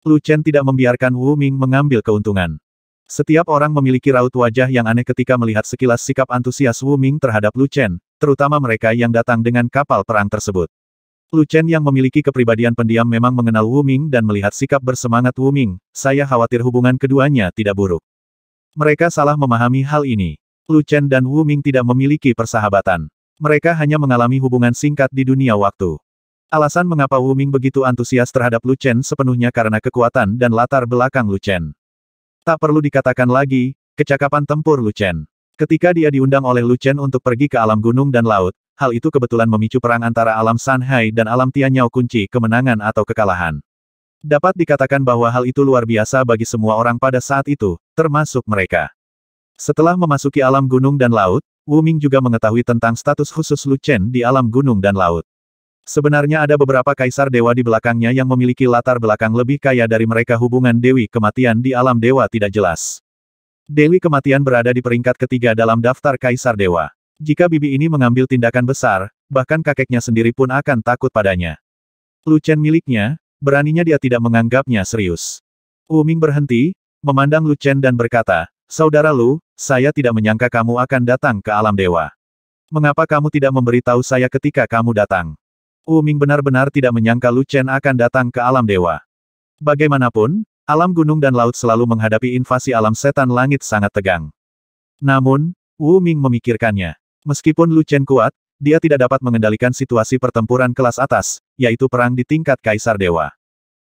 Lu Chen tidak membiarkan Wu Ming mengambil keuntungan. Setiap orang memiliki raut wajah yang aneh ketika melihat sekilas sikap antusias Wu Ming terhadap Lu Chen, terutama mereka yang datang dengan kapal perang tersebut. Lu Chen yang memiliki kepribadian pendiam memang mengenal Wu Ming dan melihat sikap bersemangat Wu Ming, saya khawatir hubungan keduanya tidak buruk. Mereka salah memahami hal ini. Lu Chen dan Wu Ming tidak memiliki persahabatan. Mereka hanya mengalami hubungan singkat di dunia waktu. Alasan mengapa Wu Ming begitu antusias terhadap Lu Chen sepenuhnya karena kekuatan dan latar belakang Lu Chen. Tak perlu dikatakan lagi, kecakapan tempur Lu Chen. Ketika dia diundang oleh Lu Chen untuk pergi ke alam gunung dan laut, hal itu kebetulan memicu perang antara alam Shanghai dan alam Tianyao kunci kemenangan atau kekalahan. Dapat dikatakan bahwa hal itu luar biasa bagi semua orang pada saat itu, termasuk mereka. Setelah memasuki alam gunung dan laut, Wu Ming juga mengetahui tentang status khusus Lu Chen di alam gunung dan laut. Sebenarnya ada beberapa kaisar dewa di belakangnya yang memiliki latar belakang lebih kaya dari mereka hubungan Dewi Kematian di alam dewa tidak jelas. Dewi Kematian berada di peringkat ketiga dalam daftar kaisar dewa. Jika bibi ini mengambil tindakan besar, bahkan kakeknya sendiri pun akan takut padanya. Lucen miliknya, beraninya dia tidak menganggapnya serius. Uming berhenti, memandang Lucen dan berkata, Saudara Lu, saya tidak menyangka kamu akan datang ke alam dewa. Mengapa kamu tidak memberitahu saya ketika kamu datang? Wu Ming benar-benar tidak menyangka Lu Chen akan datang ke alam dewa. Bagaimanapun, alam gunung dan laut selalu menghadapi invasi alam setan langit sangat tegang. Namun, Wu Ming memikirkannya. Meskipun Lu Chen kuat, dia tidak dapat mengendalikan situasi pertempuran kelas atas, yaitu perang di tingkat kaisar dewa.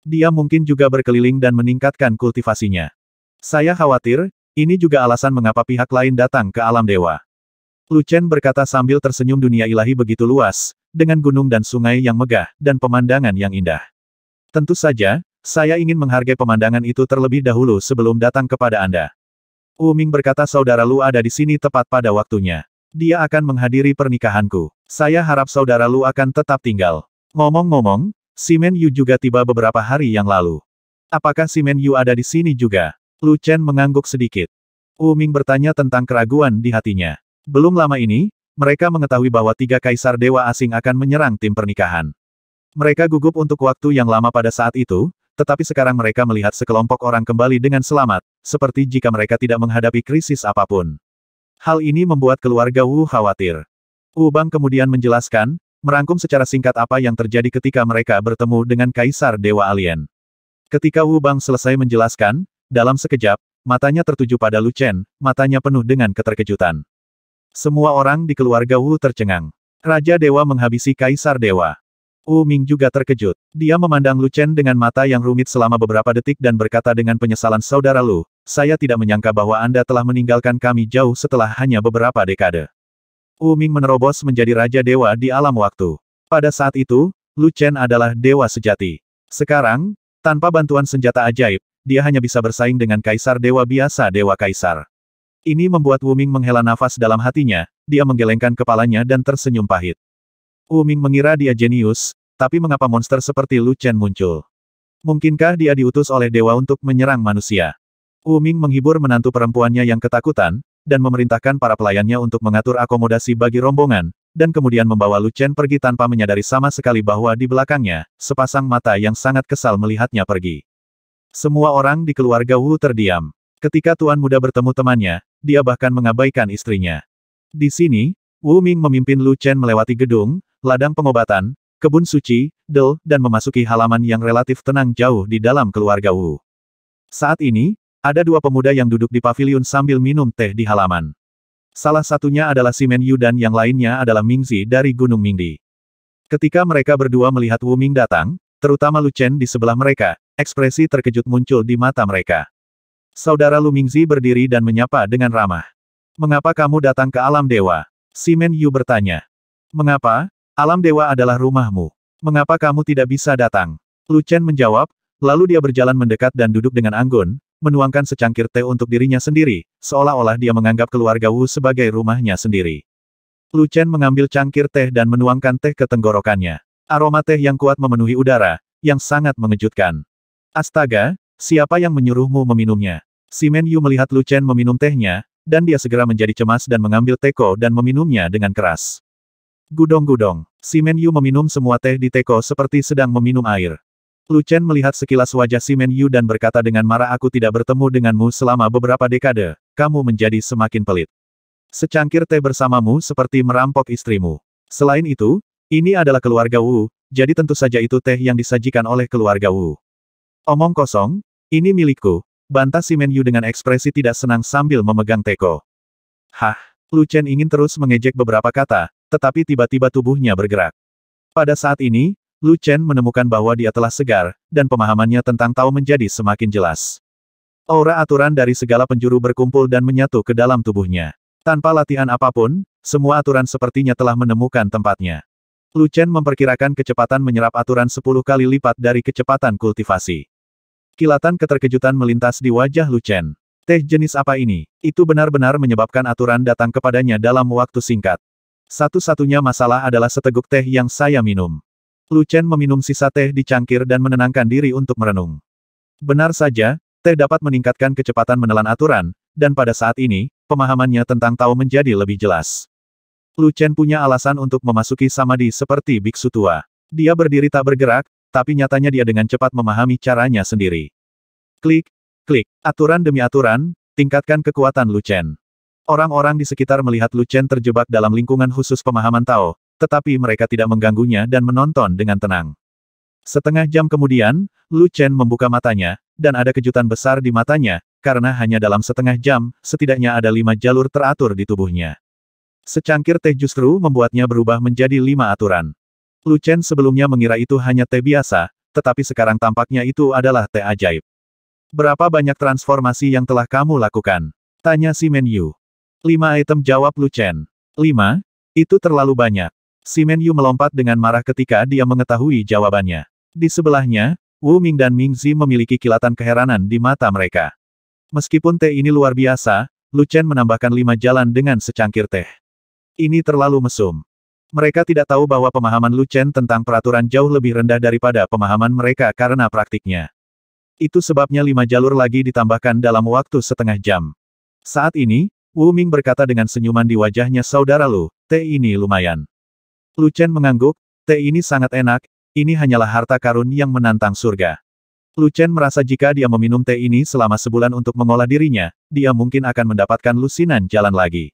Dia mungkin juga berkeliling dan meningkatkan kultivasinya. Saya khawatir, ini juga alasan mengapa pihak lain datang ke alam dewa. Lu Chen berkata sambil tersenyum dunia ilahi begitu luas, dengan gunung dan sungai yang megah, dan pemandangan yang indah. Tentu saja, saya ingin menghargai pemandangan itu terlebih dahulu sebelum datang kepada Anda. Wu Ming berkata saudara Lu ada di sini tepat pada waktunya. Dia akan menghadiri pernikahanku. Saya harap saudara Lu akan tetap tinggal. Ngomong-ngomong, Simen Yu juga tiba beberapa hari yang lalu. Apakah Simen Yu ada di sini juga? Lu Chen mengangguk sedikit. Wu Ming bertanya tentang keraguan di hatinya. Belum lama ini, mereka mengetahui bahwa tiga kaisar dewa asing akan menyerang tim pernikahan. Mereka gugup untuk waktu yang lama pada saat itu, tetapi sekarang mereka melihat sekelompok orang kembali dengan selamat, seperti jika mereka tidak menghadapi krisis apapun. Hal ini membuat keluarga Wu khawatir. Wu Bang kemudian menjelaskan, merangkum secara singkat apa yang terjadi ketika mereka bertemu dengan Kaisar Dewa Alien. Ketika Wu Bang selesai menjelaskan, dalam sekejap, matanya tertuju pada Lu Chen, matanya penuh dengan keterkejutan. Semua orang di keluarga Wu tercengang. Raja Dewa menghabisi Kaisar Dewa. Wu Ming juga terkejut. Dia memandang Lu Chen dengan mata yang rumit selama beberapa detik dan berkata dengan penyesalan saudara Lu, saya tidak menyangka bahwa Anda telah meninggalkan kami jauh setelah hanya beberapa dekade. Wu Ming menerobos menjadi Raja Dewa di alam waktu. Pada saat itu, Lu Chen adalah dewa sejati. Sekarang, tanpa bantuan senjata ajaib, dia hanya bisa bersaing dengan Kaisar Dewa biasa Dewa Kaisar. Ini membuat Wuming menghela nafas dalam hatinya, dia menggelengkan kepalanya dan tersenyum pahit. Wuming mengira dia jenius, tapi mengapa monster seperti Lu Chen muncul? Mungkinkah dia diutus oleh dewa untuk menyerang manusia? Wuming menghibur menantu perempuannya yang ketakutan, dan memerintahkan para pelayannya untuk mengatur akomodasi bagi rombongan, dan kemudian membawa Lu Chen pergi tanpa menyadari sama sekali bahwa di belakangnya, sepasang mata yang sangat kesal melihatnya pergi. Semua orang di keluarga Wu terdiam. Ketika tuan muda bertemu temannya, dia bahkan mengabaikan istrinya. Di sini, Wu Ming memimpin Lu Chen melewati gedung, ladang pengobatan, kebun suci, del, dan memasuki halaman yang relatif tenang jauh di dalam keluarga Wu. Saat ini, ada dua pemuda yang duduk di pavilion sambil minum teh di halaman. Salah satunya adalah Simen Yu dan yang lainnya adalah Mingzi dari Gunung Mingdi. Ketika mereka berdua melihat Wu Ming datang, terutama Lu Chen di sebelah mereka, ekspresi terkejut muncul di mata mereka. Saudara Lu Mingzi berdiri dan menyapa dengan ramah. Mengapa kamu datang ke alam dewa? Simen Yu bertanya. Mengapa? Alam dewa adalah rumahmu. Mengapa kamu tidak bisa datang? Lu Chen menjawab, lalu dia berjalan mendekat dan duduk dengan anggun, menuangkan secangkir teh untuk dirinya sendiri, seolah-olah dia menganggap keluarga Wu sebagai rumahnya sendiri. Lu Chen mengambil cangkir teh dan menuangkan teh ke tenggorokannya. Aroma teh yang kuat memenuhi udara, yang sangat mengejutkan. Astaga, Siapa yang menyuruhmu meminumnya? Si Men Yu melihat Lu Chen meminum tehnya, dan dia segera menjadi cemas dan mengambil teko dan meminumnya dengan keras. Gudong-gudong, si Men Yu meminum semua teh di teko seperti sedang meminum air. Lu Chen melihat sekilas wajah si Men Yu dan berkata dengan marah aku tidak bertemu denganmu selama beberapa dekade, kamu menjadi semakin pelit. Secangkir teh bersamamu seperti merampok istrimu. Selain itu, ini adalah keluarga Wu, jadi tentu saja itu teh yang disajikan oleh keluarga Wu. Omong kosong, ini milikku, bantah si Menyu dengan ekspresi tidak senang sambil memegang teko. Hah, Lu Chen ingin terus mengejek beberapa kata, tetapi tiba-tiba tubuhnya bergerak. Pada saat ini, Lu Chen menemukan bahwa dia telah segar, dan pemahamannya tentang Tao menjadi semakin jelas. Aura aturan dari segala penjuru berkumpul dan menyatu ke dalam tubuhnya. Tanpa latihan apapun, semua aturan sepertinya telah menemukan tempatnya. Lu Chen memperkirakan kecepatan menyerap aturan 10 kali lipat dari kecepatan kultivasi. Kilatan keterkejutan melintas di wajah Lu Chen. Teh jenis apa ini? Itu benar-benar menyebabkan aturan datang kepadanya dalam waktu singkat. Satu-satunya masalah adalah seteguk teh yang saya minum. Lu Chen meminum sisa teh di cangkir dan menenangkan diri untuk merenung. Benar saja, teh dapat meningkatkan kecepatan menelan aturan, dan pada saat ini, pemahamannya tentang Tao menjadi lebih jelas. Lu Chen punya alasan untuk memasuki samadi seperti biksu tua. Dia berdiri tak bergerak, tapi nyatanya dia dengan cepat memahami caranya sendiri. Klik, klik, aturan demi aturan, tingkatkan kekuatan Lucen. Orang-orang di sekitar melihat Lucen terjebak dalam lingkungan khusus pemahaman Tao, tetapi mereka tidak mengganggunya dan menonton dengan tenang. Setengah jam kemudian, Lucen membuka matanya, dan ada kejutan besar di matanya, karena hanya dalam setengah jam, setidaknya ada lima jalur teratur di tubuhnya. Secangkir teh justru membuatnya berubah menjadi lima aturan. Lu Chen sebelumnya mengira itu hanya teh biasa, tetapi sekarang tampaknya itu adalah teh ajaib. Berapa banyak transformasi yang telah kamu lakukan? Tanya si Yu. Lima item jawab Lu Chen. Lima? Itu terlalu banyak. Si Yu melompat dengan marah ketika dia mengetahui jawabannya. Di sebelahnya, Wu Ming dan Ming Zi memiliki kilatan keheranan di mata mereka. Meskipun teh ini luar biasa, Lu Chen menambahkan lima jalan dengan secangkir teh. Ini terlalu mesum. Mereka tidak tahu bahwa pemahaman Lu Chen tentang peraturan jauh lebih rendah daripada pemahaman mereka karena praktiknya. Itu sebabnya lima jalur lagi ditambahkan dalam waktu setengah jam. Saat ini, Wu Ming berkata dengan senyuman di wajahnya saudara Lu, teh ini lumayan. Lu Chen mengangguk, teh ini sangat enak, ini hanyalah harta karun yang menantang surga. Lu Chen merasa jika dia meminum teh ini selama sebulan untuk mengolah dirinya, dia mungkin akan mendapatkan lusinan jalan lagi.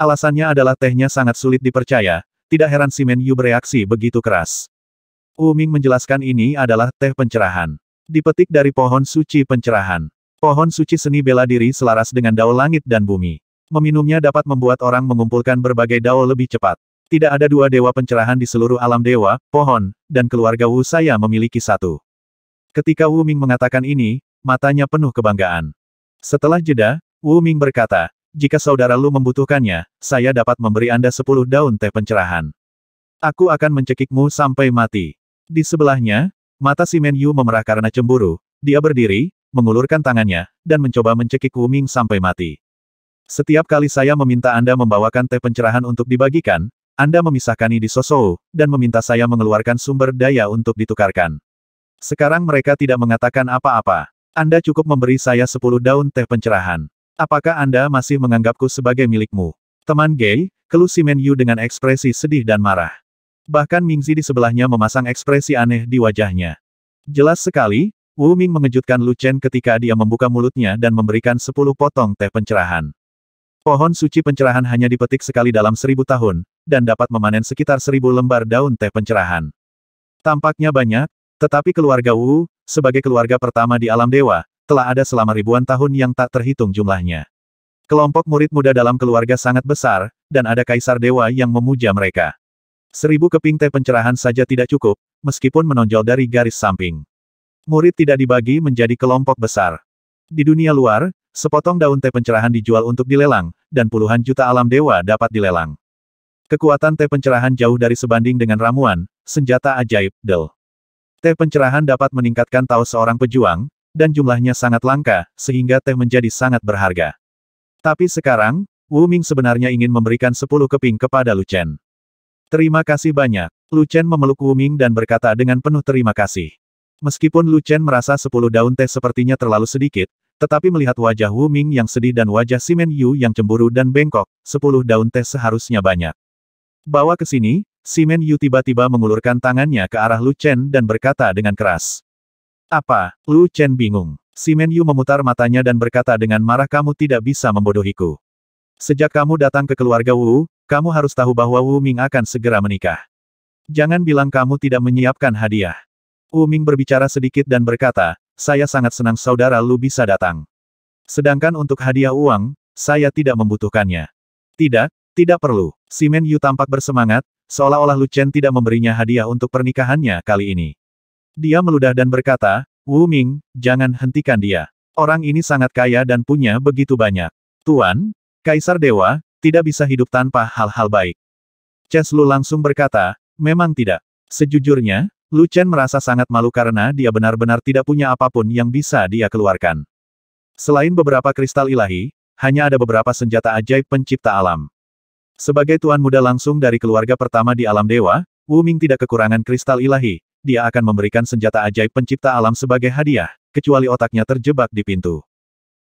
Alasannya adalah tehnya sangat sulit dipercaya, tidak heran si Menyu bereaksi begitu keras. Wu Ming menjelaskan ini adalah teh pencerahan. Dipetik dari pohon suci pencerahan. Pohon suci seni bela diri selaras dengan dao langit dan bumi. Meminumnya dapat membuat orang mengumpulkan berbagai dao lebih cepat. Tidak ada dua dewa pencerahan di seluruh alam dewa, pohon, dan keluarga Wu saya memiliki satu. Ketika Wu Ming mengatakan ini, matanya penuh kebanggaan. Setelah jeda, Wu Ming berkata, jika saudara Lu membutuhkannya, saya dapat memberi Anda sepuluh daun teh pencerahan. Aku akan mencekikmu sampai mati. Di sebelahnya, mata si Men Yu memerah karena cemburu, dia berdiri, mengulurkan tangannya, dan mencoba mencekik Wu Ming sampai mati. Setiap kali saya meminta Anda membawakan teh pencerahan untuk dibagikan, Anda memisahkan di Sosou, dan meminta saya mengeluarkan sumber daya untuk ditukarkan. Sekarang mereka tidak mengatakan apa-apa. Anda cukup memberi saya sepuluh daun teh pencerahan. Apakah Anda masih menganggapku sebagai milikmu? Teman Gay, keluh si Yu dengan ekspresi sedih dan marah. Bahkan Mingzi di sebelahnya memasang ekspresi aneh di wajahnya. Jelas sekali, Wu Ming mengejutkan Lu Chen ketika dia membuka mulutnya dan memberikan sepuluh potong teh pencerahan. Pohon suci pencerahan hanya dipetik sekali dalam seribu tahun, dan dapat memanen sekitar seribu lembar daun teh pencerahan. Tampaknya banyak, tetapi keluarga Wu, sebagai keluarga pertama di alam dewa, telah ada selama ribuan tahun yang tak terhitung jumlahnya. Kelompok murid muda dalam keluarga sangat besar, dan ada kaisar dewa yang memuja mereka. Seribu keping teh pencerahan saja tidak cukup, meskipun menonjol dari garis samping. Murid tidak dibagi menjadi kelompok besar. Di dunia luar, sepotong daun teh pencerahan dijual untuk dilelang, dan puluhan juta alam dewa dapat dilelang. Kekuatan teh pencerahan jauh dari sebanding dengan ramuan, senjata ajaib, del. Teh pencerahan dapat meningkatkan tahu seorang pejuang, dan jumlahnya sangat langka, sehingga teh menjadi sangat berharga. Tapi sekarang, Wu Ming sebenarnya ingin memberikan sepuluh keping kepada Lu Chen. Terima kasih banyak. Lu Chen memeluk Wu Ming dan berkata dengan penuh terima kasih. Meskipun Lu Chen merasa sepuluh daun teh sepertinya terlalu sedikit, tetapi melihat wajah Wu Ming yang sedih dan wajah Simen Yu yang cemburu dan bengkok, sepuluh daun teh seharusnya banyak. Bawa ke sini, Simen Yu tiba-tiba mengulurkan tangannya ke arah Lu Chen dan berkata dengan keras. Apa? Lu Chen bingung. Simen Yu memutar matanya dan berkata dengan marah kamu tidak bisa membodohiku. Sejak kamu datang ke keluarga Wu, kamu harus tahu bahwa Wu Ming akan segera menikah. Jangan bilang kamu tidak menyiapkan hadiah. Wu Ming berbicara sedikit dan berkata, saya sangat senang saudara Lu bisa datang. Sedangkan untuk hadiah uang, saya tidak membutuhkannya. Tidak, tidak perlu. Simen Yu tampak bersemangat, seolah-olah Lu Chen tidak memberinya hadiah untuk pernikahannya kali ini. Dia meludah dan berkata, Wu Ming, jangan hentikan dia. Orang ini sangat kaya dan punya begitu banyak. Tuan, Kaisar Dewa, tidak bisa hidup tanpa hal-hal baik. Cheslu langsung berkata, memang tidak. Sejujurnya, Lu Chen merasa sangat malu karena dia benar-benar tidak punya apapun yang bisa dia keluarkan. Selain beberapa kristal ilahi, hanya ada beberapa senjata ajaib pencipta alam. Sebagai tuan muda langsung dari keluarga pertama di alam dewa, Wu Ming tidak kekurangan kristal ilahi, dia akan memberikan senjata ajaib pencipta alam sebagai hadiah, kecuali otaknya terjebak di pintu.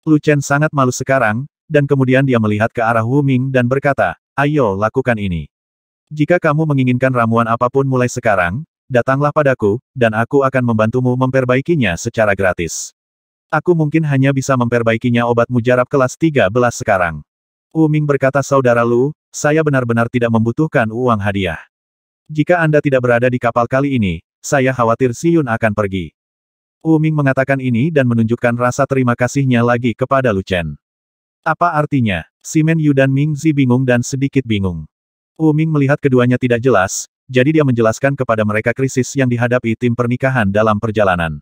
Lu Chen sangat malu sekarang, dan kemudian dia melihat ke arah Wu Ming dan berkata, ayo lakukan ini. Jika kamu menginginkan ramuan apapun mulai sekarang, datanglah padaku, dan aku akan membantumu memperbaikinya secara gratis. Aku mungkin hanya bisa memperbaikinya obat mujarab kelas 13 sekarang. Wu Ming berkata saudara Lu, saya benar-benar tidak membutuhkan uang hadiah. Jika Anda tidak berada di kapal kali ini, saya khawatir Siyun akan pergi. Wu Ming mengatakan ini dan menunjukkan rasa terima kasihnya lagi kepada Lu Chen. Apa artinya? Si Men Yu dan Ming Zi bingung dan sedikit bingung. Wu Ming melihat keduanya tidak jelas, jadi dia menjelaskan kepada mereka krisis yang dihadapi tim pernikahan dalam perjalanan.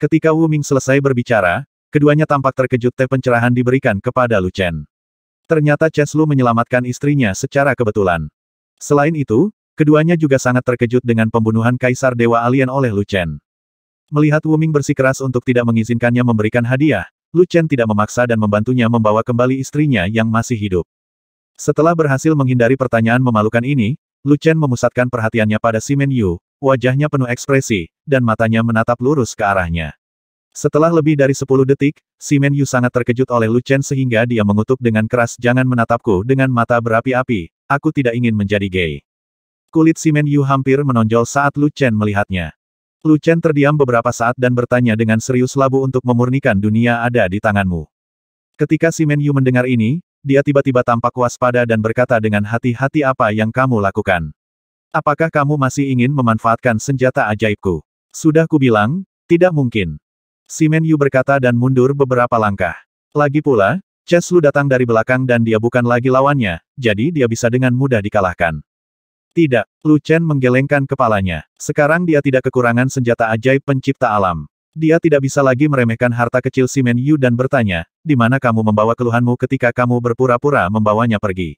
Ketika Wu Ming selesai berbicara, keduanya tampak terkejut teh pencerahan diberikan kepada Lu Chen. Ternyata Cheslu menyelamatkan istrinya secara kebetulan. Selain itu, Keduanya juga sangat terkejut dengan pembunuhan Kaisar Dewa Alien oleh Lu Chen. Melihat Wuming bersikeras untuk tidak mengizinkannya memberikan hadiah, Lu Chen tidak memaksa dan membantunya membawa kembali istrinya yang masih hidup. Setelah berhasil menghindari pertanyaan memalukan ini, Lu Chen memusatkan perhatiannya pada Simen Yu, wajahnya penuh ekspresi, dan matanya menatap lurus ke arahnya. Setelah lebih dari 10 detik, Simen Yu sangat terkejut oleh Lu Chen sehingga dia mengutuk dengan keras jangan menatapku dengan mata berapi-api, aku tidak ingin menjadi gay. Kulit simen Yu hampir menonjol saat Lu Chen melihatnya. Lu Chen terdiam beberapa saat dan bertanya dengan serius labu untuk memurnikan dunia ada di tanganmu. Ketika simen Yu mendengar ini, dia tiba-tiba tampak waspada dan berkata dengan hati-hati apa yang kamu lakukan. Apakah kamu masih ingin memanfaatkan senjata ajaibku? Sudah kubilang, tidak mungkin. Simen Yu berkata dan mundur beberapa langkah. Lagi pula, Cheslu datang dari belakang dan dia bukan lagi lawannya, jadi dia bisa dengan mudah dikalahkan. Tidak, Lu Chen menggelengkan kepalanya. Sekarang dia tidak kekurangan senjata ajaib pencipta alam. Dia tidak bisa lagi meremehkan harta kecil Simen Yu dan bertanya, di mana kamu membawa keluhanmu ketika kamu berpura-pura membawanya pergi?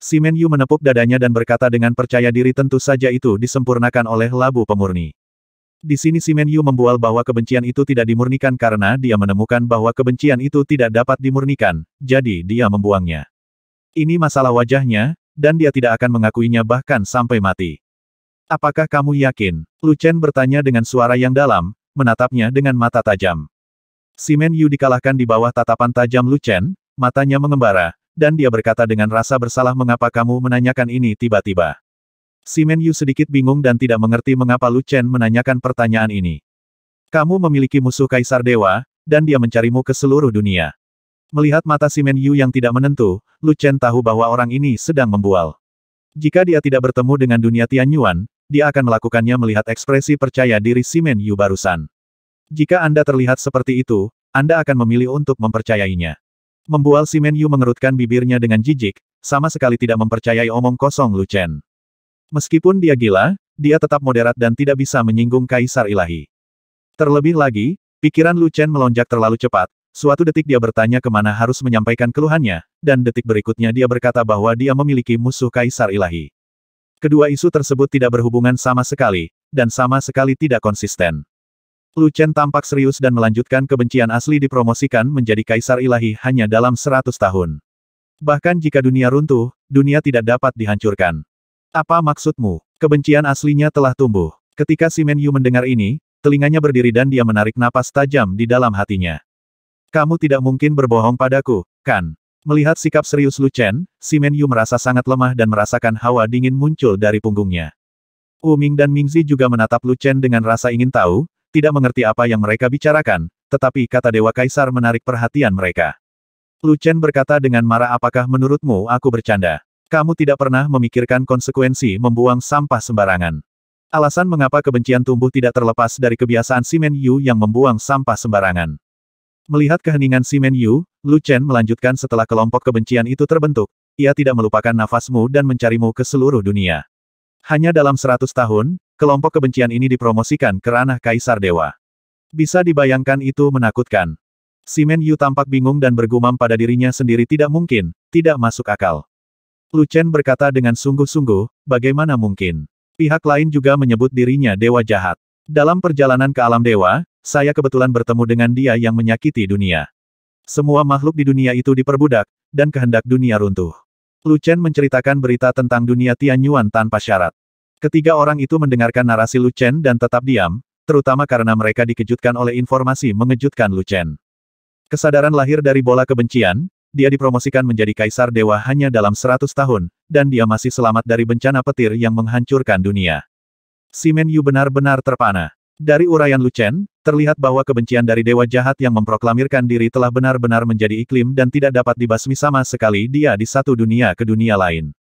Simen Yu menepuk dadanya dan berkata dengan percaya diri tentu saja itu disempurnakan oleh labu pemurni. Di sini Simen Yu membual bahwa kebencian itu tidak dimurnikan karena dia menemukan bahwa kebencian itu tidak dapat dimurnikan, jadi dia membuangnya. Ini masalah wajahnya, dan dia tidak akan mengakuinya bahkan sampai mati. Apakah kamu yakin? Lu Chen bertanya dengan suara yang dalam, menatapnya dengan mata tajam. Simen Yu dikalahkan di bawah tatapan tajam Lu Chen, matanya mengembara, dan dia berkata dengan rasa bersalah mengapa kamu menanyakan ini tiba-tiba. Simen Yu sedikit bingung dan tidak mengerti mengapa Lu Chen menanyakan pertanyaan ini. Kamu memiliki musuh Kaisar Dewa, dan dia mencarimu ke seluruh dunia. Melihat mata Simen Yu yang tidak menentu, Lu Chen tahu bahwa orang ini sedang membual. Jika dia tidak bertemu dengan dunia Tianyuan, dia akan melakukannya melihat ekspresi percaya diri Simen Yu barusan. Jika Anda terlihat seperti itu, Anda akan memilih untuk mempercayainya. Membual Simen Yu mengerutkan bibirnya dengan jijik, sama sekali tidak mempercayai omong kosong Lu Chen. Meskipun dia gila, dia tetap moderat dan tidak bisa menyinggung Kaisar Ilahi. Terlebih lagi, pikiran Lu Chen melonjak terlalu cepat, Suatu detik dia bertanya kemana harus menyampaikan keluhannya, dan detik berikutnya dia berkata bahwa dia memiliki musuh kaisar ilahi. Kedua isu tersebut tidak berhubungan sama sekali, dan sama sekali tidak konsisten. Lu Chen tampak serius dan melanjutkan kebencian asli dipromosikan menjadi kaisar ilahi hanya dalam 100 tahun. Bahkan jika dunia runtuh, dunia tidak dapat dihancurkan. Apa maksudmu? Kebencian aslinya telah tumbuh. Ketika Simen Yu mendengar ini, telinganya berdiri dan dia menarik napas tajam di dalam hatinya. Kamu tidak mungkin berbohong padaku, kan? Melihat sikap serius Lu Chen, si Yu merasa sangat lemah dan merasakan hawa dingin muncul dari punggungnya. Wu Ming dan Ming Zi juga menatap Lu Chen dengan rasa ingin tahu, tidak mengerti apa yang mereka bicarakan, tetapi kata Dewa Kaisar menarik perhatian mereka. Lu Chen berkata dengan marah apakah menurutmu aku bercanda? Kamu tidak pernah memikirkan konsekuensi membuang sampah sembarangan. Alasan mengapa kebencian tumbuh tidak terlepas dari kebiasaan Simen Yu yang membuang sampah sembarangan. Melihat keheningan Simen Yu, Lu Chen melanjutkan setelah kelompok kebencian itu terbentuk, ia tidak melupakan nafasmu dan mencarimu ke seluruh dunia. Hanya dalam seratus tahun, kelompok kebencian ini dipromosikan ke ranah Kaisar Dewa. Bisa dibayangkan itu menakutkan. Simen Yu tampak bingung dan bergumam pada dirinya sendiri tidak mungkin, tidak masuk akal. Lu Chen berkata dengan sungguh-sungguh, bagaimana mungkin? Pihak lain juga menyebut dirinya dewa jahat. Dalam perjalanan ke alam dewa, saya kebetulan bertemu dengan dia yang menyakiti dunia. Semua makhluk di dunia itu diperbudak, dan kehendak dunia runtuh. Lu Chen menceritakan berita tentang dunia Tianyuan tanpa syarat. Ketiga orang itu mendengarkan narasi Lu Chen dan tetap diam, terutama karena mereka dikejutkan oleh informasi mengejutkan Lu Chen. Kesadaran lahir dari bola kebencian, dia dipromosikan menjadi kaisar dewa hanya dalam 100 tahun, dan dia masih selamat dari bencana petir yang menghancurkan dunia. Simen Yu benar-benar terpana. Dari urayan Lucen terlihat bahwa kebencian dari dewa jahat yang memproklamirkan diri telah benar-benar menjadi iklim dan tidak dapat dibasmi sama sekali dia di satu dunia ke dunia lain.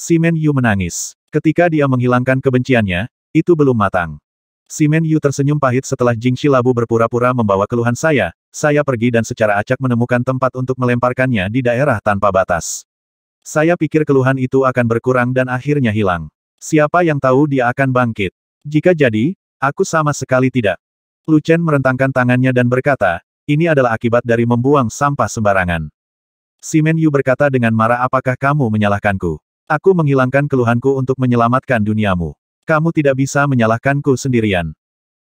Simen Yu menangis. Ketika dia menghilangkan kebenciannya, itu belum matang. Simen Yu tersenyum pahit setelah Jing Shilabu berpura-pura membawa keluhan saya, saya pergi dan secara acak menemukan tempat untuk melemparkannya di daerah tanpa batas. Saya pikir keluhan itu akan berkurang dan akhirnya hilang. Siapa yang tahu dia akan bangkit. Jika jadi, Aku sama sekali tidak. Lu Chen merentangkan tangannya dan berkata, ini adalah akibat dari membuang sampah sembarangan. Simen Yu berkata dengan marah apakah kamu menyalahkanku? Aku menghilangkan keluhanku untuk menyelamatkan duniamu. Kamu tidak bisa menyalahkanku sendirian.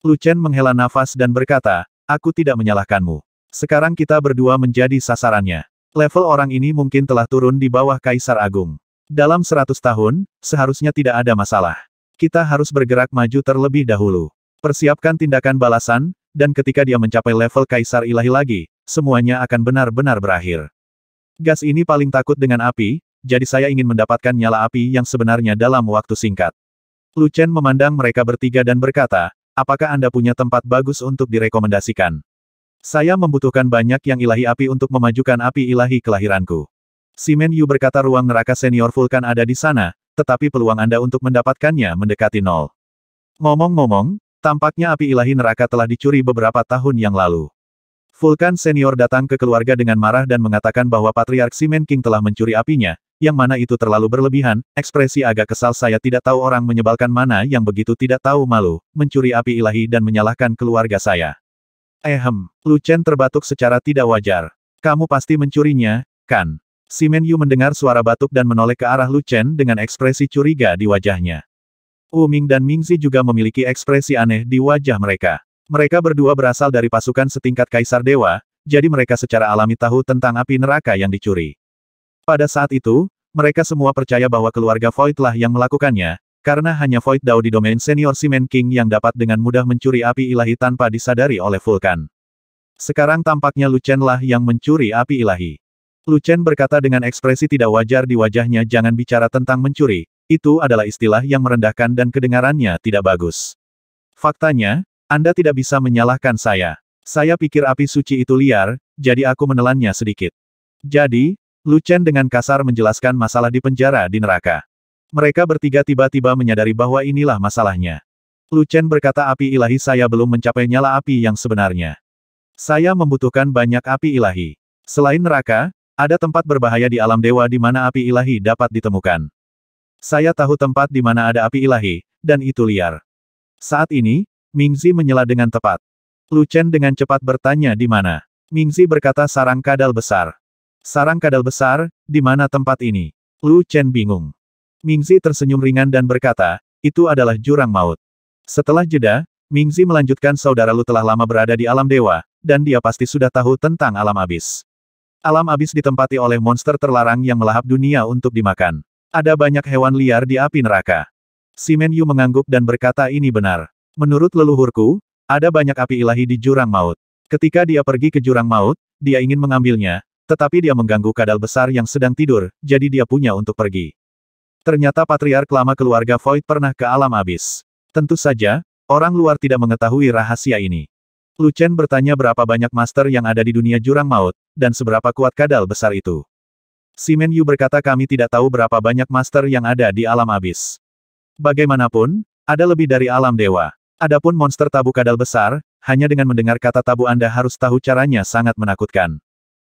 Lu Chen menghela nafas dan berkata, aku tidak menyalahkanmu. Sekarang kita berdua menjadi sasarannya. Level orang ini mungkin telah turun di bawah Kaisar Agung. Dalam seratus tahun, seharusnya tidak ada masalah. Kita harus bergerak maju terlebih dahulu. Persiapkan tindakan balasan, dan ketika dia mencapai level Kaisar Ilahi lagi, semuanya akan benar-benar berakhir. Gas ini paling takut dengan api, jadi saya ingin mendapatkan nyala api yang sebenarnya dalam waktu singkat. Chen memandang mereka bertiga dan berkata, apakah Anda punya tempat bagus untuk direkomendasikan? Saya membutuhkan banyak yang ilahi api untuk memajukan api ilahi kelahiranku. Simen Yu berkata ruang neraka senior Vulkan ada di sana, tetapi peluang Anda untuk mendapatkannya mendekati nol. Ngomong-ngomong, tampaknya api ilahi neraka telah dicuri beberapa tahun yang lalu. Vulkan senior datang ke keluarga dengan marah dan mengatakan bahwa Patriark Simen King telah mencuri apinya, yang mana itu terlalu berlebihan, ekspresi agak kesal saya tidak tahu orang menyebalkan mana yang begitu tidak tahu malu, mencuri api ilahi dan menyalahkan keluarga saya. Ehem, Lucen terbatuk secara tidak wajar. Kamu pasti mencurinya, kan? Simen Yu mendengar suara batuk dan menoleh ke arah Lu Chen dengan ekspresi curiga di wajahnya. Wu Ming dan Ming Zi juga memiliki ekspresi aneh di wajah mereka. Mereka berdua berasal dari pasukan setingkat Kaisar Dewa, jadi mereka secara alami tahu tentang api neraka yang dicuri. Pada saat itu, mereka semua percaya bahwa keluarga Void lah yang melakukannya, karena hanya Void Dao di domain senior Simen King yang dapat dengan mudah mencuri api ilahi tanpa disadari oleh Vulkan. Sekarang tampaknya Lu Chen lah yang mencuri api ilahi. Lu Chen berkata dengan ekspresi tidak wajar di wajahnya jangan bicara tentang mencuri, itu adalah istilah yang merendahkan dan kedengarannya tidak bagus. Faktanya, Anda tidak bisa menyalahkan saya. Saya pikir api suci itu liar, jadi aku menelannya sedikit. Jadi, Lu Chen dengan kasar menjelaskan masalah di penjara di neraka. Mereka bertiga tiba-tiba menyadari bahwa inilah masalahnya. Lu Chen berkata api ilahi saya belum mencapai nyala api yang sebenarnya. Saya membutuhkan banyak api ilahi. Selain neraka, ada tempat berbahaya di alam dewa di mana api ilahi dapat ditemukan. Saya tahu tempat di mana ada api ilahi, dan itu liar. Saat ini, Mingzi menyela dengan tepat. Lu Chen dengan cepat bertanya di mana. Mingzi berkata sarang kadal besar. Sarang kadal besar, di mana tempat ini? Lu Chen bingung. Mingzi tersenyum ringan dan berkata, itu adalah jurang maut. Setelah jeda, Mingzi melanjutkan saudara Lu telah lama berada di alam dewa, dan dia pasti sudah tahu tentang alam abis. Alam abis ditempati oleh monster terlarang yang melahap dunia untuk dimakan. Ada banyak hewan liar di api neraka. Simen Yu mengangguk dan berkata ini benar. Menurut leluhurku, ada banyak api ilahi di jurang maut. Ketika dia pergi ke jurang maut, dia ingin mengambilnya, tetapi dia mengganggu kadal besar yang sedang tidur, jadi dia punya untuk pergi. Ternyata patriark lama keluarga Void pernah ke alam abis. Tentu saja, orang luar tidak mengetahui rahasia ini. Lu Chen bertanya berapa banyak master yang ada di dunia jurang maut, dan seberapa kuat kadal besar itu. Simen Yu berkata kami tidak tahu berapa banyak master yang ada di alam abis. Bagaimanapun, ada lebih dari alam dewa. Adapun monster tabu kadal besar, hanya dengan mendengar kata tabu Anda harus tahu caranya sangat menakutkan.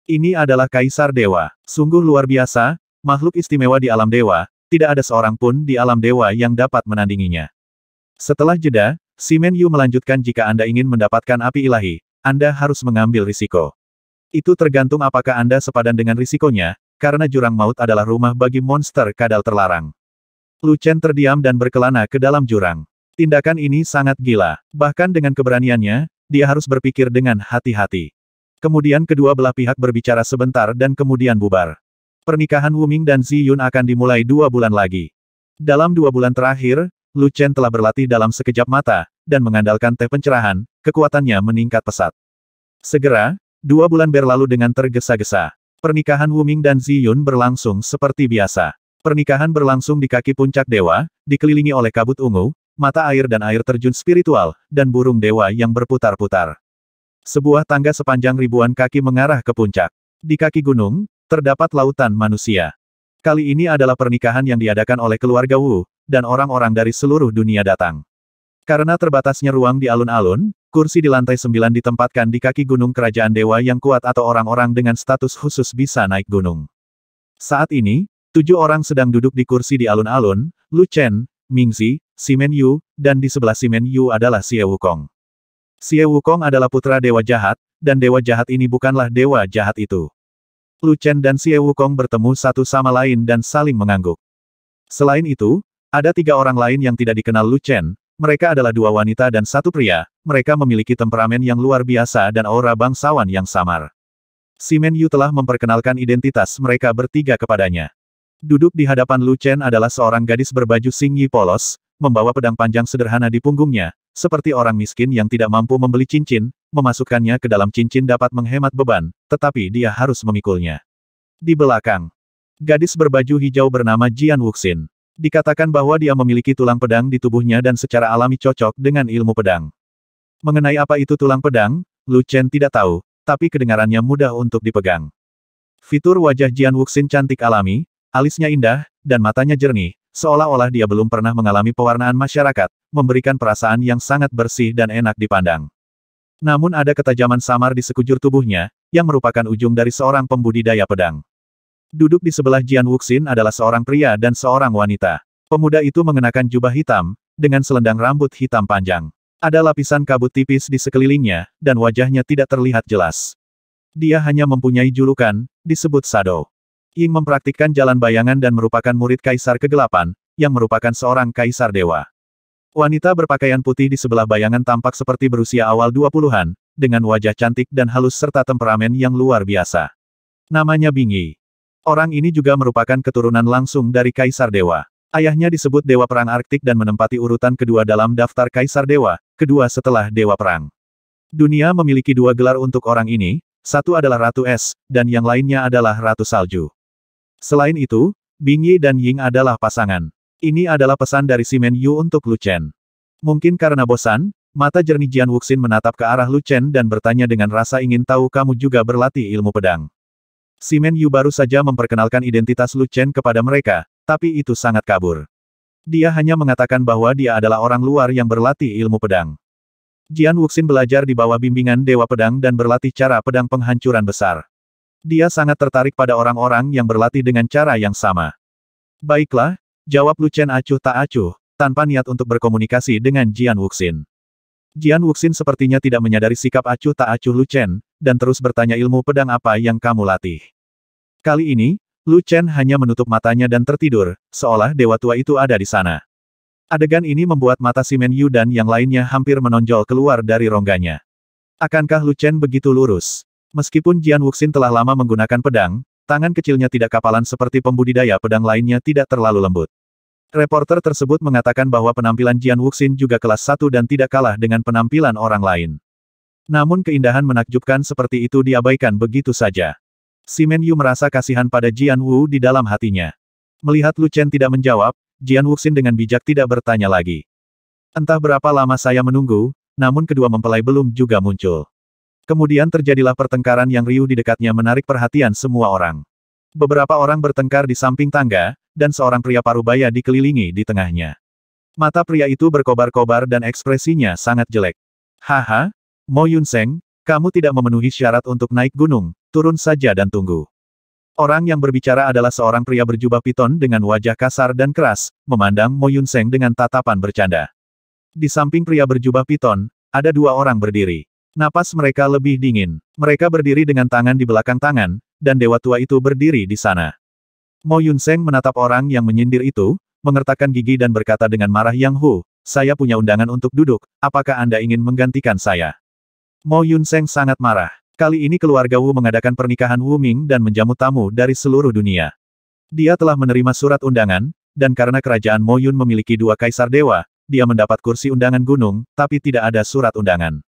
Ini adalah kaisar dewa. Sungguh luar biasa, makhluk istimewa di alam dewa, tidak ada seorang pun di alam dewa yang dapat menandinginya. Setelah jeda, Simen Yu melanjutkan jika Anda ingin mendapatkan api ilahi, Anda harus mengambil risiko. Itu tergantung apakah Anda sepadan dengan risikonya, karena jurang maut adalah rumah bagi monster kadal terlarang. Lu Chen terdiam dan berkelana ke dalam jurang. Tindakan ini sangat gila. Bahkan dengan keberaniannya, dia harus berpikir dengan hati-hati. Kemudian kedua belah pihak berbicara sebentar dan kemudian bubar. Pernikahan Wuming dan Zi Yun akan dimulai dua bulan lagi. Dalam dua bulan terakhir, Lu Chen telah berlatih dalam sekejap mata, dan mengandalkan teh pencerahan, kekuatannya meningkat pesat. Segera, dua bulan berlalu dengan tergesa-gesa. Pernikahan Wuming dan Zi Yun berlangsung seperti biasa. Pernikahan berlangsung di kaki puncak dewa, dikelilingi oleh kabut ungu, mata air dan air terjun spiritual, dan burung dewa yang berputar-putar. Sebuah tangga sepanjang ribuan kaki mengarah ke puncak. Di kaki gunung, terdapat lautan manusia. Kali ini adalah pernikahan yang diadakan oleh keluarga Wu, dan orang-orang dari seluruh dunia datang. Karena terbatasnya ruang di alun-alun, kursi di lantai sembilan ditempatkan di kaki gunung kerajaan dewa yang kuat atau orang-orang dengan status khusus bisa naik gunung. Saat ini, tujuh orang sedang duduk di kursi di alun-alun, Lu Chen, Mingzi, Simen Yu, dan di sebelah Simen Yu adalah Xie Wukong. Xie Wukong adalah putra dewa jahat, dan dewa jahat ini bukanlah dewa jahat itu. Lu Chen dan Xie Wukong bertemu satu sama lain dan saling mengangguk. Selain itu, ada tiga orang lain yang tidak dikenal Lu Chen, mereka adalah dua wanita dan satu pria, mereka memiliki temperamen yang luar biasa dan aura bangsawan yang samar. Simen Yu telah memperkenalkan identitas mereka bertiga kepadanya. Duduk di hadapan Lu Chen adalah seorang gadis berbaju singi polos, membawa pedang panjang sederhana di punggungnya, seperti orang miskin yang tidak mampu membeli cincin, memasukkannya ke dalam cincin dapat menghemat beban, tetapi dia harus memikulnya. Di belakang, gadis berbaju hijau bernama Jian Wuxin. Dikatakan bahwa dia memiliki tulang pedang di tubuhnya dan secara alami cocok dengan ilmu pedang. Mengenai apa itu tulang pedang, Lu Chen tidak tahu, tapi kedengarannya mudah untuk dipegang. Fitur wajah Jian Wuxin cantik alami, alisnya indah, dan matanya jernih, seolah-olah dia belum pernah mengalami pewarnaan masyarakat, memberikan perasaan yang sangat bersih dan enak dipandang. Namun ada ketajaman samar di sekujur tubuhnya, yang merupakan ujung dari seorang pembudidaya pedang. Duduk di sebelah Jian Wuxin adalah seorang pria dan seorang wanita. Pemuda itu mengenakan jubah hitam, dengan selendang rambut hitam panjang. Ada lapisan kabut tipis di sekelilingnya, dan wajahnya tidak terlihat jelas. Dia hanya mempunyai julukan, disebut Sado. Ying mempraktikkan jalan bayangan dan merupakan murid Kaisar Kegelapan, yang merupakan seorang Kaisar Dewa. Wanita berpakaian putih di sebelah bayangan tampak seperti berusia awal 20-an, dengan wajah cantik dan halus serta temperamen yang luar biasa. Namanya Bingyi. Orang ini juga merupakan keturunan langsung dari Kaisar Dewa. Ayahnya disebut Dewa Perang Arktik dan menempati urutan kedua dalam daftar Kaisar Dewa, kedua setelah Dewa Perang. Dunia memiliki dua gelar untuk orang ini, satu adalah Ratu Es, dan yang lainnya adalah Ratu Salju. Selain itu, Bingyi dan Ying adalah pasangan. Ini adalah pesan dari Simen Yu untuk Lu Chen. Mungkin karena bosan, mata jernih Jian Wuxin menatap ke arah Lu Chen dan bertanya dengan rasa ingin tahu kamu juga berlatih ilmu pedang. Simen Yu baru saja memperkenalkan identitas Lu Chen kepada mereka, tapi itu sangat kabur. Dia hanya mengatakan bahwa dia adalah orang luar yang berlatih ilmu pedang. Jian Wuxin belajar di bawah bimbingan Dewa Pedang dan berlatih cara pedang penghancuran besar. Dia sangat tertarik pada orang-orang yang berlatih dengan cara yang sama. Baiklah, jawab Lu Chen acuh tak acuh, tanpa niat untuk berkomunikasi dengan Jian Wuxin. Jian Wuxin sepertinya tidak menyadari sikap acuh tak acuh Lu Chen, dan terus bertanya ilmu pedang apa yang kamu latih. Kali ini, Lu Chen hanya menutup matanya dan tertidur, seolah dewa tua itu ada di sana. Adegan ini membuat mata Simen Yu dan yang lainnya hampir menonjol keluar dari rongganya. Akankah Lu Chen begitu lurus? Meskipun Jian Wuxin telah lama menggunakan pedang, tangan kecilnya tidak kapalan seperti pembudidaya pedang lainnya tidak terlalu lembut. Reporter tersebut mengatakan bahwa penampilan Jian Wuxin juga kelas satu dan tidak kalah dengan penampilan orang lain. Namun keindahan menakjubkan seperti itu diabaikan begitu saja. Simen Yu merasa kasihan pada Jian Wu di dalam hatinya. Melihat Lu Chen tidak menjawab, Jian Wuxin dengan bijak tidak bertanya lagi. Entah berapa lama saya menunggu, namun kedua mempelai belum juga muncul. Kemudian terjadilah pertengkaran yang riuh di dekatnya menarik perhatian semua orang. Beberapa orang bertengkar di samping tangga, dan seorang pria parubaya dikelilingi di tengahnya. Mata pria itu berkobar-kobar dan ekspresinya sangat jelek. Haha, Mo Yunseng, kamu tidak memenuhi syarat untuk naik gunung, Turun saja dan tunggu. Orang yang berbicara adalah seorang pria berjubah piton dengan wajah kasar dan keras, memandang Mo Yun Seng dengan tatapan bercanda. Di samping pria berjubah piton, ada dua orang berdiri. Napas mereka lebih dingin. Mereka berdiri dengan tangan di belakang tangan, dan dewa tua itu berdiri di sana. Mo Yun Seng menatap orang yang menyindir itu, mengertakkan gigi dan berkata dengan marah yang hu, saya punya undangan untuk duduk, apakah Anda ingin menggantikan saya? Mo Yun Seng sangat marah. Kali ini keluarga Wu mengadakan pernikahan Wu Ming dan menjamu tamu dari seluruh dunia. Dia telah menerima surat undangan, dan karena kerajaan Moyun memiliki dua kaisar dewa, dia mendapat kursi undangan gunung, tapi tidak ada surat undangan.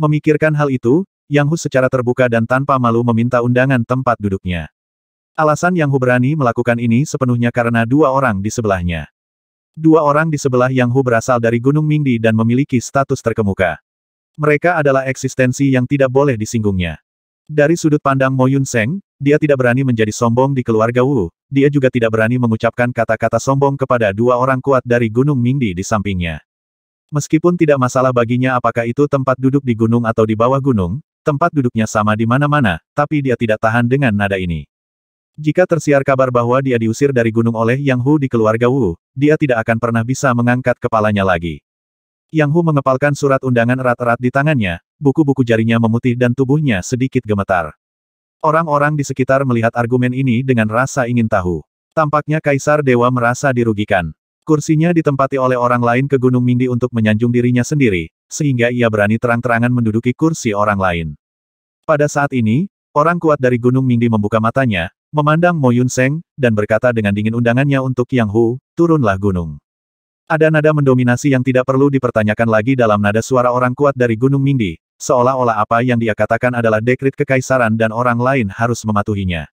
Memikirkan hal itu, Yang Hu secara terbuka dan tanpa malu meminta undangan tempat duduknya. Alasan Yang Hu berani melakukan ini sepenuhnya karena dua orang di sebelahnya. Dua orang di sebelah Yang Hu berasal dari Gunung Mingdi dan memiliki status terkemuka. Mereka adalah eksistensi yang tidak boleh disinggungnya. Dari sudut pandang Mo Yun Seng, dia tidak berani menjadi sombong di keluarga Wu, dia juga tidak berani mengucapkan kata-kata sombong kepada dua orang kuat dari Gunung Mingdi di sampingnya. Meskipun tidak masalah baginya apakah itu tempat duduk di gunung atau di bawah gunung, tempat duduknya sama di mana-mana, tapi dia tidak tahan dengan nada ini. Jika tersiar kabar bahwa dia diusir dari gunung oleh Yang Hu di keluarga Wu, dia tidak akan pernah bisa mengangkat kepalanya lagi. Yang Hu mengepalkan surat undangan erat-erat di tangannya, buku-buku jarinya memutih dan tubuhnya sedikit gemetar. Orang-orang di sekitar melihat argumen ini dengan rasa ingin tahu. Tampaknya Kaisar Dewa merasa dirugikan. Kursinya ditempati oleh orang lain ke Gunung Mingdi untuk menyanjung dirinya sendiri, sehingga ia berani terang-terangan menduduki kursi orang lain. Pada saat ini, orang kuat dari Gunung Mingdi membuka matanya, memandang Mo Yun Seng, dan berkata dengan dingin undangannya untuk Yang Hu, turunlah gunung. Ada nada mendominasi yang tidak perlu dipertanyakan lagi dalam nada suara orang kuat dari Gunung Mingdi, seolah-olah apa yang dia katakan adalah dekrit kekaisaran dan orang lain harus mematuhinya.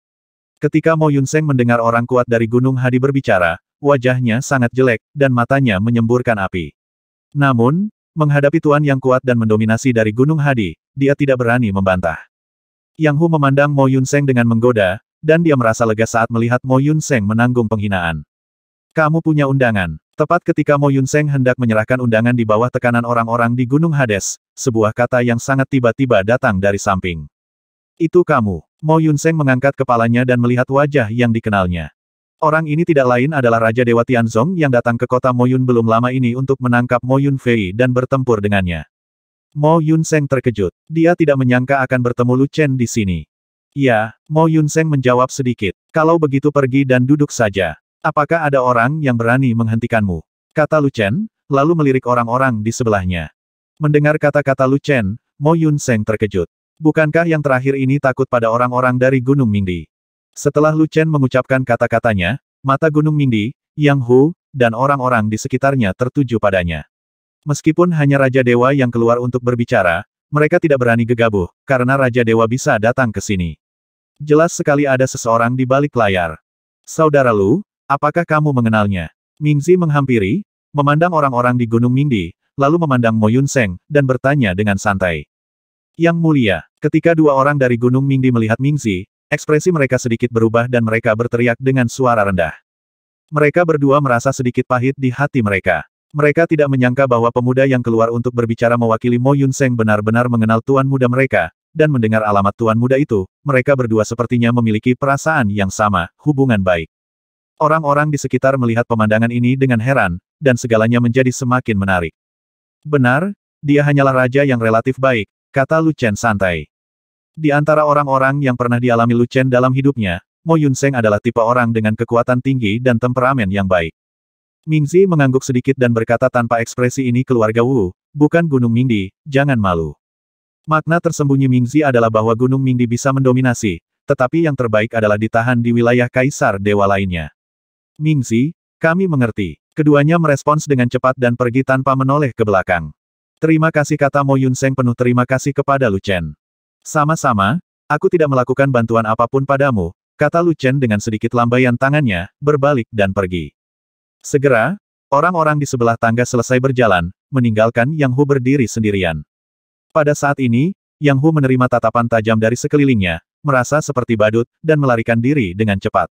Ketika Mo Yunseng mendengar orang kuat dari Gunung Hadi berbicara, wajahnya sangat jelek, dan matanya menyemburkan api. Namun, menghadapi tuan yang kuat dan mendominasi dari Gunung Hadi, dia tidak berani membantah. Yang Hu memandang Mo Yunseng dengan menggoda, dan dia merasa lega saat melihat Mo Yunseng menanggung penghinaan. Kamu punya undangan, Tepat ketika Mo Yun Seng hendak menyerahkan undangan di bawah tekanan orang-orang di Gunung Hades, sebuah kata yang sangat tiba-tiba datang dari samping. Itu kamu. Mo Yun Seng mengangkat kepalanya dan melihat wajah yang dikenalnya. Orang ini tidak lain adalah Raja Dewa Tianzong yang datang ke kota Mo Yun belum lama ini untuk menangkap Yun Fei dan bertempur dengannya. Mo Yun Seng terkejut. Dia tidak menyangka akan bertemu Lu Chen di sini. Ya, Mo Yun Seng menjawab sedikit. Kalau begitu pergi dan duduk saja. Apakah ada orang yang berani menghentikanmu? Kata Lucen, lalu melirik orang-orang di sebelahnya. Mendengar kata-kata Lucen, Mo Yun Seng terkejut. Bukankah yang terakhir ini takut pada orang-orang dari Gunung Mingdi? Setelah Lucen mengucapkan kata-katanya, mata Gunung Mingdi, Yang Hu, dan orang-orang di sekitarnya tertuju padanya. Meskipun hanya Raja Dewa yang keluar untuk berbicara, mereka tidak berani gegabah, karena Raja Dewa bisa datang ke sini. Jelas sekali ada seseorang di balik layar. Saudara Lu, Apakah kamu mengenalnya? Mingzi menghampiri, memandang orang-orang di Gunung Mingdi, lalu memandang Mo Yun Seng, dan bertanya dengan santai. Yang mulia, ketika dua orang dari Gunung Mingdi melihat Mingzi, ekspresi mereka sedikit berubah dan mereka berteriak dengan suara rendah. Mereka berdua merasa sedikit pahit di hati mereka. Mereka tidak menyangka bahwa pemuda yang keluar untuk berbicara mewakili Mo Yun Seng benar-benar mengenal tuan muda mereka, dan mendengar alamat tuan muda itu, mereka berdua sepertinya memiliki perasaan yang sama, hubungan baik. Orang-orang di sekitar melihat pemandangan ini dengan heran, dan segalanya menjadi semakin menarik. Benar, dia hanyalah raja yang relatif baik, kata Luchen santai. Di antara orang-orang yang pernah dialami Luchen dalam hidupnya, Mo Seng adalah tipe orang dengan kekuatan tinggi dan temperamen yang baik. Ming Zi mengangguk sedikit dan berkata tanpa ekspresi ini keluarga Wu, bukan Gunung Mingdi, jangan malu. Makna tersembunyi Ming Zi adalah bahwa Gunung Mingdi bisa mendominasi, tetapi yang terbaik adalah ditahan di wilayah kaisar dewa lainnya. Mingzi, kami mengerti. Keduanya merespons dengan cepat dan pergi tanpa menoleh ke belakang. Terima kasih kata Mo Yun penuh terima kasih kepada Lu Chen. Sama-sama, aku tidak melakukan bantuan apapun padamu, kata Lu Chen dengan sedikit lambaian tangannya, berbalik dan pergi. Segera, orang-orang di sebelah tangga selesai berjalan, meninggalkan Yang Hu berdiri sendirian. Pada saat ini, Yang Hu menerima tatapan tajam dari sekelilingnya, merasa seperti badut, dan melarikan diri dengan cepat.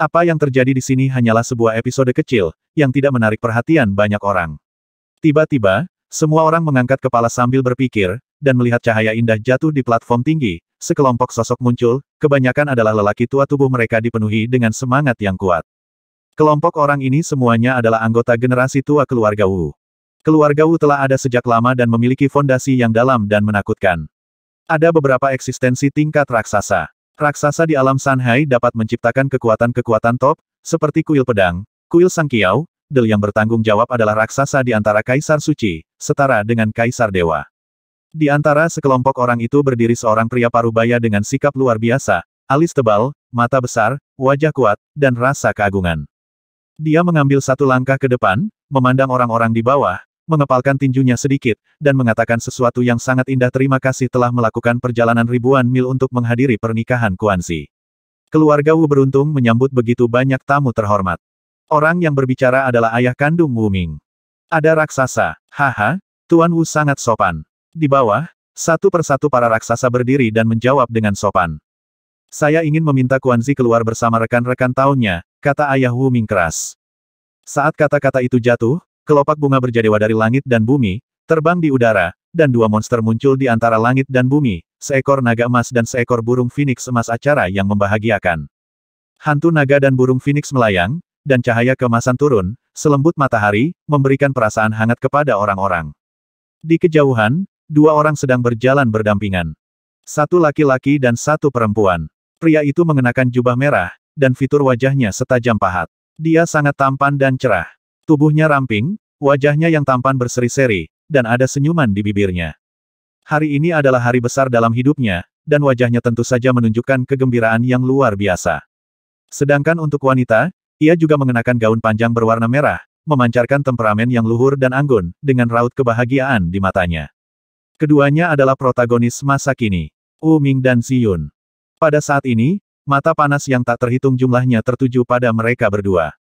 Apa yang terjadi di sini hanyalah sebuah episode kecil, yang tidak menarik perhatian banyak orang. Tiba-tiba, semua orang mengangkat kepala sambil berpikir, dan melihat cahaya indah jatuh di platform tinggi, sekelompok sosok muncul, kebanyakan adalah lelaki tua tubuh mereka dipenuhi dengan semangat yang kuat. Kelompok orang ini semuanya adalah anggota generasi tua keluarga Wu. Keluarga Wu telah ada sejak lama dan memiliki fondasi yang dalam dan menakutkan. Ada beberapa eksistensi tingkat raksasa. Raksasa di alam Sanhai dapat menciptakan kekuatan-kekuatan top, seperti kuil pedang, kuil sangkiau, Del yang bertanggung jawab adalah raksasa di antara Kaisar Suci, setara dengan Kaisar Dewa. Di antara sekelompok orang itu berdiri seorang pria parubaya dengan sikap luar biasa, alis tebal, mata besar, wajah kuat, dan rasa keagungan. Dia mengambil satu langkah ke depan, memandang orang-orang di bawah, mengepalkan tinjunya sedikit, dan mengatakan sesuatu yang sangat indah terima kasih telah melakukan perjalanan ribuan mil untuk menghadiri pernikahan Kuansi. Keluarga Wu beruntung menyambut begitu banyak tamu terhormat. Orang yang berbicara adalah ayah kandung Wu Ming. Ada raksasa, haha, Tuan Wu sangat sopan. Di bawah, satu persatu para raksasa berdiri dan menjawab dengan sopan. Saya ingin meminta Kuanzi keluar bersama rekan-rekan tahunnya, kata ayah Wu Ming keras. Saat kata-kata itu jatuh, kelopak bunga berjadewa dari langit dan bumi, terbang di udara, dan dua monster muncul di antara langit dan bumi, seekor naga emas dan seekor burung phoenix emas acara yang membahagiakan. Hantu naga dan burung phoenix melayang, dan cahaya kemasan turun, selembut matahari, memberikan perasaan hangat kepada orang-orang. Di kejauhan, dua orang sedang berjalan berdampingan. Satu laki-laki dan satu perempuan. Pria itu mengenakan jubah merah, dan fitur wajahnya setajam pahat. Dia sangat tampan dan cerah. Tubuhnya ramping, Wajahnya yang tampan berseri-seri, dan ada senyuman di bibirnya. Hari ini adalah hari besar dalam hidupnya, dan wajahnya tentu saja menunjukkan kegembiraan yang luar biasa. Sedangkan untuk wanita, ia juga mengenakan gaun panjang berwarna merah, memancarkan temperamen yang luhur dan anggun, dengan raut kebahagiaan di matanya. Keduanya adalah protagonis masa kini, Wu Ming dan Si Yun. Pada saat ini, mata panas yang tak terhitung jumlahnya tertuju pada mereka berdua.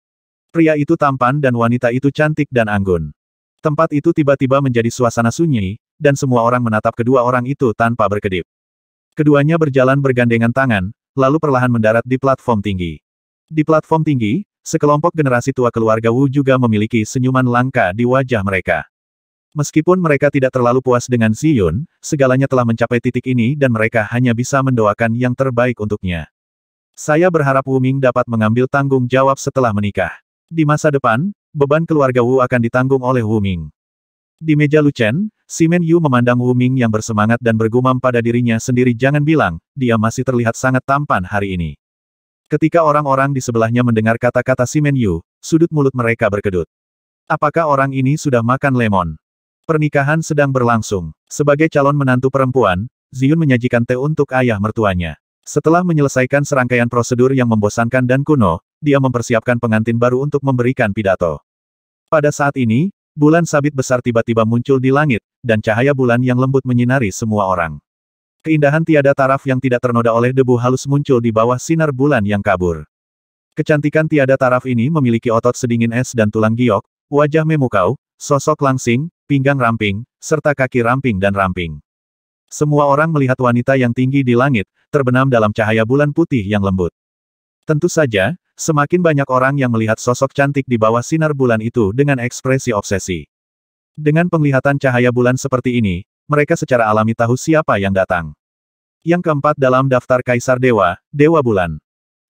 Pria itu tampan dan wanita itu cantik dan anggun. Tempat itu tiba-tiba menjadi suasana sunyi, dan semua orang menatap kedua orang itu tanpa berkedip. Keduanya berjalan bergandengan tangan, lalu perlahan mendarat di platform tinggi. Di platform tinggi, sekelompok generasi tua keluarga Wu juga memiliki senyuman langka di wajah mereka. Meskipun mereka tidak terlalu puas dengan Ziyun, segalanya telah mencapai titik ini dan mereka hanya bisa mendoakan yang terbaik untuknya. Saya berharap Wu Ming dapat mengambil tanggung jawab setelah menikah. Di masa depan, beban keluarga Wu akan ditanggung oleh Wu Ming. Di meja Lucen, Simen Yu memandang Wu Ming yang bersemangat dan bergumam pada dirinya sendiri jangan bilang, dia masih terlihat sangat tampan hari ini. Ketika orang-orang di sebelahnya mendengar kata-kata Simen Yu, sudut mulut mereka berkedut. Apakah orang ini sudah makan lemon? Pernikahan sedang berlangsung. Sebagai calon menantu perempuan, Ziyun menyajikan teh untuk ayah mertuanya. Setelah menyelesaikan serangkaian prosedur yang membosankan dan kuno, dia mempersiapkan pengantin baru untuk memberikan pidato. Pada saat ini, bulan sabit besar tiba-tiba muncul di langit, dan cahaya bulan yang lembut menyinari semua orang. Keindahan tiada taraf yang tidak ternoda oleh debu halus muncul di bawah sinar bulan yang kabur. Kecantikan tiada taraf ini memiliki otot sedingin es dan tulang giok, wajah memukau, sosok langsing, pinggang ramping, serta kaki ramping dan ramping. Semua orang melihat wanita yang tinggi di langit, terbenam dalam cahaya bulan putih yang lembut. Tentu saja, semakin banyak orang yang melihat sosok cantik di bawah sinar bulan itu dengan ekspresi obsesi. Dengan penglihatan cahaya bulan seperti ini, mereka secara alami tahu siapa yang datang. Yang keempat dalam daftar Kaisar Dewa, Dewa Bulan.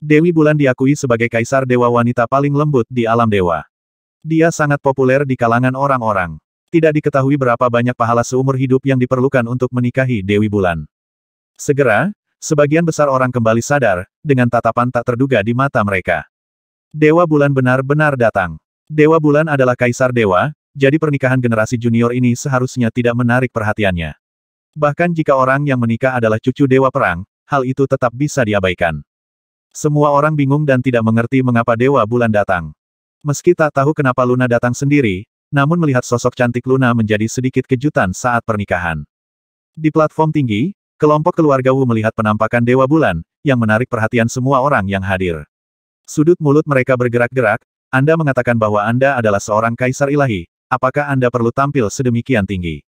Dewi Bulan diakui sebagai Kaisar Dewa wanita paling lembut di alam dewa. Dia sangat populer di kalangan orang-orang. Tidak diketahui berapa banyak pahala seumur hidup yang diperlukan untuk menikahi Dewi Bulan. Segera, Sebagian besar orang kembali sadar, dengan tatapan tak terduga di mata mereka. Dewa Bulan benar-benar datang. Dewa Bulan adalah kaisar dewa, jadi pernikahan generasi junior ini seharusnya tidak menarik perhatiannya. Bahkan jika orang yang menikah adalah cucu dewa perang, hal itu tetap bisa diabaikan. Semua orang bingung dan tidak mengerti mengapa Dewa Bulan datang. Meski tak tahu kenapa Luna datang sendiri, namun melihat sosok cantik Luna menjadi sedikit kejutan saat pernikahan. Di platform tinggi, Kelompok keluarga Wu melihat penampakan Dewa Bulan, yang menarik perhatian semua orang yang hadir. Sudut mulut mereka bergerak-gerak, Anda mengatakan bahwa Anda adalah seorang kaisar ilahi, apakah Anda perlu tampil sedemikian tinggi?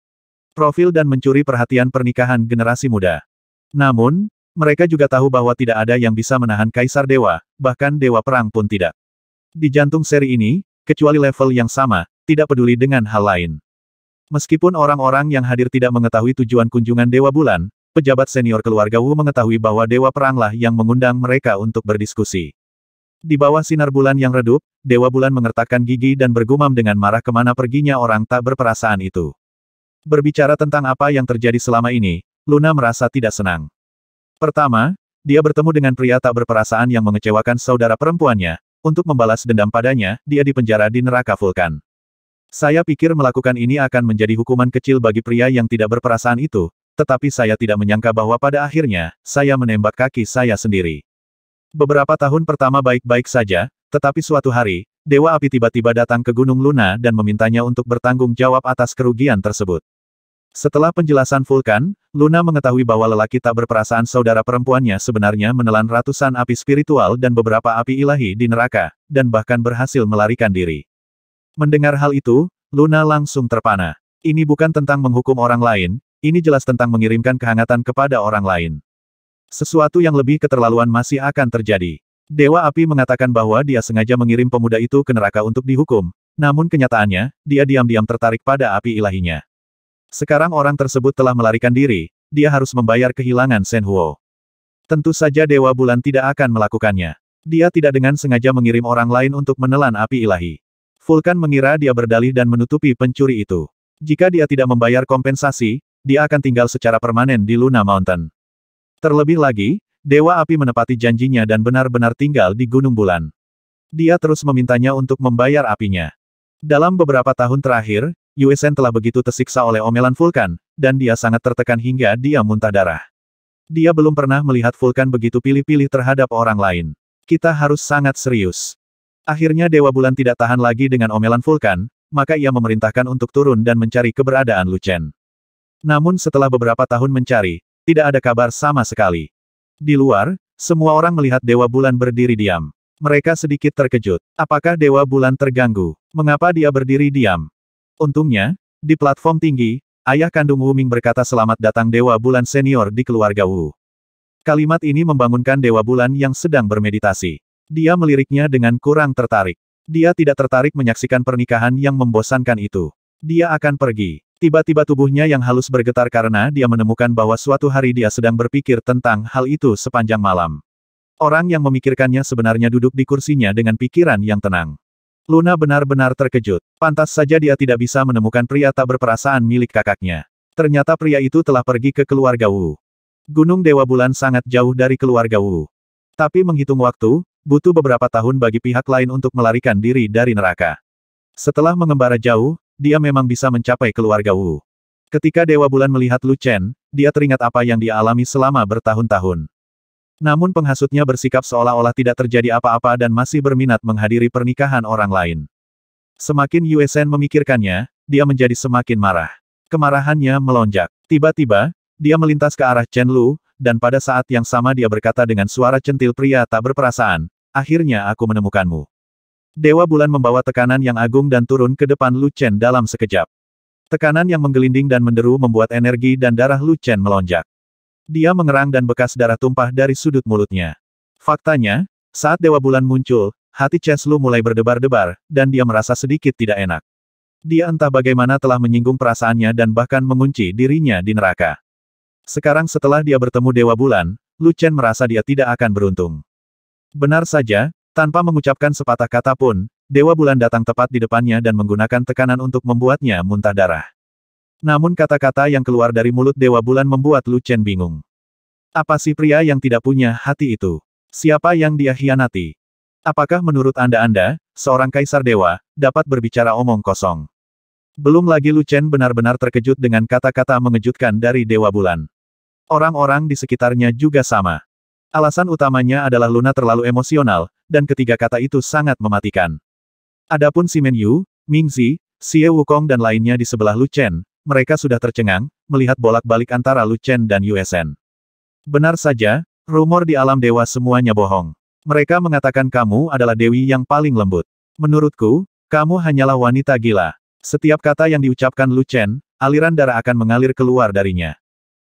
Profil dan mencuri perhatian pernikahan generasi muda. Namun, mereka juga tahu bahwa tidak ada yang bisa menahan kaisar dewa, bahkan dewa perang pun tidak. Di jantung seri ini, kecuali level yang sama, tidak peduli dengan hal lain. Meskipun orang-orang yang hadir tidak mengetahui tujuan kunjungan Dewa Bulan, pejabat senior keluarga Wu mengetahui bahwa Dewa Peranglah yang mengundang mereka untuk berdiskusi. Di bawah sinar bulan yang redup, Dewa Bulan mengertakkan gigi dan bergumam dengan marah kemana perginya orang tak berperasaan itu. Berbicara tentang apa yang terjadi selama ini, Luna merasa tidak senang. Pertama, dia bertemu dengan pria tak berperasaan yang mengecewakan saudara perempuannya, untuk membalas dendam padanya, dia dipenjara di neraka vulkan. Saya pikir melakukan ini akan menjadi hukuman kecil bagi pria yang tidak berperasaan itu, tetapi saya tidak menyangka bahwa pada akhirnya, saya menembak kaki saya sendiri. Beberapa tahun pertama baik-baik saja, tetapi suatu hari, Dewa Api tiba-tiba datang ke Gunung Luna dan memintanya untuk bertanggung jawab atas kerugian tersebut. Setelah penjelasan Vulkan, Luna mengetahui bahwa lelaki tak berperasaan saudara perempuannya sebenarnya menelan ratusan api spiritual dan beberapa api ilahi di neraka, dan bahkan berhasil melarikan diri. Mendengar hal itu, Luna langsung terpana. Ini bukan tentang menghukum orang lain, ini jelas tentang mengirimkan kehangatan kepada orang lain. Sesuatu yang lebih keterlaluan masih akan terjadi. Dewa Api mengatakan bahwa dia sengaja mengirim pemuda itu ke neraka untuk dihukum, namun kenyataannya, dia diam-diam tertarik pada api ilahinya. Sekarang orang tersebut telah melarikan diri, dia harus membayar kehilangan Shen Huo. Tentu saja Dewa Bulan tidak akan melakukannya. Dia tidak dengan sengaja mengirim orang lain untuk menelan api ilahi. Vulkan mengira dia berdalih dan menutupi pencuri itu. Jika dia tidak membayar kompensasi, dia akan tinggal secara permanen di Luna Mountain. Terlebih lagi, Dewa Api menepati janjinya dan benar-benar tinggal di Gunung Bulan. Dia terus memintanya untuk membayar apinya. Dalam beberapa tahun terakhir, Yuesen telah begitu tersiksa oleh omelan Vulkan, dan dia sangat tertekan hingga dia muntah darah. Dia belum pernah melihat Vulkan begitu pilih-pilih terhadap orang lain. Kita harus sangat serius. Akhirnya Dewa Bulan tidak tahan lagi dengan omelan Vulkan, maka ia memerintahkan untuk turun dan mencari keberadaan Lucen. Namun setelah beberapa tahun mencari, tidak ada kabar sama sekali. Di luar, semua orang melihat Dewa Bulan berdiri diam. Mereka sedikit terkejut. Apakah Dewa Bulan terganggu? Mengapa dia berdiri diam? Untungnya, di platform tinggi, ayah kandung Wu Ming berkata selamat datang Dewa Bulan senior di keluarga Wu. Kalimat ini membangunkan Dewa Bulan yang sedang bermeditasi. Dia meliriknya dengan kurang tertarik. Dia tidak tertarik menyaksikan pernikahan yang membosankan itu. Dia akan pergi. Tiba-tiba tubuhnya yang halus bergetar karena dia menemukan bahwa suatu hari dia sedang berpikir tentang hal itu sepanjang malam. Orang yang memikirkannya sebenarnya duduk di kursinya dengan pikiran yang tenang. Luna benar-benar terkejut. Pantas saja dia tidak bisa menemukan pria tak berperasaan milik kakaknya. Ternyata pria itu telah pergi ke keluarga Wu. Gunung Dewa Bulan sangat jauh dari keluarga Wu. Tapi menghitung waktu, butuh beberapa tahun bagi pihak lain untuk melarikan diri dari neraka. Setelah mengembara jauh, dia memang bisa mencapai keluarga Wu. Ketika Dewa Bulan melihat Lu Chen, dia teringat apa yang dia alami selama bertahun-tahun. Namun penghasutnya bersikap seolah-olah tidak terjadi apa-apa dan masih berminat menghadiri pernikahan orang lain. Semakin Yue Sen memikirkannya, dia menjadi semakin marah. Kemarahannya melonjak. Tiba-tiba, dia melintas ke arah Chen Lu, dan pada saat yang sama dia berkata dengan suara centil pria tak berperasaan, akhirnya aku menemukanmu. Dewa bulan membawa tekanan yang agung dan turun ke depan Lu Chen dalam sekejap. Tekanan yang menggelinding dan menderu membuat energi dan darah Lu Chen melonjak. Dia mengerang dan bekas darah tumpah dari sudut mulutnya. Faktanya, saat Dewa Bulan muncul, hati Chen Lu mulai berdebar-debar, dan dia merasa sedikit tidak enak. Dia entah bagaimana telah menyinggung perasaannya dan bahkan mengunci dirinya di neraka. Sekarang setelah dia bertemu Dewa Bulan, Lu Chen merasa dia tidak akan beruntung. Benar saja, tanpa mengucapkan sepatah kata pun, Dewa Bulan datang tepat di depannya dan menggunakan tekanan untuk membuatnya muntah darah. Namun kata-kata yang keluar dari mulut Dewa Bulan membuat Lu Chen bingung. Apa si pria yang tidak punya hati itu? Siapa yang dia hianati? Apakah menurut Anda-Anda, seorang kaisar dewa, dapat berbicara omong kosong? Belum lagi Lu Chen benar-benar terkejut dengan kata-kata mengejutkan dari Dewa Bulan. Orang-orang di sekitarnya juga sama. Alasan utamanya adalah Luna terlalu emosional, dan ketiga kata itu sangat mematikan. Adapun Simen Yu, Zi, Xie Wukong dan lainnya di sebelah Lu Chen, mereka sudah tercengang, melihat bolak-balik antara Lu Chen dan USN. Benar saja, rumor di alam dewa semuanya bohong. Mereka mengatakan kamu adalah dewi yang paling lembut. Menurutku, kamu hanyalah wanita gila. Setiap kata yang diucapkan Lu Chen, aliran darah akan mengalir keluar darinya.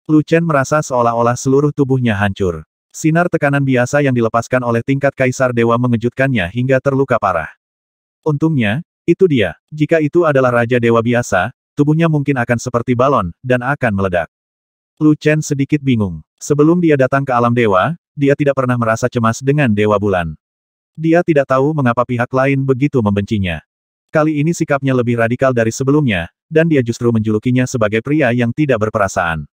Lu Chen merasa seolah-olah seluruh tubuhnya hancur. Sinar tekanan biasa yang dilepaskan oleh tingkat kaisar dewa mengejutkannya hingga terluka parah. Untungnya, itu dia. Jika itu adalah raja dewa biasa, tubuhnya mungkin akan seperti balon, dan akan meledak. Lu Chen sedikit bingung. Sebelum dia datang ke alam dewa, dia tidak pernah merasa cemas dengan dewa bulan. Dia tidak tahu mengapa pihak lain begitu membencinya. Kali ini sikapnya lebih radikal dari sebelumnya, dan dia justru menjulukinya sebagai pria yang tidak berperasaan.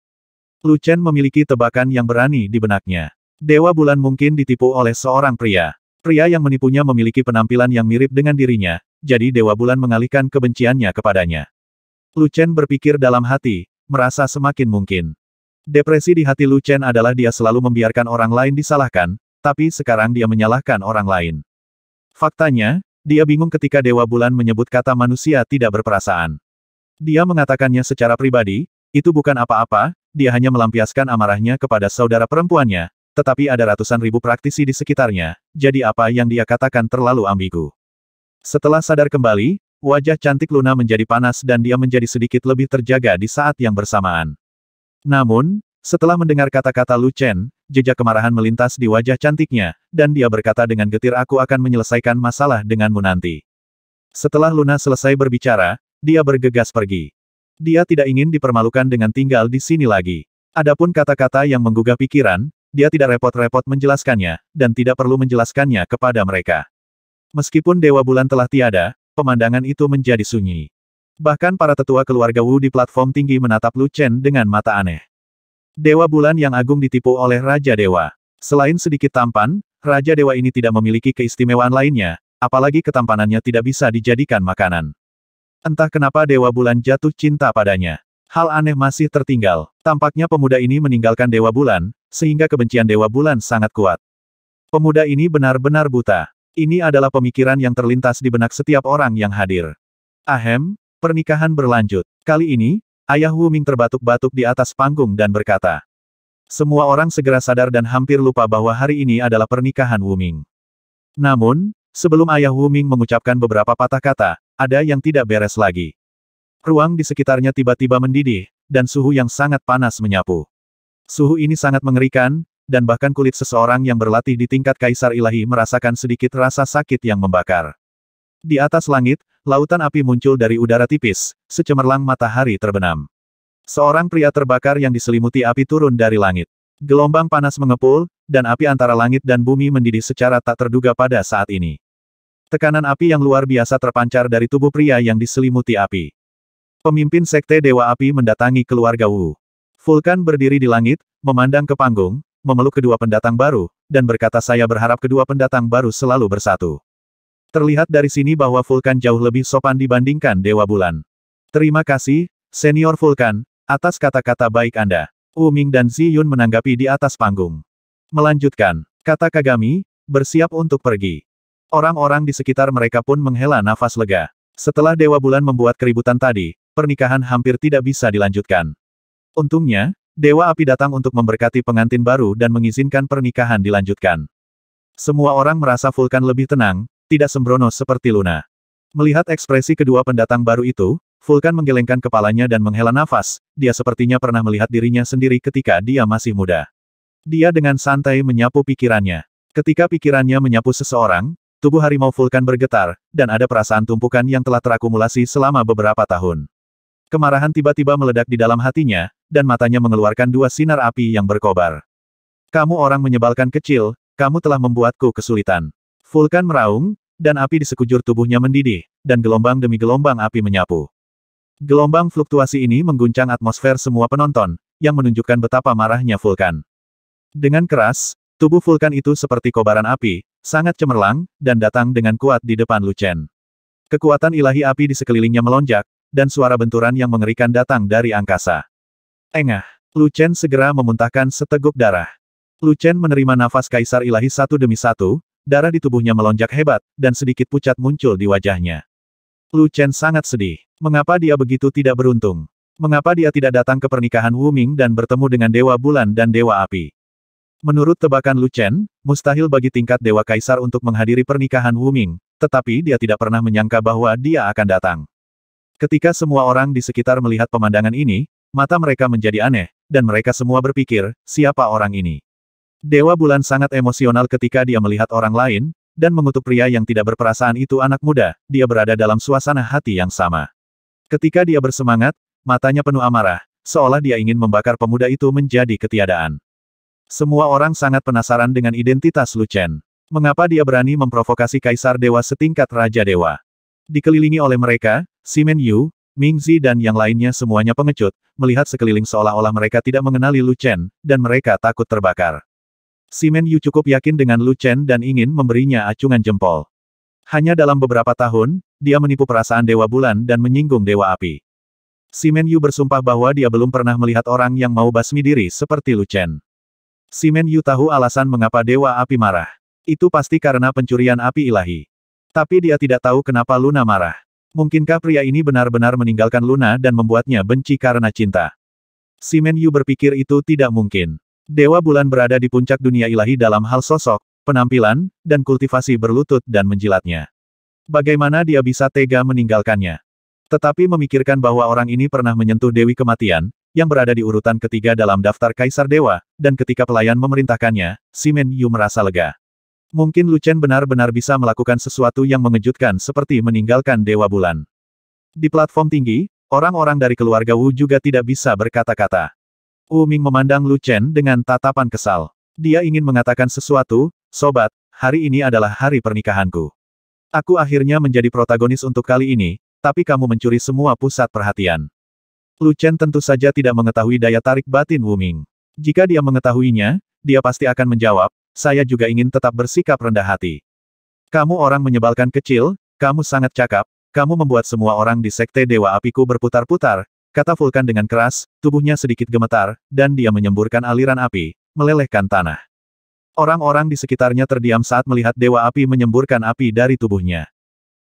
Lu Chen memiliki tebakan yang berani di benaknya. Dewa Bulan mungkin ditipu oleh seorang pria. Pria yang menipunya memiliki penampilan yang mirip dengan dirinya, jadi Dewa Bulan mengalihkan kebenciannya kepadanya. Lucen berpikir dalam hati, merasa semakin mungkin. Depresi di hati Lucen adalah dia selalu membiarkan orang lain disalahkan, tapi sekarang dia menyalahkan orang lain. Faktanya, dia bingung ketika Dewa Bulan menyebut kata manusia tidak berperasaan. Dia mengatakannya secara pribadi, itu bukan apa-apa, dia hanya melampiaskan amarahnya kepada saudara perempuannya, tetapi ada ratusan ribu praktisi di sekitarnya, jadi apa yang dia katakan terlalu ambigu. Setelah sadar kembali, wajah cantik Luna menjadi panas dan dia menjadi sedikit lebih terjaga di saat yang bersamaan. Namun, setelah mendengar kata-kata Lu Chen, jejak kemarahan melintas di wajah cantiknya, dan dia berkata dengan getir aku akan menyelesaikan masalah denganmu nanti. Setelah Luna selesai berbicara, dia bergegas pergi. Dia tidak ingin dipermalukan dengan tinggal di sini lagi. Adapun kata-kata yang menggugah pikiran, dia tidak repot-repot menjelaskannya, dan tidak perlu menjelaskannya kepada mereka. Meskipun Dewa Bulan telah tiada, pemandangan itu menjadi sunyi. Bahkan para tetua keluarga Wu di platform tinggi menatap Lu Chen dengan mata aneh. Dewa Bulan yang agung ditipu oleh Raja Dewa. Selain sedikit tampan, Raja Dewa ini tidak memiliki keistimewaan lainnya, apalagi ketampanannya tidak bisa dijadikan makanan. Entah kenapa Dewa Bulan jatuh cinta padanya. Hal aneh masih tertinggal. Tampaknya pemuda ini meninggalkan Dewa Bulan, sehingga kebencian Dewa Bulan sangat kuat. Pemuda ini benar-benar buta. Ini adalah pemikiran yang terlintas di benak setiap orang yang hadir. Ahem, pernikahan berlanjut. Kali ini, ayah Wu Ming terbatuk-batuk di atas panggung dan berkata. Semua orang segera sadar dan hampir lupa bahwa hari ini adalah pernikahan Wu Ming. Namun, sebelum ayah Wu Ming mengucapkan beberapa patah kata, ada yang tidak beres lagi. Ruang di sekitarnya tiba-tiba mendidih, dan suhu yang sangat panas menyapu. Suhu ini sangat mengerikan, dan bahkan kulit seseorang yang berlatih di tingkat kaisar ilahi merasakan sedikit rasa sakit yang membakar. Di atas langit, lautan api muncul dari udara tipis, secemerlang matahari terbenam. Seorang pria terbakar yang diselimuti api turun dari langit. Gelombang panas mengepul, dan api antara langit dan bumi mendidih secara tak terduga pada saat ini. Tekanan api yang luar biasa terpancar dari tubuh pria yang diselimuti api. Pemimpin Sekte Dewa Api mendatangi keluarga Wu. Vulkan berdiri di langit, memandang ke panggung, memeluk kedua pendatang baru, dan berkata saya berharap kedua pendatang baru selalu bersatu. Terlihat dari sini bahwa Vulkan jauh lebih sopan dibandingkan Dewa Bulan. Terima kasih, Senior Vulkan, atas kata-kata baik Anda. Wu Ming dan Zi Yun menanggapi di atas panggung. Melanjutkan, kata Kagami, bersiap untuk pergi. Orang-orang di sekitar mereka pun menghela nafas lega. Setelah Dewa Bulan membuat keributan tadi, pernikahan hampir tidak bisa dilanjutkan. Untungnya, Dewa Api datang untuk memberkati pengantin baru dan mengizinkan pernikahan dilanjutkan. Semua orang merasa Vulkan lebih tenang, tidak sembrono seperti Luna. Melihat ekspresi kedua pendatang baru itu, Vulkan menggelengkan kepalanya dan menghela nafas, dia sepertinya pernah melihat dirinya sendiri ketika dia masih muda. Dia dengan santai menyapu pikirannya. Ketika pikirannya menyapu seseorang, tubuh harimau Vulkan bergetar, dan ada perasaan tumpukan yang telah terakumulasi selama beberapa tahun. Kemarahan tiba-tiba meledak di dalam hatinya, dan matanya mengeluarkan dua sinar api yang berkobar. Kamu orang menyebalkan kecil, kamu telah membuatku kesulitan. Vulkan meraung, dan api di sekujur tubuhnya mendidih, dan gelombang demi gelombang api menyapu. Gelombang fluktuasi ini mengguncang atmosfer semua penonton, yang menunjukkan betapa marahnya vulkan. Dengan keras, tubuh vulkan itu seperti kobaran api, sangat cemerlang, dan datang dengan kuat di depan Lucen. Kekuatan ilahi api di sekelilingnya melonjak, dan suara benturan yang mengerikan datang dari angkasa. Engah. Lu Chen segera memuntahkan seteguk darah. Lu Chen menerima nafas kaisar ilahi satu demi satu, darah di tubuhnya melonjak hebat, dan sedikit pucat muncul di wajahnya. Lu Chen sangat sedih. Mengapa dia begitu tidak beruntung? Mengapa dia tidak datang ke pernikahan Wu Ming dan bertemu dengan Dewa Bulan dan Dewa Api? Menurut tebakan Lu Chen, mustahil bagi tingkat Dewa Kaisar untuk menghadiri pernikahan Wu Ming, tetapi dia tidak pernah menyangka bahwa dia akan datang. Ketika semua orang di sekitar melihat pemandangan ini, mata mereka menjadi aneh, dan mereka semua berpikir, siapa orang ini? Dewa Bulan sangat emosional ketika dia melihat orang lain, dan mengutuk pria yang tidak berperasaan itu anak muda, dia berada dalam suasana hati yang sama. Ketika dia bersemangat, matanya penuh amarah, seolah dia ingin membakar pemuda itu menjadi ketiadaan. Semua orang sangat penasaran dengan identitas Lu Mengapa dia berani memprovokasi Kaisar Dewa setingkat Raja Dewa? Dikelilingi oleh mereka, Simen Yu, Mingzi dan yang lainnya semuanya pengecut, melihat sekeliling seolah-olah mereka tidak mengenali Lu Chen, dan mereka takut terbakar. Simen Yu cukup yakin dengan Lu Chen dan ingin memberinya acungan jempol. Hanya dalam beberapa tahun, dia menipu perasaan Dewa Bulan dan menyinggung Dewa Api. Simen Yu bersumpah bahwa dia belum pernah melihat orang yang mau basmi diri seperti Lu Chen. Simen Yu tahu alasan mengapa Dewa Api marah. Itu pasti karena pencurian api ilahi. Tapi dia tidak tahu kenapa Luna marah. Mungkinkah pria ini benar-benar meninggalkan Luna dan membuatnya benci karena cinta? Simen Yu berpikir itu tidak mungkin. Dewa Bulan berada di puncak dunia ilahi dalam hal sosok, penampilan, dan kultivasi berlutut dan menjilatnya. Bagaimana dia bisa tega meninggalkannya? Tetapi memikirkan bahwa orang ini pernah menyentuh Dewi Kematian, yang berada di urutan ketiga dalam daftar Kaisar Dewa, dan ketika pelayan memerintahkannya, Simen Yu merasa lega. Mungkin Lucen benar-benar bisa melakukan sesuatu yang mengejutkan seperti meninggalkan Dewa Bulan. Di platform tinggi, orang-orang dari keluarga Wu juga tidak bisa berkata-kata. Wu Ming memandang Lucen dengan tatapan kesal. Dia ingin mengatakan sesuatu, Sobat, hari ini adalah hari pernikahanku. Aku akhirnya menjadi protagonis untuk kali ini, tapi kamu mencuri semua pusat perhatian. Lu tentu saja tidak mengetahui daya tarik batin Wu Ming. Jika dia mengetahuinya, dia pasti akan menjawab, saya juga ingin tetap bersikap rendah hati. Kamu orang menyebalkan kecil, kamu sangat cakap, kamu membuat semua orang di sekte Dewa Apiku berputar-putar, kata Vulkan dengan keras, tubuhnya sedikit gemetar, dan dia menyemburkan aliran api, melelehkan tanah. Orang-orang di sekitarnya terdiam saat melihat Dewa Api menyemburkan api dari tubuhnya.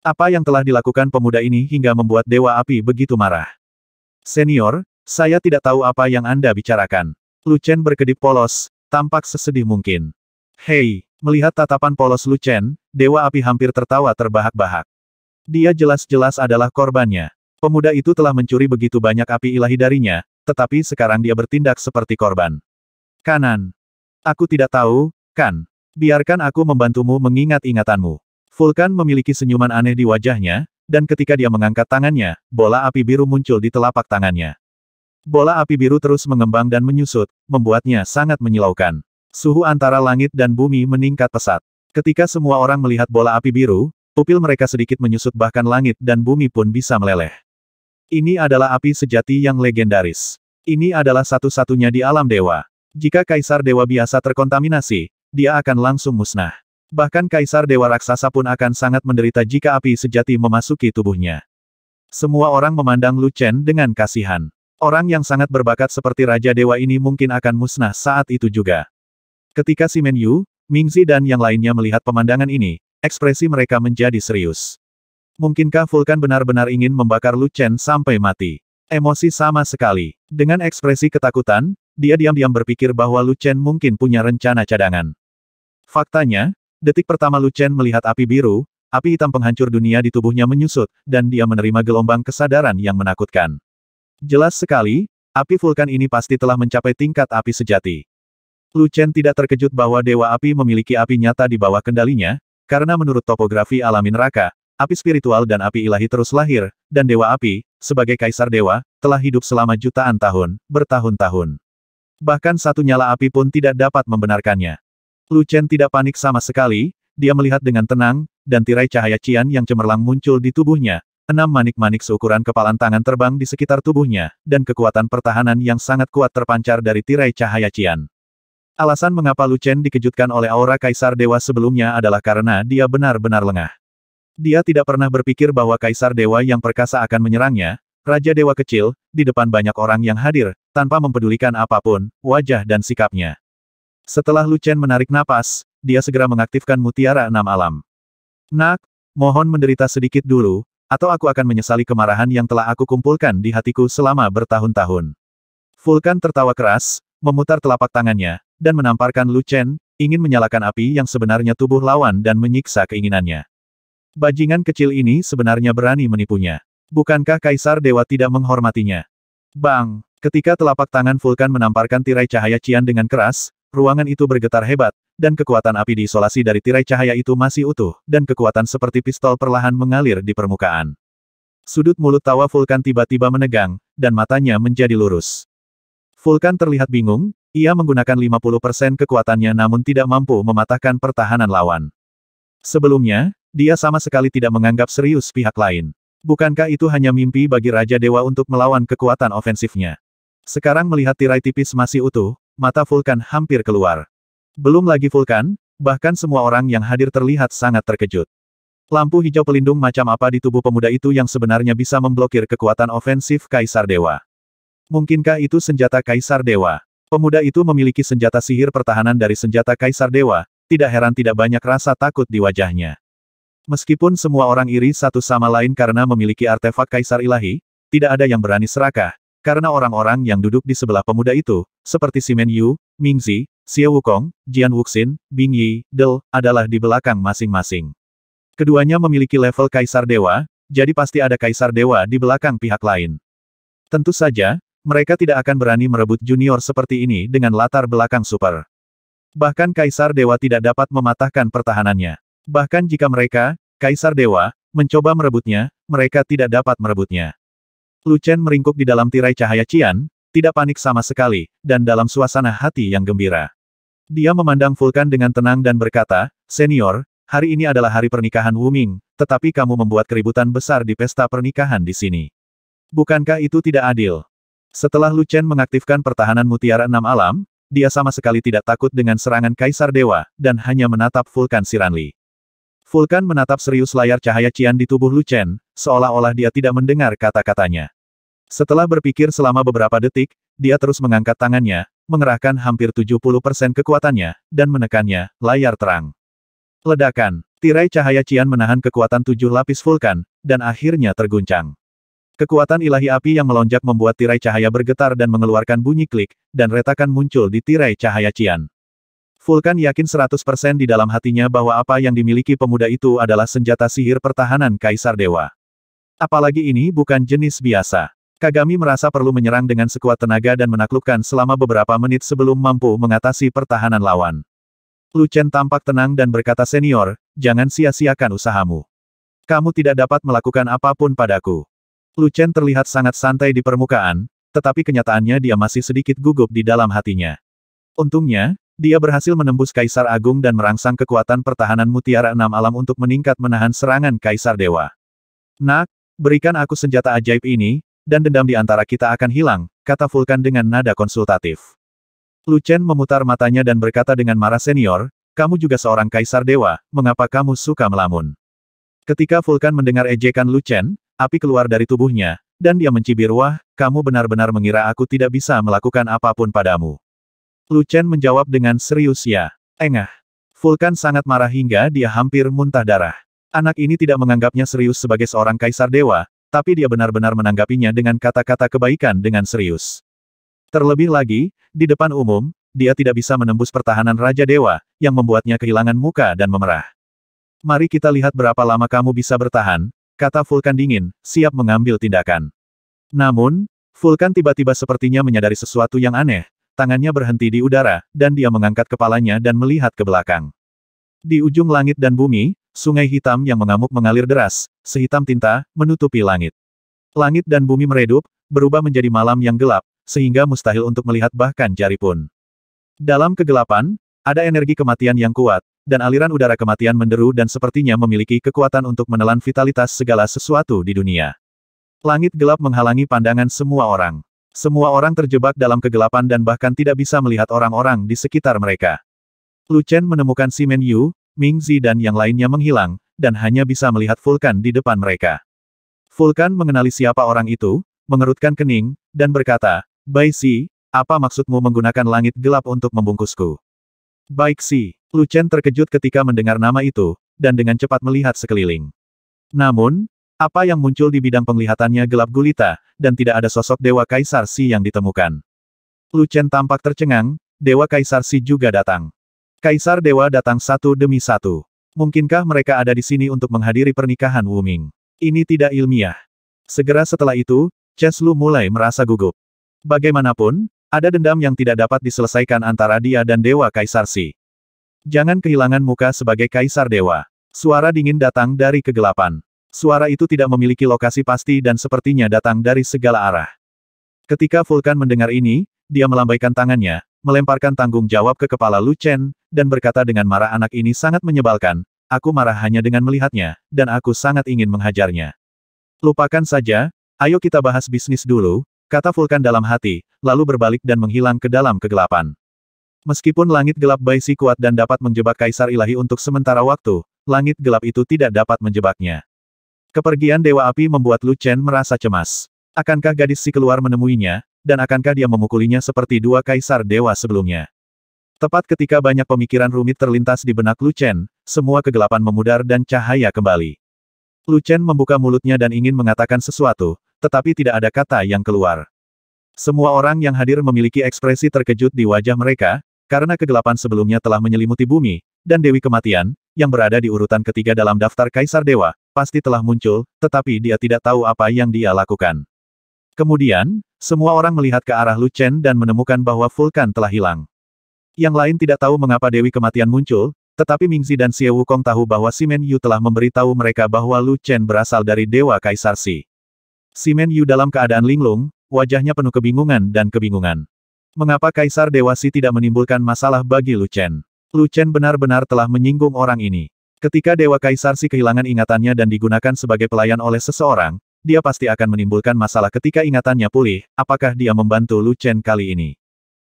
Apa yang telah dilakukan pemuda ini hingga membuat Dewa Api begitu marah? Senior, saya tidak tahu apa yang Anda bicarakan. Lucen berkedip polos, tampak sesedih mungkin. Hei! Melihat tatapan polos Lucen, Dewa Api hampir tertawa terbahak-bahak. Dia jelas-jelas adalah korbannya. Pemuda itu telah mencuri begitu banyak api ilahi darinya, tetapi sekarang dia bertindak seperti korban. Kanan. Aku tidak tahu, kan? Biarkan aku membantumu mengingat ingatanmu. Vulkan memiliki senyuman aneh di wajahnya, dan ketika dia mengangkat tangannya, bola api biru muncul di telapak tangannya. Bola api biru terus mengembang dan menyusut, membuatnya sangat menyilaukan. Suhu antara langit dan bumi meningkat pesat. Ketika semua orang melihat bola api biru, pupil mereka sedikit menyusut bahkan langit dan bumi pun bisa meleleh. Ini adalah api sejati yang legendaris. Ini adalah satu-satunya di alam dewa. Jika kaisar dewa biasa terkontaminasi, dia akan langsung musnah. Bahkan kaisar dewa raksasa pun akan sangat menderita jika api sejati memasuki tubuhnya. Semua orang memandang Lu Chen dengan kasihan. Orang yang sangat berbakat seperti Raja Dewa ini mungkin akan musnah saat itu juga. Ketika si Menyu, Mingzi dan yang lainnya melihat pemandangan ini, ekspresi mereka menjadi serius. Mungkinkah Vulkan benar-benar ingin membakar Lu Chen sampai mati? Emosi sama sekali. Dengan ekspresi ketakutan, dia diam-diam berpikir bahwa Lu Chen mungkin punya rencana cadangan. Faktanya, detik pertama Lu Chen melihat api biru, api hitam penghancur dunia di tubuhnya menyusut, dan dia menerima gelombang kesadaran yang menakutkan. Jelas sekali, api vulkan ini pasti telah mencapai tingkat api sejati. Lu Chen tidak terkejut bahwa Dewa Api memiliki api nyata di bawah kendalinya, karena menurut topografi alami neraka, api spiritual dan api ilahi terus lahir, dan Dewa Api, sebagai kaisar dewa, telah hidup selama jutaan tahun, bertahun-tahun. Bahkan satu nyala api pun tidak dapat membenarkannya. Lu Chen tidak panik sama sekali, dia melihat dengan tenang, dan tirai cahaya Cian yang cemerlang muncul di tubuhnya, enam manik-manik seukuran kepalan tangan terbang di sekitar tubuhnya, dan kekuatan pertahanan yang sangat kuat terpancar dari tirai cahaya Cian. Alasan mengapa Lu Chen dikejutkan oleh aura Kaisar Dewa sebelumnya adalah karena dia benar-benar lengah. Dia tidak pernah berpikir bahwa Kaisar Dewa yang perkasa akan menyerangnya, Raja Dewa kecil, di depan banyak orang yang hadir, tanpa mempedulikan apapun, wajah dan sikapnya. Setelah Lu Chen menarik napas, dia segera mengaktifkan mutiara enam alam. Nak, mohon menderita sedikit dulu, atau aku akan menyesali kemarahan yang telah aku kumpulkan di hatiku selama bertahun-tahun. Vulkan tertawa keras, memutar telapak tangannya, dan menamparkan Lu Chen, ingin menyalakan api yang sebenarnya tubuh lawan dan menyiksa keinginannya. Bajingan kecil ini sebenarnya berani menipunya. Bukankah Kaisar Dewa tidak menghormatinya? Bang! Ketika telapak tangan Vulkan menamparkan tirai cahaya Cian dengan keras, ruangan itu bergetar hebat, dan kekuatan api diisolasi dari tirai cahaya itu masih utuh, dan kekuatan seperti pistol perlahan mengalir di permukaan. Sudut mulut tawa Vulkan tiba-tiba menegang, dan matanya menjadi lurus. Vulkan terlihat bingung, ia menggunakan 50% kekuatannya namun tidak mampu mematahkan pertahanan lawan. Sebelumnya, dia sama sekali tidak menganggap serius pihak lain. Bukankah itu hanya mimpi bagi Raja Dewa untuk melawan kekuatan ofensifnya? Sekarang melihat tirai tipis masih utuh, mata Vulkan hampir keluar. Belum lagi Vulkan, bahkan semua orang yang hadir terlihat sangat terkejut. Lampu hijau pelindung macam apa di tubuh pemuda itu yang sebenarnya bisa memblokir kekuatan ofensif Kaisar Dewa? Mungkinkah itu senjata Kaisar Dewa? Pemuda itu memiliki senjata sihir pertahanan dari senjata Kaisar Dewa, tidak heran tidak banyak rasa takut di wajahnya. Meskipun semua orang iri satu sama lain karena memiliki artefak Kaisar Ilahi, tidak ada yang berani serakah, karena orang-orang yang duduk di sebelah pemuda itu, seperti Simen Yu, Mingzi, Xie Wukong, Jian Wuxin, Bing Yi, Del, adalah di belakang masing-masing. Keduanya memiliki level Kaisar Dewa, jadi pasti ada Kaisar Dewa di belakang pihak lain. Tentu saja, mereka tidak akan berani merebut junior seperti ini dengan latar belakang super. Bahkan Kaisar Dewa tidak dapat mematahkan pertahanannya. Bahkan jika mereka, Kaisar Dewa, mencoba merebutnya, mereka tidak dapat merebutnya. Lucen meringkuk di dalam tirai cahaya Cian, tidak panik sama sekali, dan dalam suasana hati yang gembira. Dia memandang Vulkan dengan tenang dan berkata, Senior, hari ini adalah hari pernikahan Wuming, tetapi kamu membuat keributan besar di pesta pernikahan di sini. Bukankah itu tidak adil? Setelah Lu Chen mengaktifkan pertahanan mutiara enam alam, dia sama sekali tidak takut dengan serangan Kaisar Dewa, dan hanya menatap Vulkan Siranli. Vulkan menatap serius layar cahaya Cian di tubuh Lu Chen, seolah-olah dia tidak mendengar kata-katanya. Setelah berpikir selama beberapa detik, dia terus mengangkat tangannya, mengerahkan hampir 70% kekuatannya, dan menekannya, layar terang. Ledakan, tirai cahaya Cian menahan kekuatan tujuh lapis vulkan, dan akhirnya terguncang. Kekuatan ilahi api yang melonjak membuat tirai cahaya bergetar dan mengeluarkan bunyi klik, dan retakan muncul di tirai cahaya Cian. Vulkan yakin 100% di dalam hatinya bahwa apa yang dimiliki pemuda itu adalah senjata sihir pertahanan Kaisar Dewa. Apalagi ini bukan jenis biasa. Kagami merasa perlu menyerang dengan sekuat tenaga dan menaklukkan selama beberapa menit sebelum mampu mengatasi pertahanan lawan. Lucen tampak tenang dan berkata senior, jangan sia-siakan usahamu. Kamu tidak dapat melakukan apapun padaku. Lu Chen terlihat sangat santai di permukaan, tetapi kenyataannya dia masih sedikit gugup di dalam hatinya. Untungnya, dia berhasil menembus Kaisar Agung dan merangsang kekuatan pertahanan Mutiara Enam Alam untuk meningkat menahan serangan Kaisar Dewa. Nak, berikan aku senjata ajaib ini, dan dendam di antara kita akan hilang, kata Vulkan dengan nada konsultatif. Lu Chen memutar matanya dan berkata dengan marah senior, kamu juga seorang Kaisar Dewa, mengapa kamu suka melamun? Ketika Vulkan mendengar ejekan Lu Chen, Api keluar dari tubuhnya, dan dia mencibir wah, kamu benar-benar mengira aku tidak bisa melakukan apapun padamu. Lu Chen menjawab dengan serius ya. Engah. Vulkan sangat marah hingga dia hampir muntah darah. Anak ini tidak menganggapnya serius sebagai seorang kaisar dewa, tapi dia benar-benar menanggapinya dengan kata-kata kebaikan dengan serius. Terlebih lagi, di depan umum, dia tidak bisa menembus pertahanan Raja Dewa, yang membuatnya kehilangan muka dan memerah. Mari kita lihat berapa lama kamu bisa bertahan, kata Vulkan dingin, siap mengambil tindakan. Namun, Vulkan tiba-tiba sepertinya menyadari sesuatu yang aneh, tangannya berhenti di udara, dan dia mengangkat kepalanya dan melihat ke belakang. Di ujung langit dan bumi, sungai hitam yang mengamuk mengalir deras, sehitam tinta, menutupi langit. Langit dan bumi meredup, berubah menjadi malam yang gelap, sehingga mustahil untuk melihat bahkan jari pun. Dalam kegelapan, ada energi kematian yang kuat, dan aliran udara kematian menderu dan sepertinya memiliki kekuatan untuk menelan vitalitas segala sesuatu di dunia. Langit gelap menghalangi pandangan semua orang. Semua orang terjebak dalam kegelapan dan bahkan tidak bisa melihat orang-orang di sekitar mereka. Lu Chen menemukan Men Yu, Ming Zi dan yang lainnya menghilang, dan hanya bisa melihat Vulkan di depan mereka. Vulkan mengenali siapa orang itu, mengerutkan kening, dan berkata, Bai Si, apa maksudmu menggunakan langit gelap untuk membungkusku? Baik si, Lu Chen terkejut ketika mendengar nama itu, dan dengan cepat melihat sekeliling. Namun, apa yang muncul di bidang penglihatannya gelap gulita, dan tidak ada sosok Dewa Kaisar Si yang ditemukan. Lu Chen tampak tercengang, Dewa Kaisar Si juga datang. Kaisar Dewa datang satu demi satu. Mungkinkah mereka ada di sini untuk menghadiri pernikahan Wu Ming? Ini tidak ilmiah. Segera setelah itu, Chen Lu mulai merasa gugup. Bagaimanapun, ada dendam yang tidak dapat diselesaikan antara dia dan Dewa Kaisar Si. Jangan kehilangan muka sebagai Kaisar Dewa. Suara dingin datang dari kegelapan. Suara itu tidak memiliki lokasi pasti dan sepertinya datang dari segala arah. Ketika Vulkan mendengar ini, dia melambaikan tangannya, melemparkan tanggung jawab ke kepala Lu Chen, dan berkata dengan marah anak ini sangat menyebalkan, aku marah hanya dengan melihatnya, dan aku sangat ingin menghajarnya. Lupakan saja, ayo kita bahas bisnis dulu, Kata Vulkan dalam hati, lalu berbalik dan menghilang ke dalam kegelapan. Meskipun langit gelap Baisi kuat dan dapat menjebak Kaisar Ilahi untuk sementara waktu, langit gelap itu tidak dapat menjebaknya. Kepergian Dewa Api membuat Lu Chen merasa cemas. Akankah gadis si keluar menemuinya, dan akankah dia memukulinya seperti dua kaisar dewa sebelumnya? Tepat ketika banyak pemikiran rumit terlintas di benak Lu Chen, semua kegelapan memudar dan cahaya kembali. Lu Chen membuka mulutnya dan ingin mengatakan sesuatu, tetapi tidak ada kata yang keluar. Semua orang yang hadir memiliki ekspresi terkejut di wajah mereka, karena kegelapan sebelumnya telah menyelimuti bumi, dan Dewi Kematian, yang berada di urutan ketiga dalam daftar Kaisar Dewa, pasti telah muncul, tetapi dia tidak tahu apa yang dia lakukan. Kemudian, semua orang melihat ke arah Lu Chen dan menemukan bahwa vulkan telah hilang. Yang lain tidak tahu mengapa Dewi Kematian muncul, tetapi Mingzi dan Xie Wukong tahu bahwa Simen Yu telah memberitahu mereka bahwa Lu Chen berasal dari Dewa Kaisar Si. Simen Yu dalam keadaan linglung, wajahnya penuh kebingungan dan kebingungan. Mengapa Kaisar Dewa Si tidak menimbulkan masalah bagi Lu Chen? Lu Chen benar-benar telah menyinggung orang ini. Ketika Dewa Kaisar Si kehilangan ingatannya dan digunakan sebagai pelayan oleh seseorang, dia pasti akan menimbulkan masalah ketika ingatannya pulih, apakah dia membantu Lu Chen kali ini?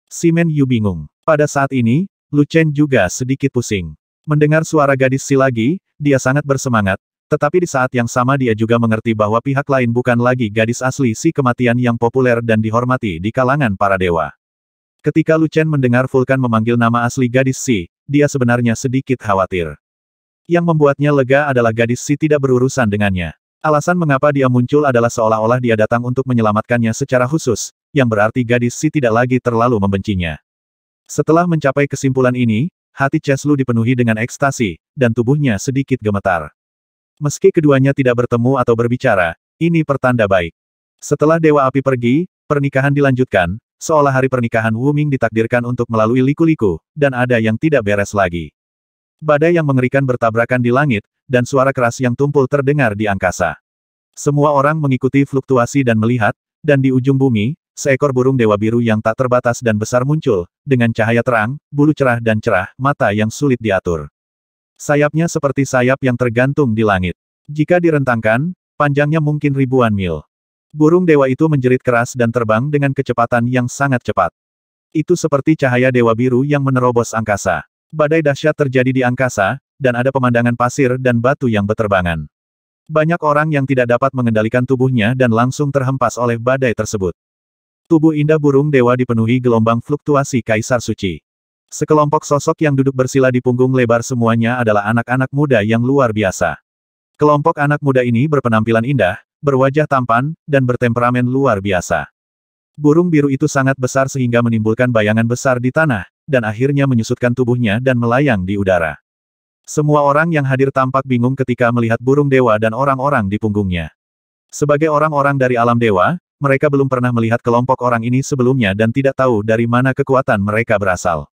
Simen Yu bingung. Pada saat ini, Lu Chen juga sedikit pusing. Mendengar suara gadis si lagi, dia sangat bersemangat, tetapi di saat yang sama dia juga mengerti bahwa pihak lain bukan lagi gadis asli si kematian yang populer dan dihormati di kalangan para dewa. Ketika Lucen mendengar Vulkan memanggil nama asli gadis si, dia sebenarnya sedikit khawatir. Yang membuatnya lega adalah gadis si tidak berurusan dengannya. Alasan mengapa dia muncul adalah seolah-olah dia datang untuk menyelamatkannya secara khusus, yang berarti gadis si tidak lagi terlalu membencinya. Setelah mencapai kesimpulan ini, hati Cheslu dipenuhi dengan ekstasi, dan tubuhnya sedikit gemetar. Meski keduanya tidak bertemu atau berbicara, ini pertanda baik. Setelah Dewa Api pergi, pernikahan dilanjutkan, seolah hari pernikahan Wu Ming ditakdirkan untuk melalui liku-liku, dan ada yang tidak beres lagi. Badai yang mengerikan bertabrakan di langit, dan suara keras yang tumpul terdengar di angkasa. Semua orang mengikuti fluktuasi dan melihat, dan di ujung bumi, seekor burung dewa biru yang tak terbatas dan besar muncul, dengan cahaya terang, bulu cerah dan cerah, mata yang sulit diatur. Sayapnya seperti sayap yang tergantung di langit. Jika direntangkan, panjangnya mungkin ribuan mil. Burung dewa itu menjerit keras dan terbang dengan kecepatan yang sangat cepat. Itu seperti cahaya dewa biru yang menerobos angkasa. Badai dahsyat terjadi di angkasa, dan ada pemandangan pasir dan batu yang beterbangan. Banyak orang yang tidak dapat mengendalikan tubuhnya dan langsung terhempas oleh badai tersebut. Tubuh indah burung dewa dipenuhi gelombang fluktuasi kaisar suci. Sekelompok sosok yang duduk bersila di punggung lebar semuanya adalah anak-anak muda yang luar biasa. Kelompok anak muda ini berpenampilan indah, berwajah tampan, dan bertemperamen luar biasa. Burung biru itu sangat besar sehingga menimbulkan bayangan besar di tanah, dan akhirnya menyusutkan tubuhnya dan melayang di udara. Semua orang yang hadir tampak bingung ketika melihat burung dewa dan orang-orang di punggungnya. Sebagai orang-orang dari alam dewa, mereka belum pernah melihat kelompok orang ini sebelumnya dan tidak tahu dari mana kekuatan mereka berasal.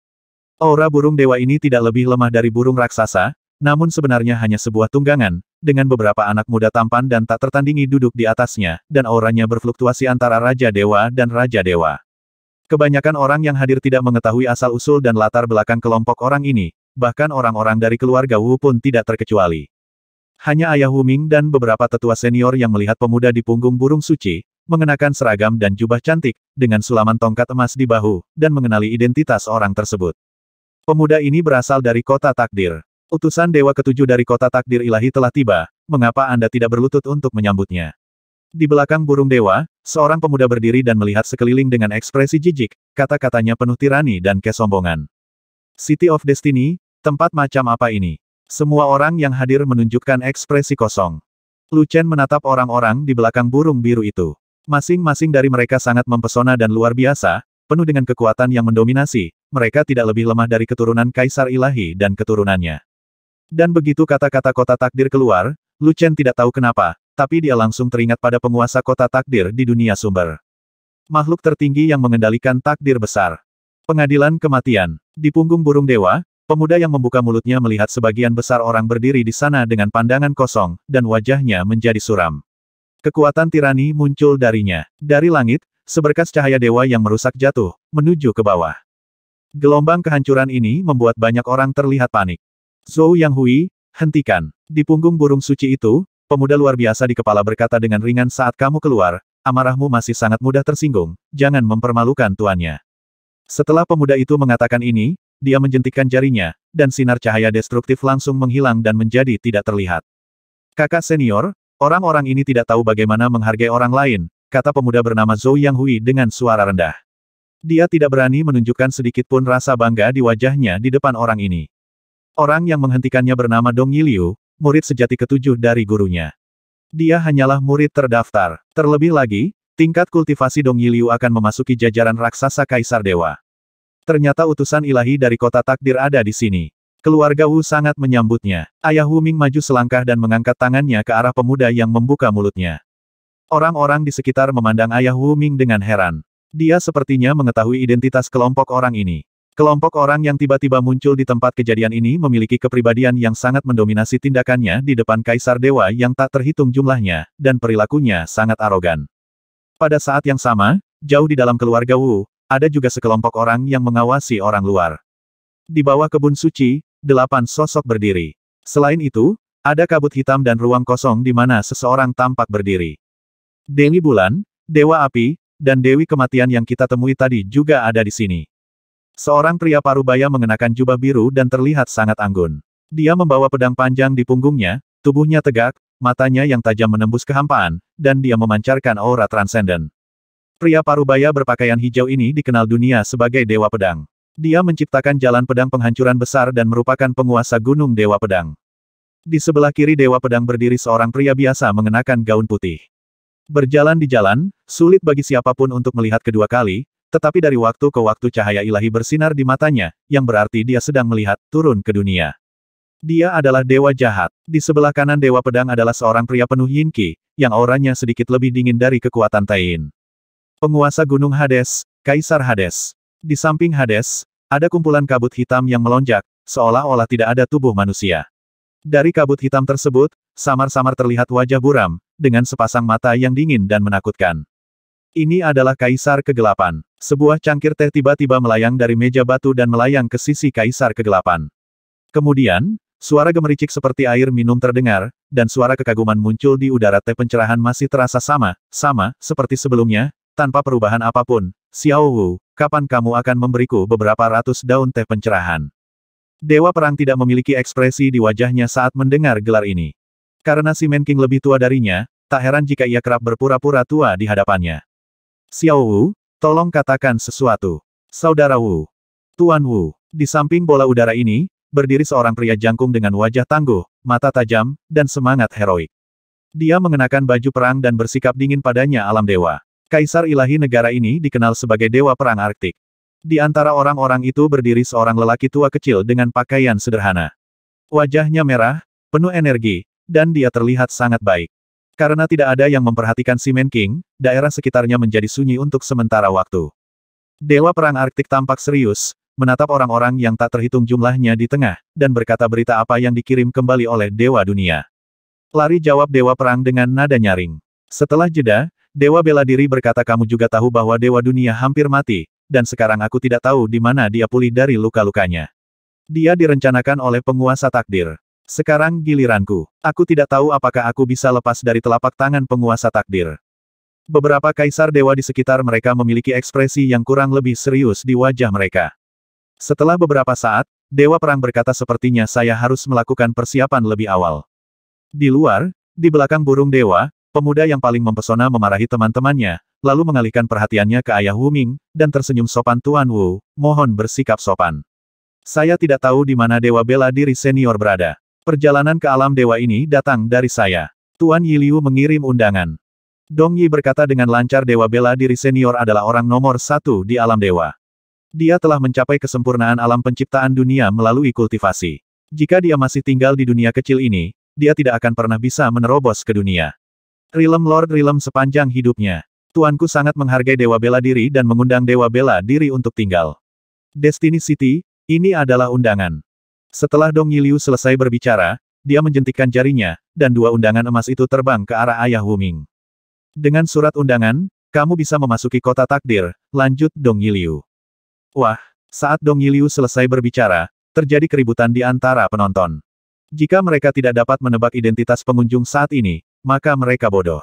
Aura burung dewa ini tidak lebih lemah dari burung raksasa, namun sebenarnya hanya sebuah tunggangan, dengan beberapa anak muda tampan dan tak tertandingi duduk di atasnya, dan auranya berfluktuasi antara Raja Dewa dan Raja Dewa. Kebanyakan orang yang hadir tidak mengetahui asal-usul dan latar belakang kelompok orang ini, bahkan orang-orang dari keluarga Wu pun tidak terkecuali. Hanya ayah Wu Ming dan beberapa tetua senior yang melihat pemuda di punggung burung suci, mengenakan seragam dan jubah cantik, dengan sulaman tongkat emas di bahu, dan mengenali identitas orang tersebut. Pemuda ini berasal dari kota takdir. Utusan Dewa Ketujuh dari kota takdir ilahi telah tiba, mengapa Anda tidak berlutut untuk menyambutnya? Di belakang burung dewa, seorang pemuda berdiri dan melihat sekeliling dengan ekspresi jijik, kata-katanya penuh tirani dan kesombongan. City of Destiny, tempat macam apa ini? Semua orang yang hadir menunjukkan ekspresi kosong. Lucen menatap orang-orang di belakang burung biru itu. Masing-masing dari mereka sangat mempesona dan luar biasa, penuh dengan kekuatan yang mendominasi, mereka tidak lebih lemah dari keturunan Kaisar Ilahi dan keturunannya. Dan begitu kata-kata kota takdir keluar, Lu Chen tidak tahu kenapa, tapi dia langsung teringat pada penguasa kota takdir di dunia sumber. Makhluk tertinggi yang mengendalikan takdir besar. Pengadilan kematian. Di punggung burung dewa, pemuda yang membuka mulutnya melihat sebagian besar orang berdiri di sana dengan pandangan kosong, dan wajahnya menjadi suram. Kekuatan tirani muncul darinya. Dari langit, seberkas cahaya dewa yang merusak jatuh, menuju ke bawah. Gelombang kehancuran ini membuat banyak orang terlihat panik. Zhou Yang Hui, hentikan. Di punggung burung suci itu, pemuda luar biasa di kepala berkata dengan ringan saat kamu keluar, amarahmu masih sangat mudah tersinggung, jangan mempermalukan tuannya. Setelah pemuda itu mengatakan ini, dia menjentikkan jarinya, dan sinar cahaya destruktif langsung menghilang dan menjadi tidak terlihat. Kakak senior, orang-orang ini tidak tahu bagaimana menghargai orang lain, kata pemuda bernama Zhou Yang Hui dengan suara rendah. Dia tidak berani menunjukkan sedikit pun rasa bangga di wajahnya di depan orang ini. Orang yang menghentikannya bernama Dong Yiliu, murid sejati ketujuh dari gurunya. Dia hanyalah murid terdaftar. Terlebih lagi, tingkat kultivasi Dong Yiliu akan memasuki jajaran raksasa Kaisar Dewa. Ternyata utusan ilahi dari kota takdir ada di sini. Keluarga Wu sangat menyambutnya. Ayah Wu Ming maju selangkah dan mengangkat tangannya ke arah pemuda yang membuka mulutnya. Orang-orang di sekitar memandang ayah Wu Ming dengan heran. Dia sepertinya mengetahui identitas kelompok orang ini. Kelompok orang yang tiba-tiba muncul di tempat kejadian ini memiliki kepribadian yang sangat mendominasi tindakannya di depan Kaisar Dewa yang tak terhitung jumlahnya, dan perilakunya sangat arogan. Pada saat yang sama, jauh di dalam keluarga Wu, ada juga sekelompok orang yang mengawasi orang luar. Di bawah kebun suci, delapan sosok berdiri. Selain itu, ada kabut hitam dan ruang kosong di mana seseorang tampak berdiri. Dewi Bulan, Dewa Api, dan Dewi Kematian yang kita temui tadi juga ada di sini. Seorang pria parubaya mengenakan jubah biru dan terlihat sangat anggun. Dia membawa pedang panjang di punggungnya, tubuhnya tegak, matanya yang tajam menembus kehampaan, dan dia memancarkan aura transenden. Pria parubaya berpakaian hijau ini dikenal dunia sebagai Dewa Pedang. Dia menciptakan jalan pedang penghancuran besar dan merupakan penguasa gunung Dewa Pedang. Di sebelah kiri Dewa Pedang berdiri seorang pria biasa mengenakan gaun putih. Berjalan di jalan, sulit bagi siapapun untuk melihat kedua kali, tetapi dari waktu ke waktu cahaya ilahi bersinar di matanya, yang berarti dia sedang melihat turun ke dunia. Dia adalah dewa jahat. Di sebelah kanan dewa pedang adalah seorang pria penuh yinki, yang auranya sedikit lebih dingin dari kekuatan Tain. Penguasa Gunung Hades, Kaisar Hades. Di samping Hades, ada kumpulan kabut hitam yang melonjak, seolah-olah tidak ada tubuh manusia. Dari kabut hitam tersebut, samar-samar terlihat wajah buram, dengan sepasang mata yang dingin dan menakutkan. Ini adalah Kaisar Kegelapan. Sebuah cangkir teh tiba-tiba melayang dari meja batu dan melayang ke sisi Kaisar Kegelapan. Kemudian, suara gemericik seperti air minum terdengar, dan suara kekaguman muncul di udara teh pencerahan masih terasa sama, sama, seperti sebelumnya, tanpa perubahan apapun. Xiao Wu, kapan kamu akan memberiku beberapa ratus daun teh pencerahan? Dewa Perang tidak memiliki ekspresi di wajahnya saat mendengar gelar ini. Karena si King lebih tua darinya, tak heran jika ia kerap berpura-pura tua di hadapannya. Xiao Wu, tolong katakan sesuatu. Saudara Wu. Tuan Wu. Di samping bola udara ini, berdiri seorang pria jangkung dengan wajah tangguh, mata tajam, dan semangat heroik. Dia mengenakan baju perang dan bersikap dingin padanya alam dewa. Kaisar ilahi negara ini dikenal sebagai Dewa Perang Arktik. Di antara orang-orang itu berdiri seorang lelaki tua kecil dengan pakaian sederhana. Wajahnya merah, penuh energi, dan dia terlihat sangat baik. Karena tidak ada yang memperhatikan Simen King, daerah sekitarnya menjadi sunyi untuk sementara waktu. Dewa Perang Arktik tampak serius, menatap orang-orang yang tak terhitung jumlahnya di tengah, dan berkata berita apa yang dikirim kembali oleh Dewa Dunia. Lari jawab Dewa Perang dengan nada nyaring. Setelah jeda, Dewa Bela Diri berkata kamu juga tahu bahwa Dewa Dunia hampir mati, dan sekarang aku tidak tahu di mana dia pulih dari luka-lukanya. Dia direncanakan oleh penguasa takdir. Sekarang giliranku. Aku tidak tahu apakah aku bisa lepas dari telapak tangan penguasa takdir. Beberapa kaisar dewa di sekitar mereka memiliki ekspresi yang kurang lebih serius di wajah mereka. Setelah beberapa saat, Dewa Perang berkata sepertinya saya harus melakukan persiapan lebih awal. Di luar, di belakang burung dewa, pemuda yang paling mempesona memarahi teman-temannya, lalu mengalihkan perhatiannya ke ayah Wu Ming, dan tersenyum sopan Tuan Wu, mohon bersikap sopan. Saya tidak tahu di mana Dewa Bela Diri Senior berada. Perjalanan ke alam dewa ini datang dari saya. Tuan Yiliu mengirim undangan. Dong Yi berkata dengan lancar Dewa Bela Diri Senior adalah orang nomor satu di alam dewa. Dia telah mencapai kesempurnaan alam penciptaan dunia melalui kultivasi. Jika dia masih tinggal di dunia kecil ini, dia tidak akan pernah bisa menerobos ke dunia. Rilem Lord Rilem sepanjang hidupnya. Tuanku sangat menghargai Dewa Bela Diri dan mengundang Dewa Bela Diri untuk tinggal. Destiny City, ini adalah undangan. Setelah Dong Yiliu selesai berbicara, dia menjentikkan jarinya, dan dua undangan emas itu terbang ke arah ayah Wuming. Dengan surat undangan, kamu bisa memasuki kota takdir, lanjut Dong Yiliu. Wah, saat Dong Yiliu selesai berbicara, terjadi keributan di antara penonton. Jika mereka tidak dapat menebak identitas pengunjung saat ini, maka mereka bodoh.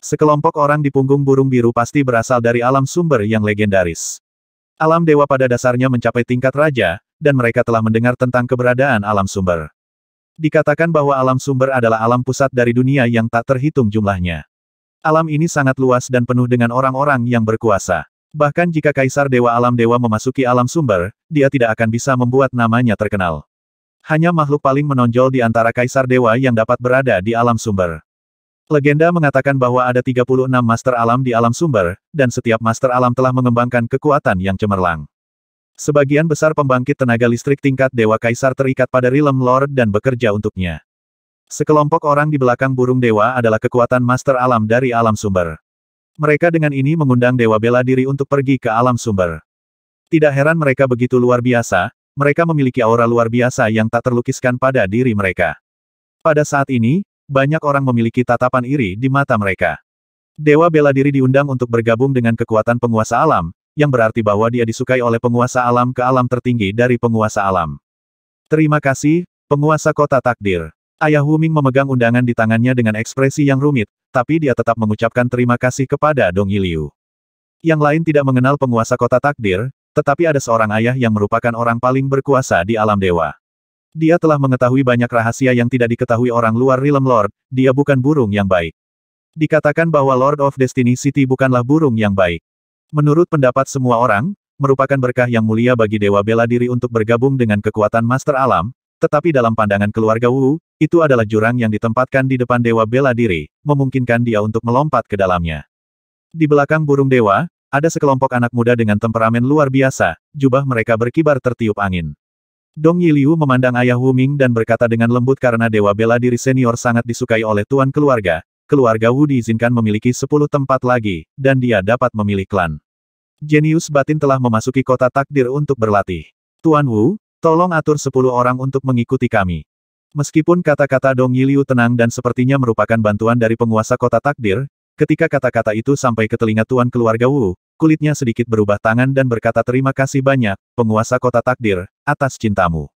Sekelompok orang di punggung burung biru pasti berasal dari alam sumber yang legendaris. Alam dewa pada dasarnya mencapai tingkat raja, dan mereka telah mendengar tentang keberadaan alam sumber. Dikatakan bahwa alam sumber adalah alam pusat dari dunia yang tak terhitung jumlahnya. Alam ini sangat luas dan penuh dengan orang-orang yang berkuasa. Bahkan jika Kaisar Dewa Alam Dewa memasuki alam sumber, dia tidak akan bisa membuat namanya terkenal. Hanya makhluk paling menonjol di antara Kaisar Dewa yang dapat berada di alam sumber. Legenda mengatakan bahwa ada 36 Master Alam di alam sumber, dan setiap Master Alam telah mengembangkan kekuatan yang cemerlang. Sebagian besar pembangkit tenaga listrik tingkat Dewa Kaisar terikat pada Realm Lord dan bekerja untuknya. Sekelompok orang di belakang burung dewa adalah kekuatan master alam dari alam sumber. Mereka dengan ini mengundang dewa bela diri untuk pergi ke alam sumber. Tidak heran mereka begitu luar biasa, mereka memiliki aura luar biasa yang tak terlukiskan pada diri mereka. Pada saat ini, banyak orang memiliki tatapan iri di mata mereka. Dewa bela diri diundang untuk bergabung dengan kekuatan penguasa alam, yang berarti bahwa dia disukai oleh penguasa alam ke alam tertinggi dari penguasa alam. Terima kasih, penguasa kota takdir. Ayah Huming memegang undangan di tangannya dengan ekspresi yang rumit, tapi dia tetap mengucapkan terima kasih kepada Dong Yiliu. Yang lain tidak mengenal penguasa kota takdir, tetapi ada seorang ayah yang merupakan orang paling berkuasa di alam dewa. Dia telah mengetahui banyak rahasia yang tidak diketahui orang luar Realm Lord, dia bukan burung yang baik. Dikatakan bahwa Lord of Destiny City bukanlah burung yang baik. Menurut pendapat semua orang, merupakan berkah yang mulia bagi Dewa Bela Diri untuk bergabung dengan kekuatan Master Alam, tetapi dalam pandangan keluarga Wu, itu adalah jurang yang ditempatkan di depan Dewa Bela Diri, memungkinkan dia untuk melompat ke dalamnya. Di belakang burung dewa, ada sekelompok anak muda dengan temperamen luar biasa, jubah mereka berkibar tertiup angin. Dong Yiliu memandang ayah Wu Ming dan berkata dengan lembut karena Dewa Bela Diri Senior sangat disukai oleh tuan keluarga, keluarga Wu diizinkan memiliki 10 tempat lagi, dan dia dapat memilih klan. Jenius batin telah memasuki kota takdir untuk berlatih. Tuan Wu, tolong atur sepuluh orang untuk mengikuti kami. Meskipun kata-kata Dong Yiliu tenang dan sepertinya merupakan bantuan dari penguasa kota takdir, ketika kata-kata itu sampai ke telinga tuan keluarga Wu, kulitnya sedikit berubah tangan dan berkata terima kasih banyak, penguasa kota takdir, atas cintamu.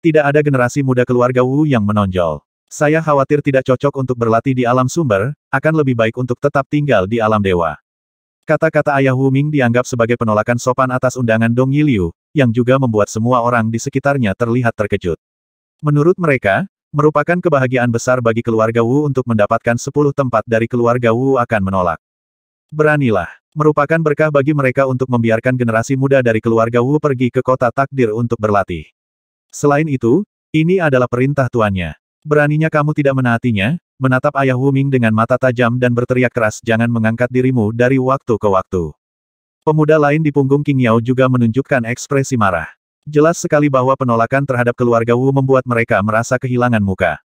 Tidak ada generasi muda keluarga Wu yang menonjol. Saya khawatir tidak cocok untuk berlatih di alam sumber, akan lebih baik untuk tetap tinggal di alam dewa. Kata-kata ayah Wu Ming dianggap sebagai penolakan sopan atas undangan Dong Yiliu, yang juga membuat semua orang di sekitarnya terlihat terkejut. Menurut mereka, merupakan kebahagiaan besar bagi keluarga Wu untuk mendapatkan sepuluh tempat dari keluarga Wu akan menolak. Beranilah, merupakan berkah bagi mereka untuk membiarkan generasi muda dari keluarga Wu pergi ke kota takdir untuk berlatih. Selain itu, ini adalah perintah tuannya. Beraninya kamu tidak menaatinya, menatap ayah Wu Ming dengan mata tajam dan berteriak keras jangan mengangkat dirimu dari waktu ke waktu. Pemuda lain di punggung King Yao juga menunjukkan ekspresi marah. Jelas sekali bahwa penolakan terhadap keluarga Wu membuat mereka merasa kehilangan muka.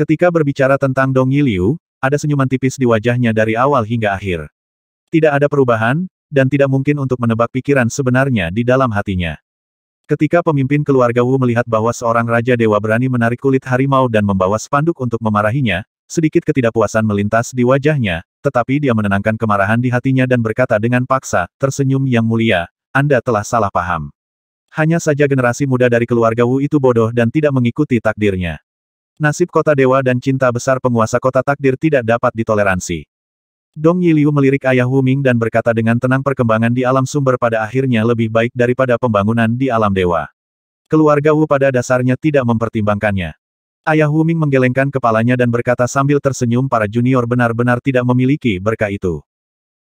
Ketika berbicara tentang Dong Yiliu, ada senyuman tipis di wajahnya dari awal hingga akhir. Tidak ada perubahan, dan tidak mungkin untuk menebak pikiran sebenarnya di dalam hatinya. Ketika pemimpin keluarga Wu melihat bahwa seorang Raja Dewa berani menarik kulit harimau dan membawa spanduk untuk memarahinya, sedikit ketidakpuasan melintas di wajahnya, tetapi dia menenangkan kemarahan di hatinya dan berkata dengan paksa, tersenyum yang mulia, Anda telah salah paham. Hanya saja generasi muda dari keluarga Wu itu bodoh dan tidak mengikuti takdirnya. Nasib kota dewa dan cinta besar penguasa kota takdir tidak dapat ditoleransi. Dong Yiliu melirik ayah Ming dan berkata dengan tenang perkembangan di alam sumber pada akhirnya lebih baik daripada pembangunan di alam dewa. Keluarga Wu pada dasarnya tidak mempertimbangkannya. Ayah Ming menggelengkan kepalanya dan berkata sambil tersenyum para junior benar-benar tidak memiliki berkah itu.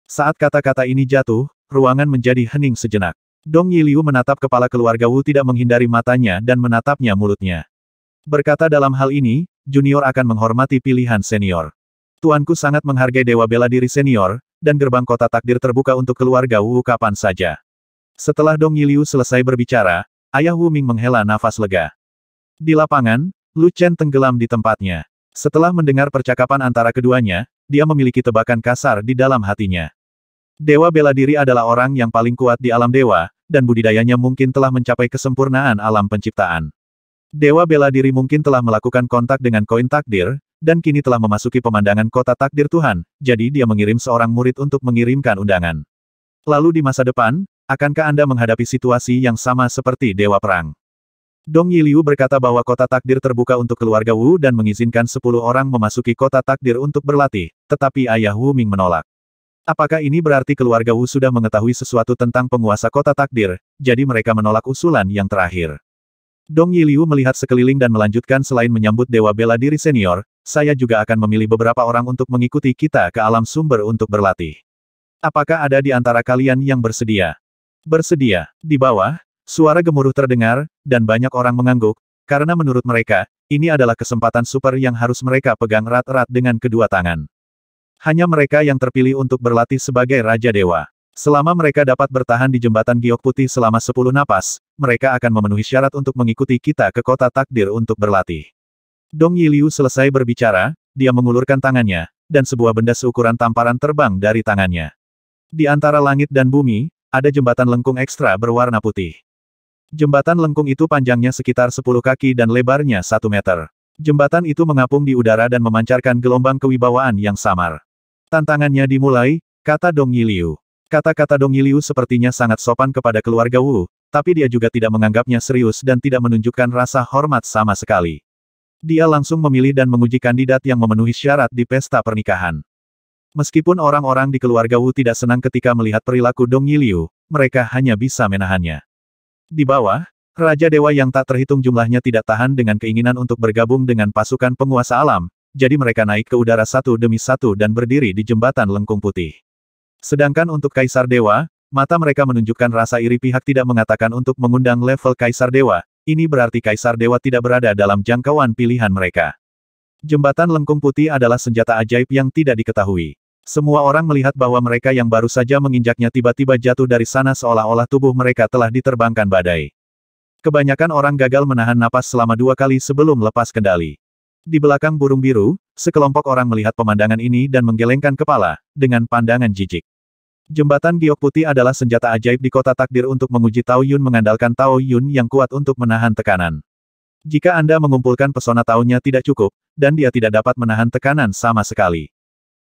Saat kata-kata ini jatuh, ruangan menjadi hening sejenak. Dong Yiliu menatap kepala keluarga Wu tidak menghindari matanya dan menatapnya mulutnya. Berkata dalam hal ini, junior akan menghormati pilihan senior. Tuanku sangat menghargai Dewa Bela Diri Senior, dan gerbang kota takdir terbuka untuk keluarga Wu kapan saja. Setelah Dong Yiliu selesai berbicara, ayah Wu Ming menghela nafas lega. Di lapangan, Lu Chen tenggelam di tempatnya. Setelah mendengar percakapan antara keduanya, dia memiliki tebakan kasar di dalam hatinya. Dewa Bela Diri adalah orang yang paling kuat di alam dewa, dan budidayanya mungkin telah mencapai kesempurnaan alam penciptaan. Dewa Bela Diri mungkin telah melakukan kontak dengan koin takdir, dan kini telah memasuki pemandangan kota takdir Tuhan, jadi dia mengirim seorang murid untuk mengirimkan undangan. Lalu di masa depan, akankah Anda menghadapi situasi yang sama seperti Dewa Perang? Dong Yiliu berkata bahwa kota takdir terbuka untuk keluarga Wu dan mengizinkan sepuluh orang memasuki kota takdir untuk berlatih, tetapi ayah Wu Ming menolak. Apakah ini berarti keluarga Wu sudah mengetahui sesuatu tentang penguasa kota takdir, jadi mereka menolak usulan yang terakhir? Dong Yiliu melihat sekeliling dan melanjutkan selain menyambut Dewa Bela Diri Senior, saya juga akan memilih beberapa orang untuk mengikuti kita ke alam sumber untuk berlatih. Apakah ada di antara kalian yang bersedia? Bersedia. Di bawah, suara gemuruh terdengar, dan banyak orang mengangguk, karena menurut mereka, ini adalah kesempatan super yang harus mereka pegang erat-erat dengan kedua tangan. Hanya mereka yang terpilih untuk berlatih sebagai Raja Dewa. Selama mereka dapat bertahan di jembatan giok putih selama 10 napas, mereka akan memenuhi syarat untuk mengikuti kita ke kota takdir untuk berlatih. Dong Yiliu selesai berbicara, dia mengulurkan tangannya, dan sebuah benda seukuran tamparan terbang dari tangannya. Di antara langit dan bumi, ada jembatan lengkung ekstra berwarna putih. Jembatan lengkung itu panjangnya sekitar 10 kaki dan lebarnya 1 meter. Jembatan itu mengapung di udara dan memancarkan gelombang kewibawaan yang samar. Tantangannya dimulai, kata Dong Yiliu. Kata-kata Dong Yiliu sepertinya sangat sopan kepada keluarga Wu, tapi dia juga tidak menganggapnya serius dan tidak menunjukkan rasa hormat sama sekali. Dia langsung memilih dan menguji kandidat yang memenuhi syarat di pesta pernikahan. Meskipun orang-orang di keluarga Wu tidak senang ketika melihat perilaku Dong Yiliu, mereka hanya bisa menahannya. Di bawah, Raja Dewa yang tak terhitung jumlahnya tidak tahan dengan keinginan untuk bergabung dengan pasukan penguasa alam, jadi mereka naik ke udara satu demi satu dan berdiri di jembatan lengkung putih. Sedangkan untuk Kaisar Dewa, mata mereka menunjukkan rasa iri pihak tidak mengatakan untuk mengundang level Kaisar Dewa, ini berarti Kaisar Dewa tidak berada dalam jangkauan pilihan mereka. Jembatan lengkung putih adalah senjata ajaib yang tidak diketahui. Semua orang melihat bahwa mereka yang baru saja menginjaknya tiba-tiba jatuh dari sana seolah-olah tubuh mereka telah diterbangkan badai. Kebanyakan orang gagal menahan napas selama dua kali sebelum lepas kendali. Di belakang burung biru, sekelompok orang melihat pemandangan ini dan menggelengkan kepala, dengan pandangan jijik. Jembatan giok putih adalah senjata ajaib di kota takdir untuk menguji Tao Yun mengandalkan Tao Yun yang kuat untuk menahan tekanan. Jika Anda mengumpulkan pesona taunya tidak cukup, dan dia tidak dapat menahan tekanan sama sekali.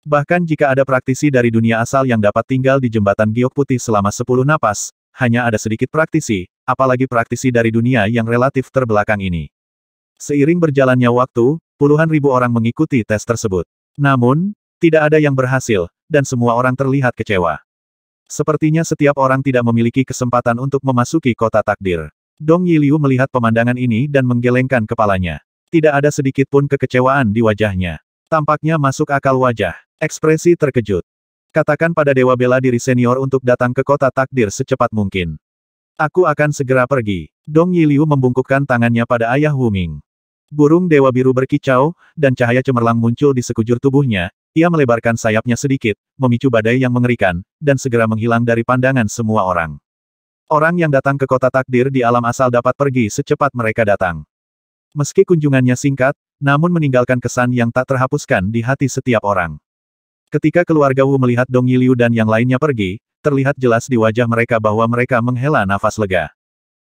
Bahkan jika ada praktisi dari dunia asal yang dapat tinggal di jembatan giok putih selama 10 napas, hanya ada sedikit praktisi, apalagi praktisi dari dunia yang relatif terbelakang ini. Seiring berjalannya waktu, puluhan ribu orang mengikuti tes tersebut. Namun, tidak ada yang berhasil, dan semua orang terlihat kecewa. Sepertinya setiap orang tidak memiliki kesempatan untuk memasuki kota takdir. Dong Yiliu melihat pemandangan ini dan menggelengkan kepalanya. Tidak ada sedikit pun kekecewaan di wajahnya. Tampaknya masuk akal wajah. Ekspresi terkejut. Katakan pada Dewa Bela Diri Senior untuk datang ke kota takdir secepat mungkin. Aku akan segera pergi. Dong Yiliu membungkukkan tangannya pada ayah Wuming. Burung Dewa Biru berkicau, dan cahaya cemerlang muncul di sekujur tubuhnya, ia melebarkan sayapnya sedikit, memicu badai yang mengerikan, dan segera menghilang dari pandangan semua orang. Orang yang datang ke kota takdir di alam asal dapat pergi secepat mereka datang. Meski kunjungannya singkat, namun meninggalkan kesan yang tak terhapuskan di hati setiap orang. Ketika keluarga Wu melihat Dong Yiliu dan yang lainnya pergi, terlihat jelas di wajah mereka bahwa mereka menghela nafas lega.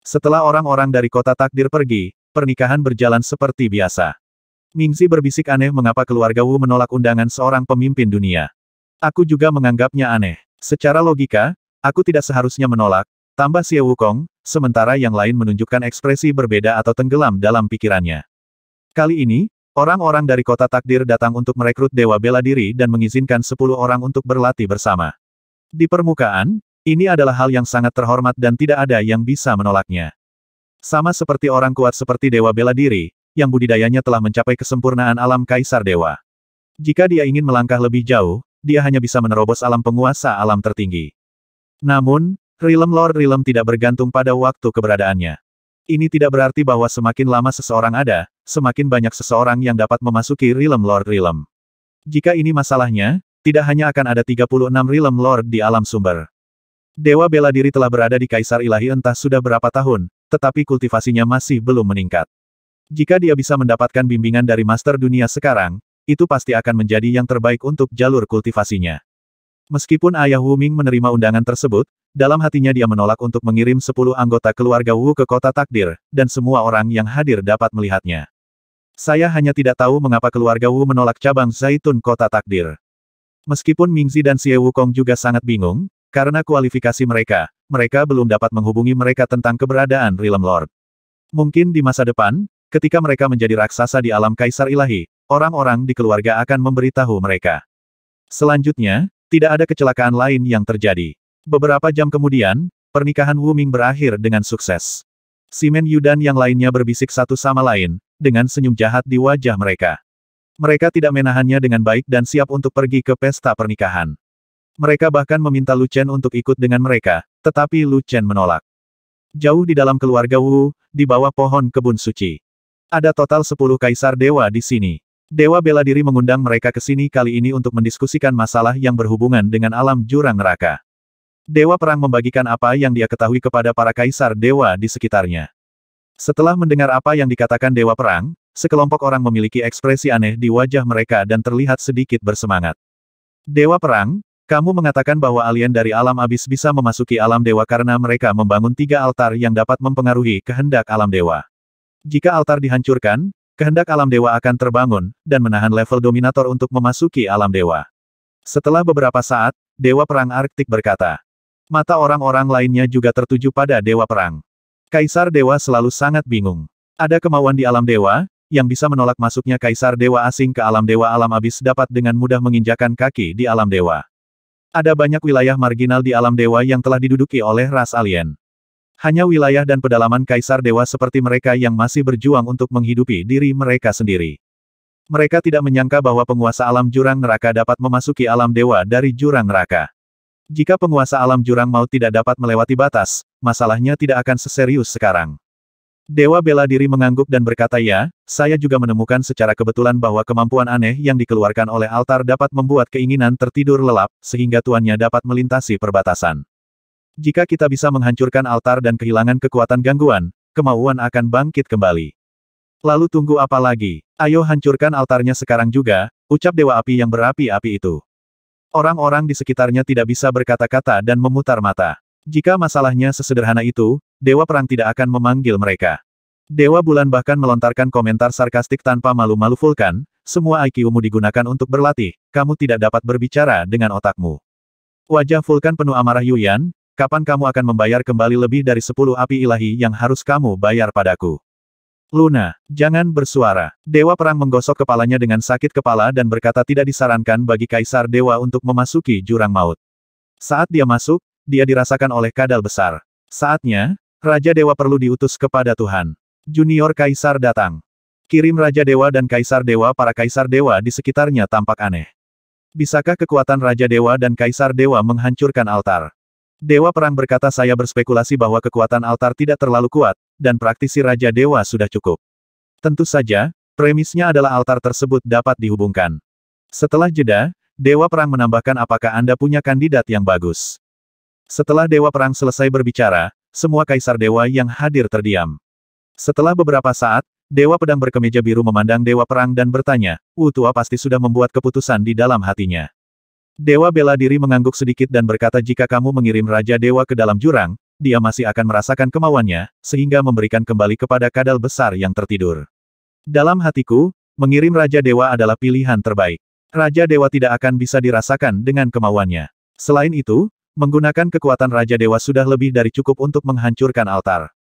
Setelah orang-orang dari kota takdir pergi, pernikahan berjalan seperti biasa. Mingzi berbisik aneh mengapa keluarga Wu menolak undangan seorang pemimpin dunia. Aku juga menganggapnya aneh. Secara logika, aku tidak seharusnya menolak, tambah Xie Wukong, sementara yang lain menunjukkan ekspresi berbeda atau tenggelam dalam pikirannya. Kali ini, Orang-orang dari kota takdir datang untuk merekrut Dewa Bela Diri dan mengizinkan sepuluh orang untuk berlatih bersama. Di permukaan, ini adalah hal yang sangat terhormat dan tidak ada yang bisa menolaknya. Sama seperti orang kuat seperti Dewa Bela Diri, yang budidayanya telah mencapai kesempurnaan alam Kaisar Dewa. Jika dia ingin melangkah lebih jauh, dia hanya bisa menerobos alam penguasa alam tertinggi. Namun, Rilem Lord Rilem tidak bergantung pada waktu keberadaannya. Ini tidak berarti bahwa semakin lama seseorang ada, semakin banyak seseorang yang dapat memasuki Rilem Lord Rilem. Jika ini masalahnya, tidak hanya akan ada 36 Rilem Lord di alam sumber. Dewa bela diri telah berada di Kaisar Ilahi entah sudah berapa tahun, tetapi kultivasinya masih belum meningkat. Jika dia bisa mendapatkan bimbingan dari Master Dunia sekarang, itu pasti akan menjadi yang terbaik untuk jalur kultivasinya. Meskipun ayah Wu Ming menerima undangan tersebut, dalam hatinya dia menolak untuk mengirim sepuluh anggota keluarga Wu ke kota takdir, dan semua orang yang hadir dapat melihatnya. Saya hanya tidak tahu mengapa keluarga Wu menolak cabang Zaitun kota takdir. Meskipun Mingzi dan Xie Wukong juga sangat bingung, karena kualifikasi mereka, mereka belum dapat menghubungi mereka tentang keberadaan Realm Lord. Mungkin di masa depan, Ketika mereka menjadi raksasa di alam kaisar ilahi, orang-orang di keluarga akan memberitahu mereka. Selanjutnya, tidak ada kecelakaan lain yang terjadi. Beberapa jam kemudian, pernikahan Wu Ming berakhir dengan sukses. Simen Yu dan yang lainnya berbisik satu sama lain, dengan senyum jahat di wajah mereka. Mereka tidak menahannya dengan baik dan siap untuk pergi ke pesta pernikahan. Mereka bahkan meminta Lu Chen untuk ikut dengan mereka, tetapi Lu Chen menolak. Jauh di dalam keluarga Wu, di bawah pohon kebun suci. Ada total 10 kaisar dewa di sini. Dewa bela diri mengundang mereka ke sini kali ini untuk mendiskusikan masalah yang berhubungan dengan alam jurang neraka. Dewa Perang membagikan apa yang dia ketahui kepada para kaisar dewa di sekitarnya. Setelah mendengar apa yang dikatakan Dewa Perang, sekelompok orang memiliki ekspresi aneh di wajah mereka dan terlihat sedikit bersemangat. Dewa Perang, kamu mengatakan bahwa alien dari alam abis bisa memasuki alam dewa karena mereka membangun tiga altar yang dapat mempengaruhi kehendak alam dewa. Jika altar dihancurkan, kehendak alam dewa akan terbangun, dan menahan level dominator untuk memasuki alam dewa. Setelah beberapa saat, Dewa Perang Arktik berkata. Mata orang-orang lainnya juga tertuju pada Dewa Perang. Kaisar Dewa selalu sangat bingung. Ada kemauan di alam dewa, yang bisa menolak masuknya kaisar dewa asing ke alam dewa alam abis dapat dengan mudah menginjakan kaki di alam dewa. Ada banyak wilayah marginal di alam dewa yang telah diduduki oleh ras alien. Hanya wilayah dan pedalaman kaisar dewa seperti mereka yang masih berjuang untuk menghidupi diri mereka sendiri. Mereka tidak menyangka bahwa penguasa alam jurang neraka dapat memasuki alam dewa dari jurang neraka. Jika penguasa alam jurang maut tidak dapat melewati batas, masalahnya tidak akan seserius sekarang. Dewa bela diri mengangguk dan berkata ya, saya juga menemukan secara kebetulan bahwa kemampuan aneh yang dikeluarkan oleh altar dapat membuat keinginan tertidur lelap, sehingga tuannya dapat melintasi perbatasan. Jika kita bisa menghancurkan altar dan kehilangan kekuatan gangguan, kemauan akan bangkit kembali. Lalu tunggu apa lagi? Ayo hancurkan altarnya sekarang juga, ucap Dewa Api yang berapi-api itu. Orang-orang di sekitarnya tidak bisa berkata-kata dan memutar mata. Jika masalahnya sesederhana itu, Dewa Perang tidak akan memanggil mereka. Dewa Bulan bahkan melontarkan komentar sarkastik tanpa malu-malu Vulkan, semua IQ-mu digunakan untuk berlatih, kamu tidak dapat berbicara dengan otakmu. Wajah Vulkan penuh amarah Yuyan, kapan kamu akan membayar kembali lebih dari sepuluh api ilahi yang harus kamu bayar padaku? Luna, jangan bersuara. Dewa Perang menggosok kepalanya dengan sakit kepala dan berkata tidak disarankan bagi Kaisar Dewa untuk memasuki jurang maut. Saat dia masuk, dia dirasakan oleh kadal besar. Saatnya, Raja Dewa perlu diutus kepada Tuhan. Junior Kaisar datang. Kirim Raja Dewa dan Kaisar Dewa para Kaisar Dewa di sekitarnya tampak aneh. Bisakah kekuatan Raja Dewa dan Kaisar Dewa menghancurkan altar? Dewa Perang berkata saya berspekulasi bahwa kekuatan altar tidak terlalu kuat, dan praktisi Raja Dewa sudah cukup. Tentu saja, premisnya adalah altar tersebut dapat dihubungkan. Setelah jeda, Dewa Perang menambahkan apakah Anda punya kandidat yang bagus. Setelah Dewa Perang selesai berbicara, semua kaisar dewa yang hadir terdiam. Setelah beberapa saat, Dewa Pedang berkemeja biru memandang Dewa Perang dan bertanya, Utua pasti sudah membuat keputusan di dalam hatinya. Dewa bela diri mengangguk sedikit dan berkata jika kamu mengirim Raja Dewa ke dalam jurang, dia masih akan merasakan kemauannya, sehingga memberikan kembali kepada kadal besar yang tertidur. Dalam hatiku, mengirim Raja Dewa adalah pilihan terbaik. Raja Dewa tidak akan bisa dirasakan dengan kemauannya. Selain itu, menggunakan kekuatan Raja Dewa sudah lebih dari cukup untuk menghancurkan altar.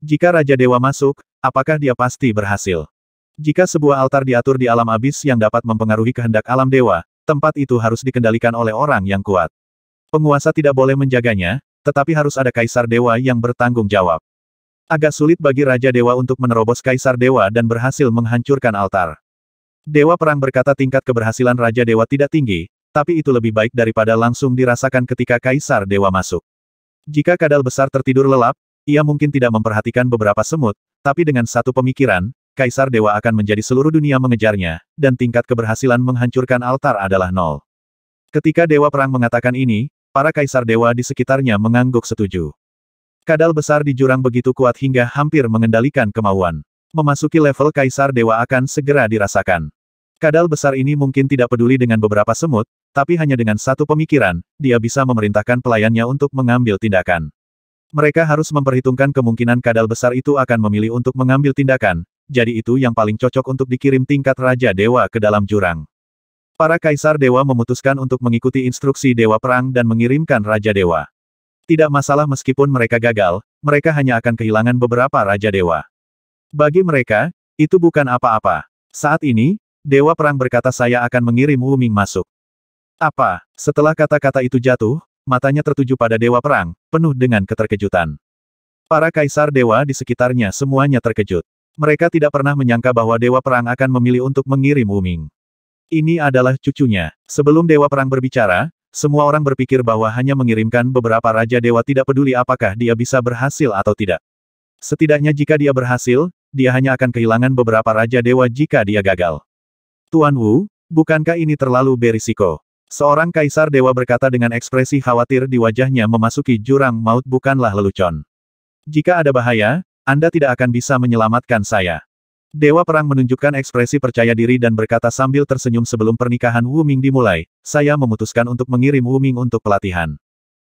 Jika Raja Dewa masuk, apakah dia pasti berhasil? Jika sebuah altar diatur di alam abis yang dapat mempengaruhi kehendak alam dewa, tempat itu harus dikendalikan oleh orang yang kuat. Penguasa tidak boleh menjaganya, tetapi harus ada kaisar dewa yang bertanggung jawab. Agak sulit bagi Raja Dewa untuk menerobos kaisar dewa dan berhasil menghancurkan altar. Dewa Perang berkata tingkat keberhasilan Raja Dewa tidak tinggi, tapi itu lebih baik daripada langsung dirasakan ketika kaisar dewa masuk. Jika kadal besar tertidur lelap, ia mungkin tidak memperhatikan beberapa semut, tapi dengan satu pemikiran, Kaisar Dewa akan menjadi seluruh dunia mengejarnya, dan tingkat keberhasilan menghancurkan altar adalah nol. Ketika Dewa Perang mengatakan ini, para Kaisar Dewa di sekitarnya mengangguk setuju. Kadal besar di jurang begitu kuat hingga hampir mengendalikan kemauan. Memasuki level Kaisar Dewa akan segera dirasakan. Kadal besar ini mungkin tidak peduli dengan beberapa semut, tapi hanya dengan satu pemikiran, dia bisa memerintahkan pelayannya untuk mengambil tindakan. Mereka harus memperhitungkan kemungkinan kadal besar itu akan memilih untuk mengambil tindakan, jadi itu yang paling cocok untuk dikirim tingkat Raja Dewa ke dalam jurang. Para Kaisar Dewa memutuskan untuk mengikuti instruksi Dewa Perang dan mengirimkan Raja Dewa. Tidak masalah meskipun mereka gagal, mereka hanya akan kehilangan beberapa Raja Dewa. Bagi mereka, itu bukan apa-apa. Saat ini, Dewa Perang berkata saya akan mengirim Wuming masuk. Apa? Setelah kata-kata itu jatuh, matanya tertuju pada Dewa Perang, penuh dengan keterkejutan. Para Kaisar Dewa di sekitarnya semuanya terkejut. Mereka tidak pernah menyangka bahwa Dewa Perang akan memilih untuk mengirim Wuming. Ini adalah cucunya. Sebelum Dewa Perang berbicara, semua orang berpikir bahwa hanya mengirimkan beberapa Raja Dewa tidak peduli apakah dia bisa berhasil atau tidak. Setidaknya jika dia berhasil, dia hanya akan kehilangan beberapa Raja Dewa jika dia gagal. Tuan Wu, bukankah ini terlalu berisiko? Seorang kaisar dewa berkata dengan ekspresi khawatir di wajahnya memasuki jurang maut bukanlah lelucon. Jika ada bahaya, anda tidak akan bisa menyelamatkan saya. Dewa Perang menunjukkan ekspresi percaya diri dan berkata sambil tersenyum sebelum pernikahan Wu Ming dimulai, saya memutuskan untuk mengirim Wu Ming untuk pelatihan.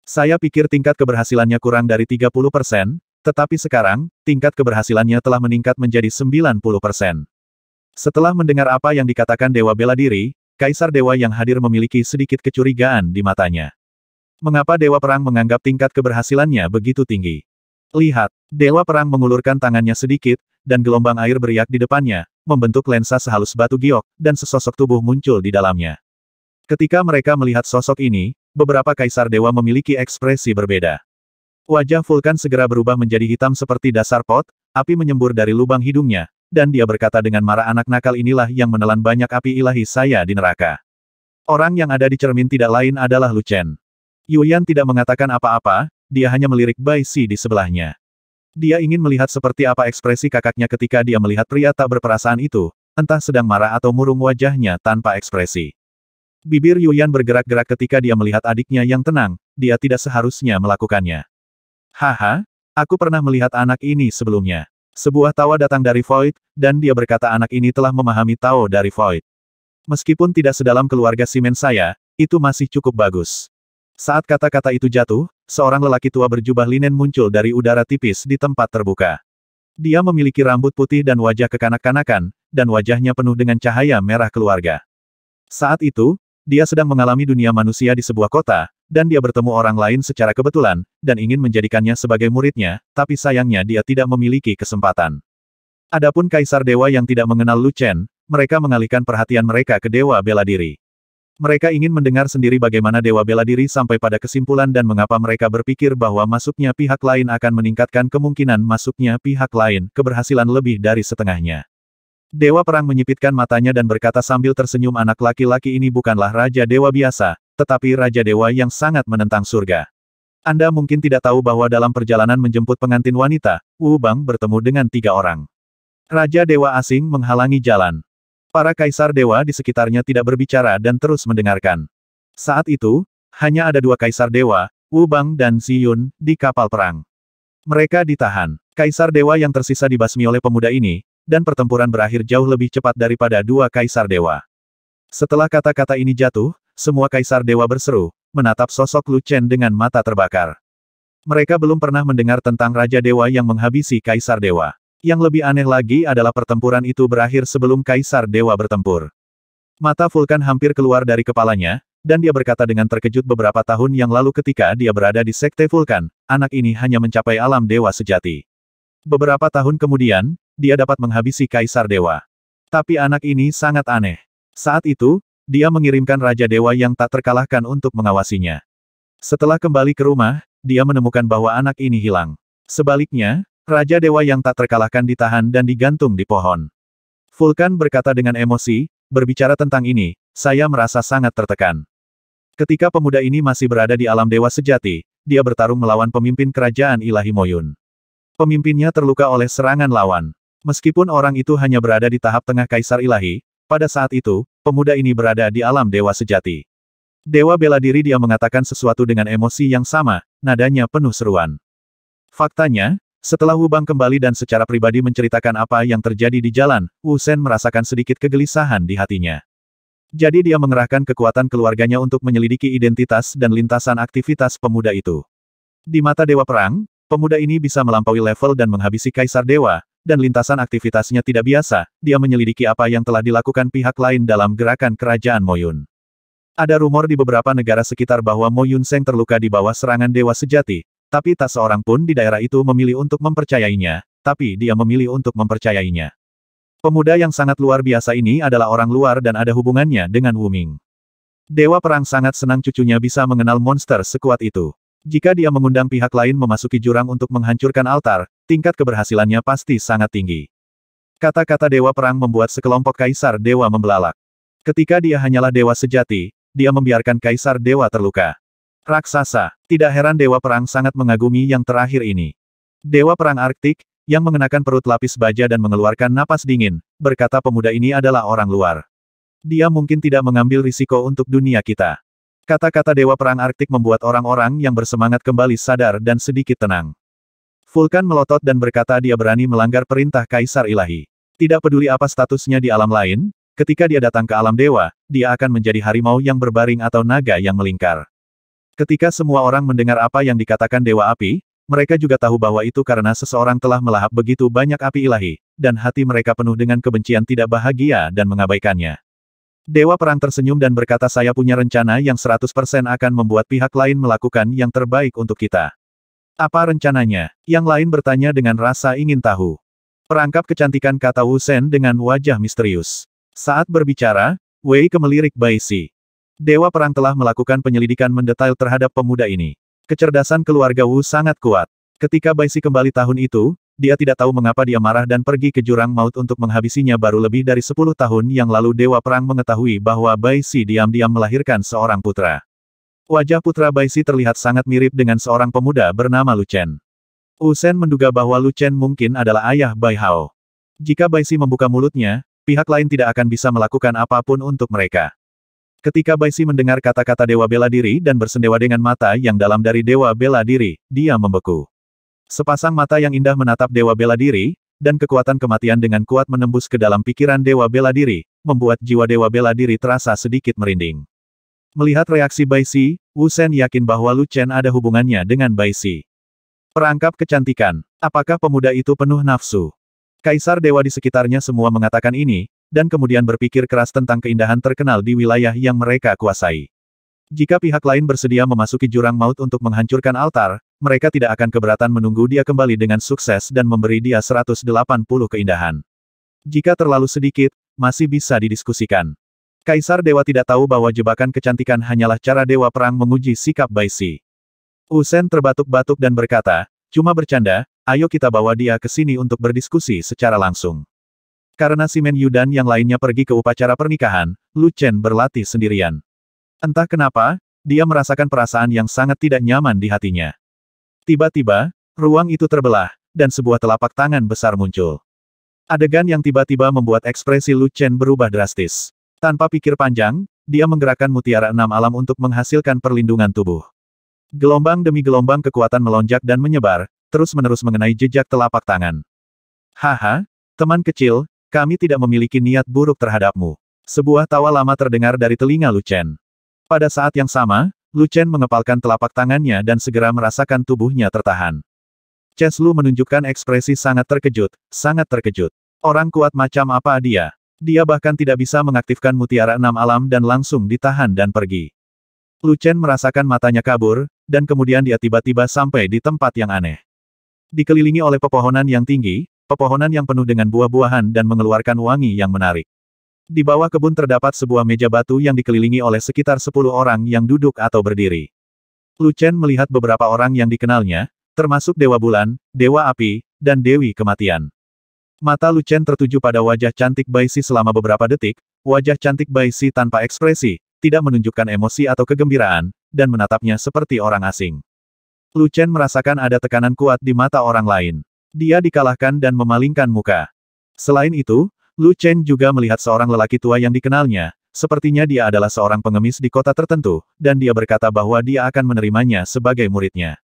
Saya pikir tingkat keberhasilannya kurang dari 30 persen, tetapi sekarang, tingkat keberhasilannya telah meningkat menjadi 90 persen. Setelah mendengar apa yang dikatakan Dewa Bela Diri, Kaisar Dewa yang hadir memiliki sedikit kecurigaan di matanya. Mengapa Dewa Perang menganggap tingkat keberhasilannya begitu tinggi? Lihat, Dewa Perang mengulurkan tangannya sedikit, dan gelombang air beriak di depannya, membentuk lensa sehalus batu giok, dan sesosok tubuh muncul di dalamnya. Ketika mereka melihat sosok ini, beberapa kaisar dewa memiliki ekspresi berbeda. Wajah Vulkan segera berubah menjadi hitam seperti dasar pot, api menyembur dari lubang hidungnya, dan dia berkata dengan marah anak nakal inilah yang menelan banyak api ilahi saya di neraka. Orang yang ada di cermin tidak lain adalah Lucen. Yuyan tidak mengatakan apa-apa, dia hanya melirik Bai Si di sebelahnya. Dia ingin melihat seperti apa ekspresi kakaknya ketika dia melihat pria tak berperasaan itu, entah sedang marah atau murung wajahnya tanpa ekspresi. Bibir Yuyan bergerak-gerak ketika dia melihat adiknya yang tenang, dia tidak seharusnya melakukannya. Haha, aku pernah melihat anak ini sebelumnya. Sebuah tawa datang dari Void, dan dia berkata anak ini telah memahami Tao dari Void. Meskipun tidak sedalam keluarga Simen saya, itu masih cukup bagus. Saat kata-kata itu jatuh, seorang lelaki tua berjubah linen muncul dari udara tipis di tempat terbuka. Dia memiliki rambut putih dan wajah kekanak-kanakan, dan wajahnya penuh dengan cahaya merah keluarga. Saat itu, dia sedang mengalami dunia manusia di sebuah kota, dan dia bertemu orang lain secara kebetulan, dan ingin menjadikannya sebagai muridnya, tapi sayangnya dia tidak memiliki kesempatan. Adapun Kaisar Dewa yang tidak mengenal Lu Chen, mereka mengalihkan perhatian mereka ke Dewa Bela Diri. Mereka ingin mendengar sendiri bagaimana Dewa Bela Diri sampai pada kesimpulan dan mengapa mereka berpikir bahwa masuknya pihak lain akan meningkatkan kemungkinan masuknya pihak lain, keberhasilan lebih dari setengahnya. Dewa Perang menyipitkan matanya dan berkata sambil tersenyum anak laki-laki ini bukanlah Raja Dewa biasa, tetapi Raja Dewa yang sangat menentang surga. Anda mungkin tidak tahu bahwa dalam perjalanan menjemput pengantin wanita, Wu Bang bertemu dengan tiga orang. Raja Dewa asing menghalangi jalan. Para kaisar dewa di sekitarnya tidak berbicara dan terus mendengarkan. Saat itu, hanya ada dua kaisar dewa, Wu Bang dan Yun, di kapal perang. Mereka ditahan. Kaisar dewa yang tersisa dibasmi oleh pemuda ini, dan pertempuran berakhir jauh lebih cepat daripada dua kaisar dewa. Setelah kata-kata ini jatuh, semua kaisar dewa berseru, menatap sosok Lu Chen dengan mata terbakar. Mereka belum pernah mendengar tentang Raja Dewa yang menghabisi Kaisar Dewa. Yang lebih aneh lagi adalah pertempuran itu berakhir sebelum Kaisar Dewa bertempur. Mata Vulkan hampir keluar dari kepalanya, dan dia berkata dengan terkejut beberapa tahun yang lalu ketika dia berada di Sekte Vulkan, anak ini hanya mencapai alam dewa sejati. Beberapa tahun kemudian, dia dapat menghabisi Kaisar Dewa. Tapi anak ini sangat aneh. Saat itu, dia mengirimkan Raja Dewa yang tak terkalahkan untuk mengawasinya. Setelah kembali ke rumah, dia menemukan bahwa anak ini hilang. Sebaliknya, Raja Dewa yang tak terkalahkan ditahan dan digantung di pohon. Vulkan berkata dengan emosi, berbicara tentang ini, saya merasa sangat tertekan. Ketika pemuda ini masih berada di alam dewa sejati, dia bertarung melawan pemimpin kerajaan ilahi Moyun. Pemimpinnya terluka oleh serangan lawan. Meskipun orang itu hanya berada di tahap tengah kaisar ilahi, pada saat itu, pemuda ini berada di alam dewa sejati. Dewa bela diri dia mengatakan sesuatu dengan emosi yang sama, nadanya penuh seruan. Faktanya, setelah Wu kembali dan secara pribadi menceritakan apa yang terjadi di jalan, Wu Shen merasakan sedikit kegelisahan di hatinya. Jadi dia mengerahkan kekuatan keluarganya untuk menyelidiki identitas dan lintasan aktivitas pemuda itu. Di mata Dewa Perang, pemuda ini bisa melampaui level dan menghabisi Kaisar Dewa, dan lintasan aktivitasnya tidak biasa, dia menyelidiki apa yang telah dilakukan pihak lain dalam gerakan kerajaan Moyun. Ada rumor di beberapa negara sekitar bahwa Moyun Seng terluka di bawah serangan Dewa Sejati, tapi tak seorang pun di daerah itu memilih untuk mempercayainya, tapi dia memilih untuk mempercayainya. Pemuda yang sangat luar biasa ini adalah orang luar dan ada hubungannya dengan Wu Ming. Dewa Perang sangat senang cucunya bisa mengenal monster sekuat itu. Jika dia mengundang pihak lain memasuki jurang untuk menghancurkan altar, tingkat keberhasilannya pasti sangat tinggi. Kata-kata Dewa Perang membuat sekelompok kaisar dewa membelalak. Ketika dia hanyalah dewa sejati, dia membiarkan kaisar dewa terluka. Raksasa. Tidak heran Dewa Perang sangat mengagumi yang terakhir ini. Dewa Perang Arktik, yang mengenakan perut lapis baja dan mengeluarkan napas dingin, berkata pemuda ini adalah orang luar. Dia mungkin tidak mengambil risiko untuk dunia kita. Kata-kata Dewa Perang Arktik membuat orang-orang yang bersemangat kembali sadar dan sedikit tenang. Vulkan melotot dan berkata dia berani melanggar perintah Kaisar Ilahi. Tidak peduli apa statusnya di alam lain, ketika dia datang ke alam dewa, dia akan menjadi harimau yang berbaring atau naga yang melingkar. Ketika semua orang mendengar apa yang dikatakan Dewa Api, mereka juga tahu bahwa itu karena seseorang telah melahap begitu banyak api ilahi, dan hati mereka penuh dengan kebencian tidak bahagia dan mengabaikannya. Dewa Perang tersenyum dan berkata saya punya rencana yang 100% akan membuat pihak lain melakukan yang terbaik untuk kita. Apa rencananya? Yang lain bertanya dengan rasa ingin tahu. Perangkap kecantikan kata Wu Shen dengan wajah misterius. Saat berbicara, Wei kemelirik Bai Si. Dewa Perang telah melakukan penyelidikan mendetail terhadap pemuda ini. Kecerdasan keluarga Wu sangat kuat. Ketika Baisi kembali tahun itu, dia tidak tahu mengapa dia marah dan pergi ke jurang maut untuk menghabisinya baru lebih dari 10 tahun yang lalu Dewa Perang mengetahui bahwa Baisi diam-diam melahirkan seorang putra. Wajah putra Baisi terlihat sangat mirip dengan seorang pemuda bernama Lucen. Usen menduga bahwa Lucen mungkin adalah ayah Bai Hao. Jika Baisi membuka mulutnya, pihak lain tidak akan bisa melakukan apapun untuk mereka. Ketika Baisi mendengar kata-kata Dewa Bela Diri dan bersendewa dengan mata yang dalam dari Dewa Bela Diri, dia membeku. Sepasang mata yang indah menatap Dewa Bela Diri, dan kekuatan kematian dengan kuat menembus ke dalam pikiran Dewa Bela Diri, membuat jiwa Dewa Bela Diri terasa sedikit merinding. Melihat reaksi Baisi, Wu Sen yakin bahwa Lu Chen ada hubungannya dengan Baisi. Perangkap kecantikan, apakah pemuda itu penuh nafsu? Kaisar Dewa di sekitarnya semua mengatakan ini, dan kemudian berpikir keras tentang keindahan terkenal di wilayah yang mereka kuasai. Jika pihak lain bersedia memasuki jurang maut untuk menghancurkan altar, mereka tidak akan keberatan menunggu dia kembali dengan sukses dan memberi dia 180 keindahan. Jika terlalu sedikit, masih bisa didiskusikan. Kaisar Dewa tidak tahu bahwa jebakan kecantikan hanyalah cara Dewa Perang menguji sikap Baisi. Usen terbatuk-batuk dan berkata, cuma bercanda, ayo kita bawa dia ke sini untuk berdiskusi secara langsung. Karena Simen Yu dan yang lainnya pergi ke upacara pernikahan, Lu Chen berlatih sendirian. Entah kenapa, dia merasakan perasaan yang sangat tidak nyaman di hatinya. Tiba-tiba, ruang itu terbelah, dan sebuah telapak tangan besar muncul. Adegan yang tiba-tiba membuat ekspresi Lu Chen berubah drastis. Tanpa pikir panjang, dia menggerakkan mutiara enam alam untuk menghasilkan perlindungan tubuh. Gelombang demi gelombang kekuatan melonjak dan menyebar, terus-menerus mengenai jejak telapak tangan. Haha, teman kecil, kami tidak memiliki niat buruk terhadapmu. Sebuah tawa lama terdengar dari telinga Lucen. Pada saat yang sama, Lucen mengepalkan telapak tangannya dan segera merasakan tubuhnya tertahan. Cheslu menunjukkan ekspresi sangat terkejut, sangat terkejut. Orang kuat macam apa dia? Dia bahkan tidak bisa mengaktifkan mutiara enam alam dan langsung ditahan dan pergi. Lucen merasakan matanya kabur, dan kemudian dia tiba-tiba sampai di tempat yang aneh. Dikelilingi oleh pepohonan yang tinggi, pepohonan yang penuh dengan buah-buahan dan mengeluarkan wangi yang menarik. Di bawah kebun terdapat sebuah meja batu yang dikelilingi oleh sekitar sepuluh orang yang duduk atau berdiri. Lu Chen melihat beberapa orang yang dikenalnya, termasuk Dewa Bulan, Dewa Api, dan Dewi Kematian. Mata Lu Chen tertuju pada wajah cantik Bai Si selama beberapa detik, wajah cantik Bai Si tanpa ekspresi, tidak menunjukkan emosi atau kegembiraan, dan menatapnya seperti orang asing. Lu Chen merasakan ada tekanan kuat di mata orang lain. Dia dikalahkan dan memalingkan muka. Selain itu, Lu Chen juga melihat seorang lelaki tua yang dikenalnya, sepertinya dia adalah seorang pengemis di kota tertentu, dan dia berkata bahwa dia akan menerimanya sebagai muridnya.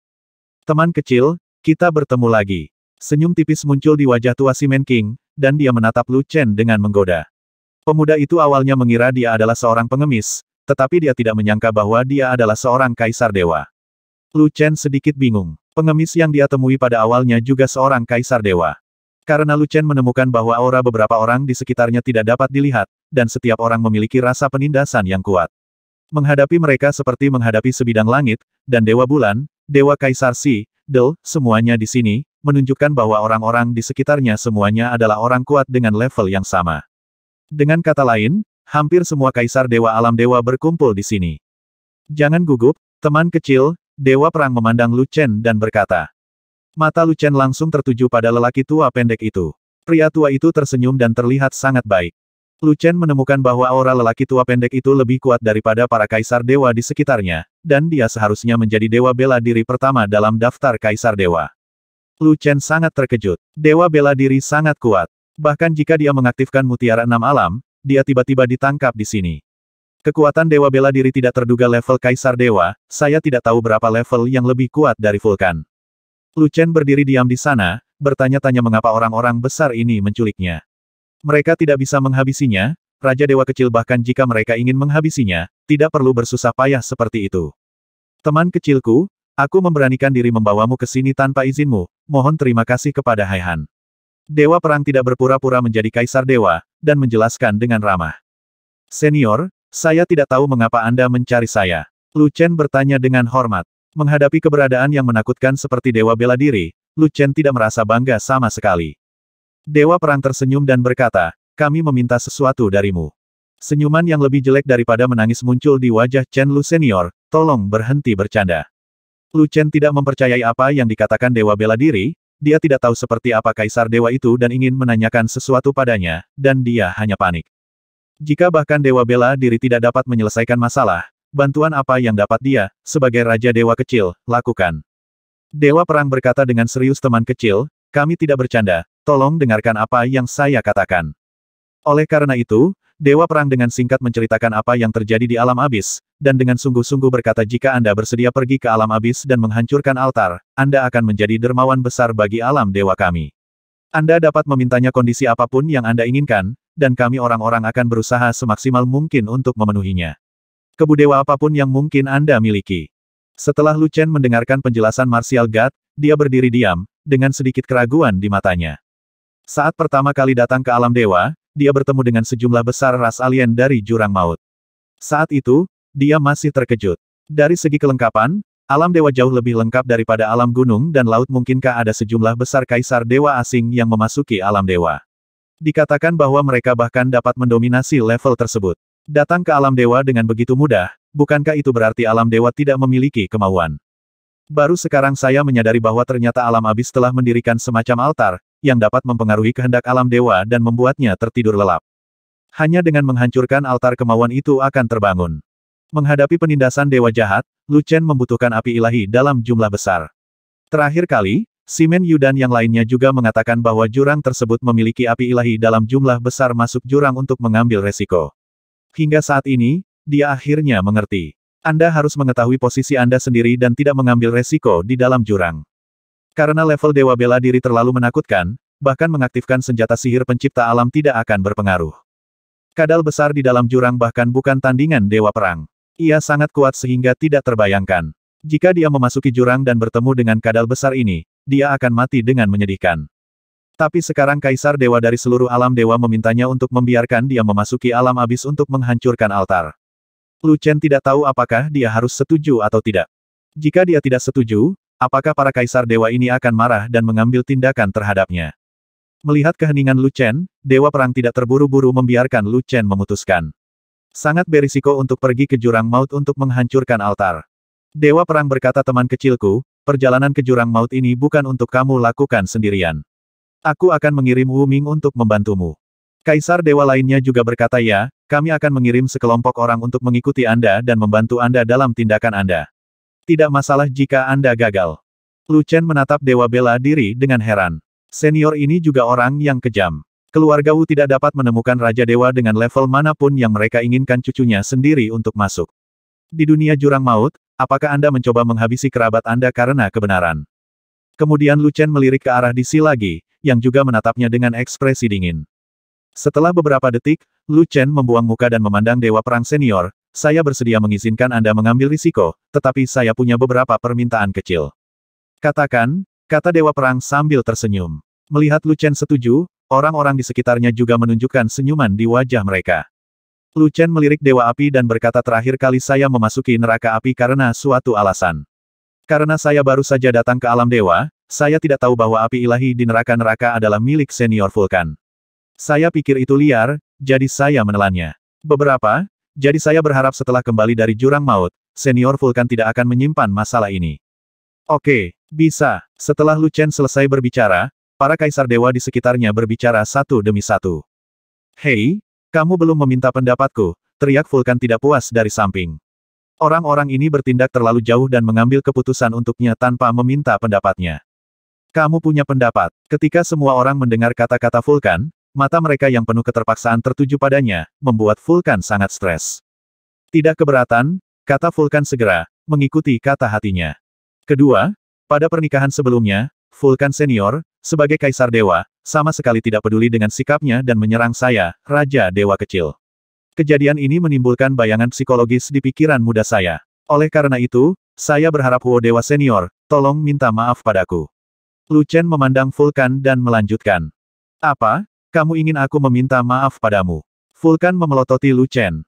Teman kecil, kita bertemu lagi. Senyum tipis muncul di wajah tua Simen King, dan dia menatap Lu Chen dengan menggoda. Pemuda itu awalnya mengira dia adalah seorang pengemis, tetapi dia tidak menyangka bahwa dia adalah seorang kaisar dewa. Lu Chen sedikit bingung. Pengemis yang dia temui pada awalnya juga seorang kaisar dewa. Karena Lucen menemukan bahwa aura beberapa orang di sekitarnya tidak dapat dilihat, dan setiap orang memiliki rasa penindasan yang kuat. Menghadapi mereka seperti menghadapi sebidang langit, dan Dewa Bulan, Dewa Kaisar Si, Del, semuanya di sini, menunjukkan bahwa orang-orang di sekitarnya semuanya adalah orang kuat dengan level yang sama. Dengan kata lain, hampir semua Kaisar Dewa Alam Dewa berkumpul di sini. Jangan gugup, teman kecil, Dewa Perang memandang Lu Chen dan berkata. Mata Lu Chen langsung tertuju pada lelaki tua pendek itu. Pria tua itu tersenyum dan terlihat sangat baik. Lu Chen menemukan bahwa aura lelaki tua pendek itu lebih kuat daripada para kaisar dewa di sekitarnya, dan dia seharusnya menjadi dewa bela diri pertama dalam daftar kaisar dewa. Lu Chen sangat terkejut. Dewa bela diri sangat kuat. Bahkan jika dia mengaktifkan mutiara enam alam, dia tiba-tiba ditangkap di sini. Kekuatan Dewa Bela Diri tidak terduga level Kaisar Dewa, saya tidak tahu berapa level yang lebih kuat dari Vulkan. Lucen berdiri diam di sana, bertanya-tanya mengapa orang-orang besar ini menculiknya. Mereka tidak bisa menghabisinya, Raja Dewa kecil bahkan jika mereka ingin menghabisinya, tidak perlu bersusah payah seperti itu. Teman kecilku, aku memberanikan diri membawamu ke sini tanpa izinmu, mohon terima kasih kepada Haihan. Dewa Perang tidak berpura-pura menjadi Kaisar Dewa, dan menjelaskan dengan ramah. Senior, saya tidak tahu mengapa Anda mencari saya. Lu Chen bertanya dengan hormat. Menghadapi keberadaan yang menakutkan seperti Dewa Bela Diri, Lu Chen tidak merasa bangga sama sekali. Dewa Perang tersenyum dan berkata, kami meminta sesuatu darimu. Senyuman yang lebih jelek daripada menangis muncul di wajah Chen Lu Senior, tolong berhenti bercanda. Lu Chen tidak mempercayai apa yang dikatakan Dewa Bela Diri, dia tidak tahu seperti apa Kaisar Dewa itu dan ingin menanyakan sesuatu padanya, dan dia hanya panik. Jika bahkan Dewa Bela Diri tidak dapat menyelesaikan masalah, bantuan apa yang dapat dia, sebagai Raja Dewa Kecil, lakukan? Dewa Perang berkata dengan serius teman kecil, kami tidak bercanda, tolong dengarkan apa yang saya katakan. Oleh karena itu, Dewa Perang dengan singkat menceritakan apa yang terjadi di alam abis, dan dengan sungguh-sungguh berkata jika Anda bersedia pergi ke alam abis dan menghancurkan altar, Anda akan menjadi dermawan besar bagi alam dewa kami. Anda dapat memintanya kondisi apapun yang Anda inginkan, dan kami orang-orang akan berusaha semaksimal mungkin untuk memenuhinya. Kebudewa apapun yang mungkin Anda miliki. Setelah Lu Chen mendengarkan penjelasan Martial God, dia berdiri diam, dengan sedikit keraguan di matanya. Saat pertama kali datang ke alam dewa, dia bertemu dengan sejumlah besar ras alien dari jurang maut. Saat itu, dia masih terkejut. Dari segi kelengkapan, alam dewa jauh lebih lengkap daripada alam gunung dan laut mungkinkah ada sejumlah besar kaisar dewa asing yang memasuki alam dewa. Dikatakan bahwa mereka bahkan dapat mendominasi level tersebut. Datang ke alam dewa dengan begitu mudah, bukankah itu berarti alam dewa tidak memiliki kemauan? Baru sekarang saya menyadari bahwa ternyata alam abis telah mendirikan semacam altar, yang dapat mempengaruhi kehendak alam dewa dan membuatnya tertidur lelap. Hanya dengan menghancurkan altar kemauan itu akan terbangun. Menghadapi penindasan dewa jahat, Lucen membutuhkan api ilahi dalam jumlah besar. Terakhir kali, Simen Yudan yang lainnya juga mengatakan bahwa jurang tersebut memiliki api ilahi dalam jumlah besar masuk jurang untuk mengambil resiko. Hingga saat ini, dia akhirnya mengerti. Anda harus mengetahui posisi Anda sendiri dan tidak mengambil resiko di dalam jurang. Karena level Dewa Bela Diri terlalu menakutkan, bahkan mengaktifkan senjata sihir pencipta alam tidak akan berpengaruh. Kadal besar di dalam jurang bahkan bukan tandingan Dewa Perang. Ia sangat kuat sehingga tidak terbayangkan. Jika dia memasuki jurang dan bertemu dengan kadal besar ini, dia akan mati dengan menyedihkan. Tapi sekarang kaisar dewa dari seluruh alam dewa memintanya untuk membiarkan dia memasuki alam abis untuk menghancurkan altar. Lu Chen tidak tahu apakah dia harus setuju atau tidak. Jika dia tidak setuju, apakah para kaisar dewa ini akan marah dan mengambil tindakan terhadapnya? Melihat keheningan Lu Chen, Dewa Perang tidak terburu-buru membiarkan Lu Chen memutuskan. Sangat berisiko untuk pergi ke jurang maut untuk menghancurkan altar. Dewa Perang berkata teman kecilku, Perjalanan ke jurang maut ini bukan untuk kamu lakukan sendirian. Aku akan mengirim Wu Ming untuk membantumu. Kaisar dewa lainnya juga berkata ya, kami akan mengirim sekelompok orang untuk mengikuti Anda dan membantu Anda dalam tindakan Anda. Tidak masalah jika Anda gagal. Lu Chen menatap dewa bela diri dengan heran. Senior ini juga orang yang kejam. Keluarga Wu tidak dapat menemukan Raja Dewa dengan level manapun yang mereka inginkan cucunya sendiri untuk masuk. Di dunia jurang maut, Apakah Anda mencoba menghabisi kerabat Anda karena kebenaran? Kemudian Lucen melirik ke arah DC lagi, yang juga menatapnya dengan ekspresi dingin. Setelah beberapa detik, Lucen membuang muka dan memandang Dewa Perang Senior, saya bersedia mengizinkan Anda mengambil risiko, tetapi saya punya beberapa permintaan kecil. Katakan, kata Dewa Perang sambil tersenyum. Melihat Lucen setuju, orang-orang di sekitarnya juga menunjukkan senyuman di wajah mereka. Lu Chen melirik Dewa Api dan berkata terakhir kali saya memasuki neraka api karena suatu alasan. Karena saya baru saja datang ke alam dewa, saya tidak tahu bahwa api ilahi di neraka-neraka adalah milik senior Vulkan. Saya pikir itu liar, jadi saya menelannya. Beberapa, jadi saya berharap setelah kembali dari jurang maut, senior Vulkan tidak akan menyimpan masalah ini. Oke, bisa. Setelah Lu Chen selesai berbicara, para kaisar dewa di sekitarnya berbicara satu demi satu. Hei, kamu belum meminta pendapatku, teriak Vulkan tidak puas dari samping. Orang-orang ini bertindak terlalu jauh dan mengambil keputusan untuknya tanpa meminta pendapatnya. Kamu punya pendapat. Ketika semua orang mendengar kata-kata Vulkan, mata mereka yang penuh keterpaksaan tertuju padanya, membuat Vulkan sangat stres. Tidak keberatan, kata Vulkan segera, mengikuti kata hatinya. Kedua, pada pernikahan sebelumnya, Vulkan senior, sebagai kaisar dewa, sama sekali tidak peduli dengan sikapnya dan menyerang saya, Raja Dewa Kecil. Kejadian ini menimbulkan bayangan psikologis di pikiran muda saya. Oleh karena itu, saya berharap Huo Dewa Senior, tolong minta maaf padaku. Luchen memandang Vulkan dan melanjutkan. Apa? Kamu ingin aku meminta maaf padamu? Vulkan memelototi Luchen.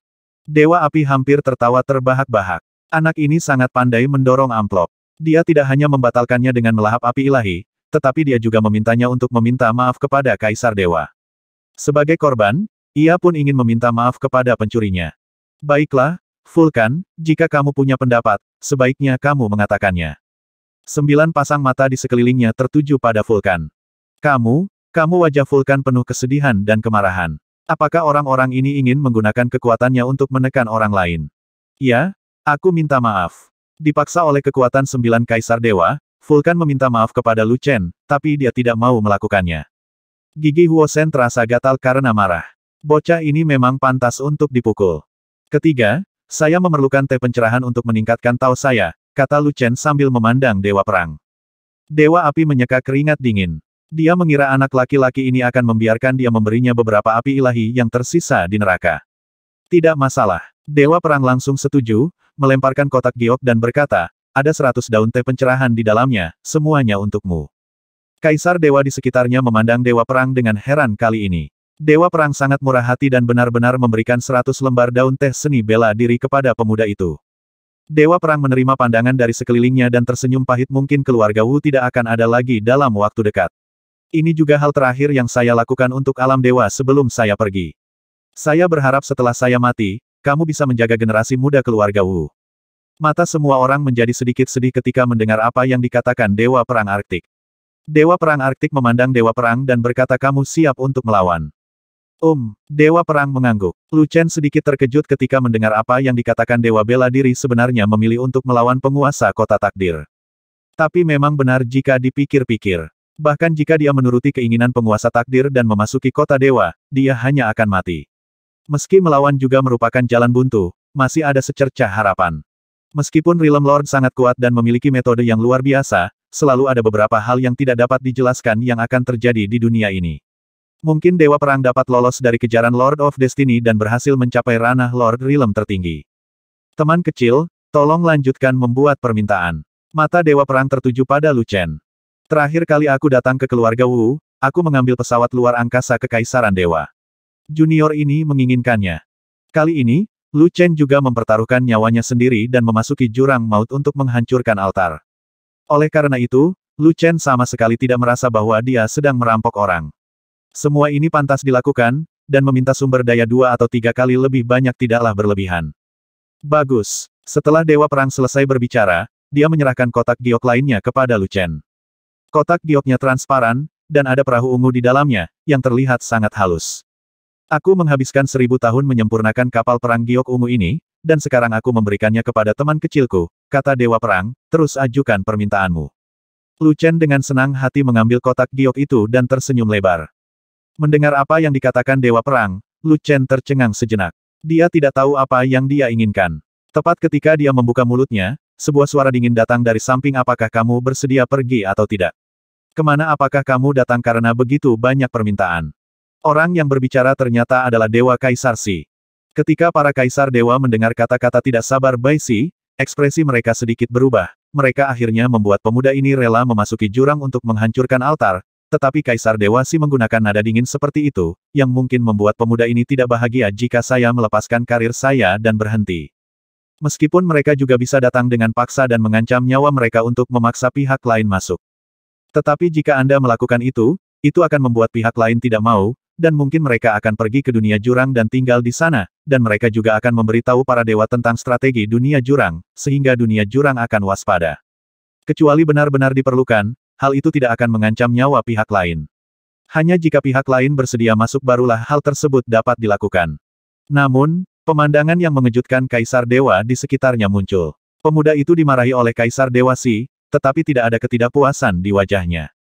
Dewa api hampir tertawa terbahak-bahak. Anak ini sangat pandai mendorong amplop. Dia tidak hanya membatalkannya dengan melahap api ilahi, tetapi dia juga memintanya untuk meminta maaf kepada Kaisar Dewa. Sebagai korban, ia pun ingin meminta maaf kepada pencurinya. Baiklah, Vulkan, jika kamu punya pendapat, sebaiknya kamu mengatakannya. Sembilan pasang mata di sekelilingnya tertuju pada Vulkan. Kamu, kamu wajah Vulkan penuh kesedihan dan kemarahan. Apakah orang-orang ini ingin menggunakan kekuatannya untuk menekan orang lain? Ya, aku minta maaf. Dipaksa oleh kekuatan sembilan kaisar dewa, Vulkan meminta maaf kepada Lu Chen, tapi dia tidak mau melakukannya. Gigi Huosen terasa gatal karena marah. Bocah ini memang pantas untuk dipukul. Ketiga, saya memerlukan teh pencerahan untuk meningkatkan tahu saya, kata Lu Chen sambil memandang Dewa Perang. Dewa api menyeka keringat dingin. Dia mengira anak laki-laki ini akan membiarkan dia memberinya beberapa api ilahi yang tersisa di neraka. Tidak masalah. Dewa Perang langsung setuju, melemparkan kotak giok dan berkata, ada seratus daun teh pencerahan di dalamnya, semuanya untukmu. Kaisar dewa di sekitarnya memandang dewa perang dengan heran kali ini. Dewa perang sangat murah hati dan benar-benar memberikan seratus lembar daun teh seni bela diri kepada pemuda itu. Dewa perang menerima pandangan dari sekelilingnya dan tersenyum pahit mungkin keluarga Wu tidak akan ada lagi dalam waktu dekat. Ini juga hal terakhir yang saya lakukan untuk alam dewa sebelum saya pergi. Saya berharap setelah saya mati, kamu bisa menjaga generasi muda keluarga Wu. Mata semua orang menjadi sedikit sedih ketika mendengar apa yang dikatakan Dewa Perang Arktik. Dewa Perang Arktik memandang Dewa Perang dan berkata kamu siap untuk melawan. Um, Dewa Perang mengangguk. Luchen sedikit terkejut ketika mendengar apa yang dikatakan Dewa Bela Diri sebenarnya memilih untuk melawan penguasa kota takdir. Tapi memang benar jika dipikir-pikir. Bahkan jika dia menuruti keinginan penguasa takdir dan memasuki kota dewa, dia hanya akan mati. Meski melawan juga merupakan jalan buntu, masih ada secercah harapan. Meskipun Realm Lord sangat kuat dan memiliki metode yang luar biasa, selalu ada beberapa hal yang tidak dapat dijelaskan yang akan terjadi di dunia ini. Mungkin Dewa Perang dapat lolos dari kejaran Lord of Destiny dan berhasil mencapai ranah Lord Realm tertinggi. Teman kecil, tolong lanjutkan membuat permintaan. Mata Dewa Perang tertuju pada Lucen. Terakhir kali aku datang ke keluarga Wu, aku mengambil pesawat luar angkasa ke Kaisaran Dewa. Junior ini menginginkannya. Kali ini, Lu Chen juga mempertaruhkan nyawanya sendiri dan memasuki jurang maut untuk menghancurkan altar. Oleh karena itu, Lu Chen sama sekali tidak merasa bahwa dia sedang merampok orang. Semua ini pantas dilakukan, dan meminta sumber daya dua atau tiga kali lebih banyak tidaklah berlebihan. Bagus. Setelah Dewa Perang selesai berbicara, dia menyerahkan kotak giok lainnya kepada Lu Chen. Kotak gioknya transparan, dan ada perahu ungu di dalamnya, yang terlihat sangat halus. Aku menghabiskan seribu tahun menyempurnakan kapal perang giok ungu ini, dan sekarang aku memberikannya kepada teman kecilku, kata Dewa Perang, terus ajukan permintaanmu. Lu Chen dengan senang hati mengambil kotak giok itu dan tersenyum lebar. Mendengar apa yang dikatakan Dewa Perang, Lu Chen tercengang sejenak. Dia tidak tahu apa yang dia inginkan. Tepat ketika dia membuka mulutnya, sebuah suara dingin datang dari samping apakah kamu bersedia pergi atau tidak. Kemana apakah kamu datang karena begitu banyak permintaan. Orang yang berbicara ternyata adalah Dewa Kaisar Si. Ketika para Kaisar Dewa mendengar kata-kata tidak sabar Bai Si, ekspresi mereka sedikit berubah. Mereka akhirnya membuat pemuda ini rela memasuki jurang untuk menghancurkan altar, tetapi Kaisar Dewa Si menggunakan nada dingin seperti itu, yang mungkin membuat pemuda ini tidak bahagia jika saya melepaskan karir saya dan berhenti. Meskipun mereka juga bisa datang dengan paksa dan mengancam nyawa mereka untuk memaksa pihak lain masuk. Tetapi jika Anda melakukan itu, itu akan membuat pihak lain tidak mau, dan mungkin mereka akan pergi ke dunia jurang dan tinggal di sana, dan mereka juga akan memberitahu para dewa tentang strategi dunia jurang, sehingga dunia jurang akan waspada. Kecuali benar-benar diperlukan, hal itu tidak akan mengancam nyawa pihak lain. Hanya jika pihak lain bersedia masuk barulah hal tersebut dapat dilakukan. Namun, pemandangan yang mengejutkan Kaisar Dewa di sekitarnya muncul. Pemuda itu dimarahi oleh Kaisar Dewa Si, tetapi tidak ada ketidakpuasan di wajahnya.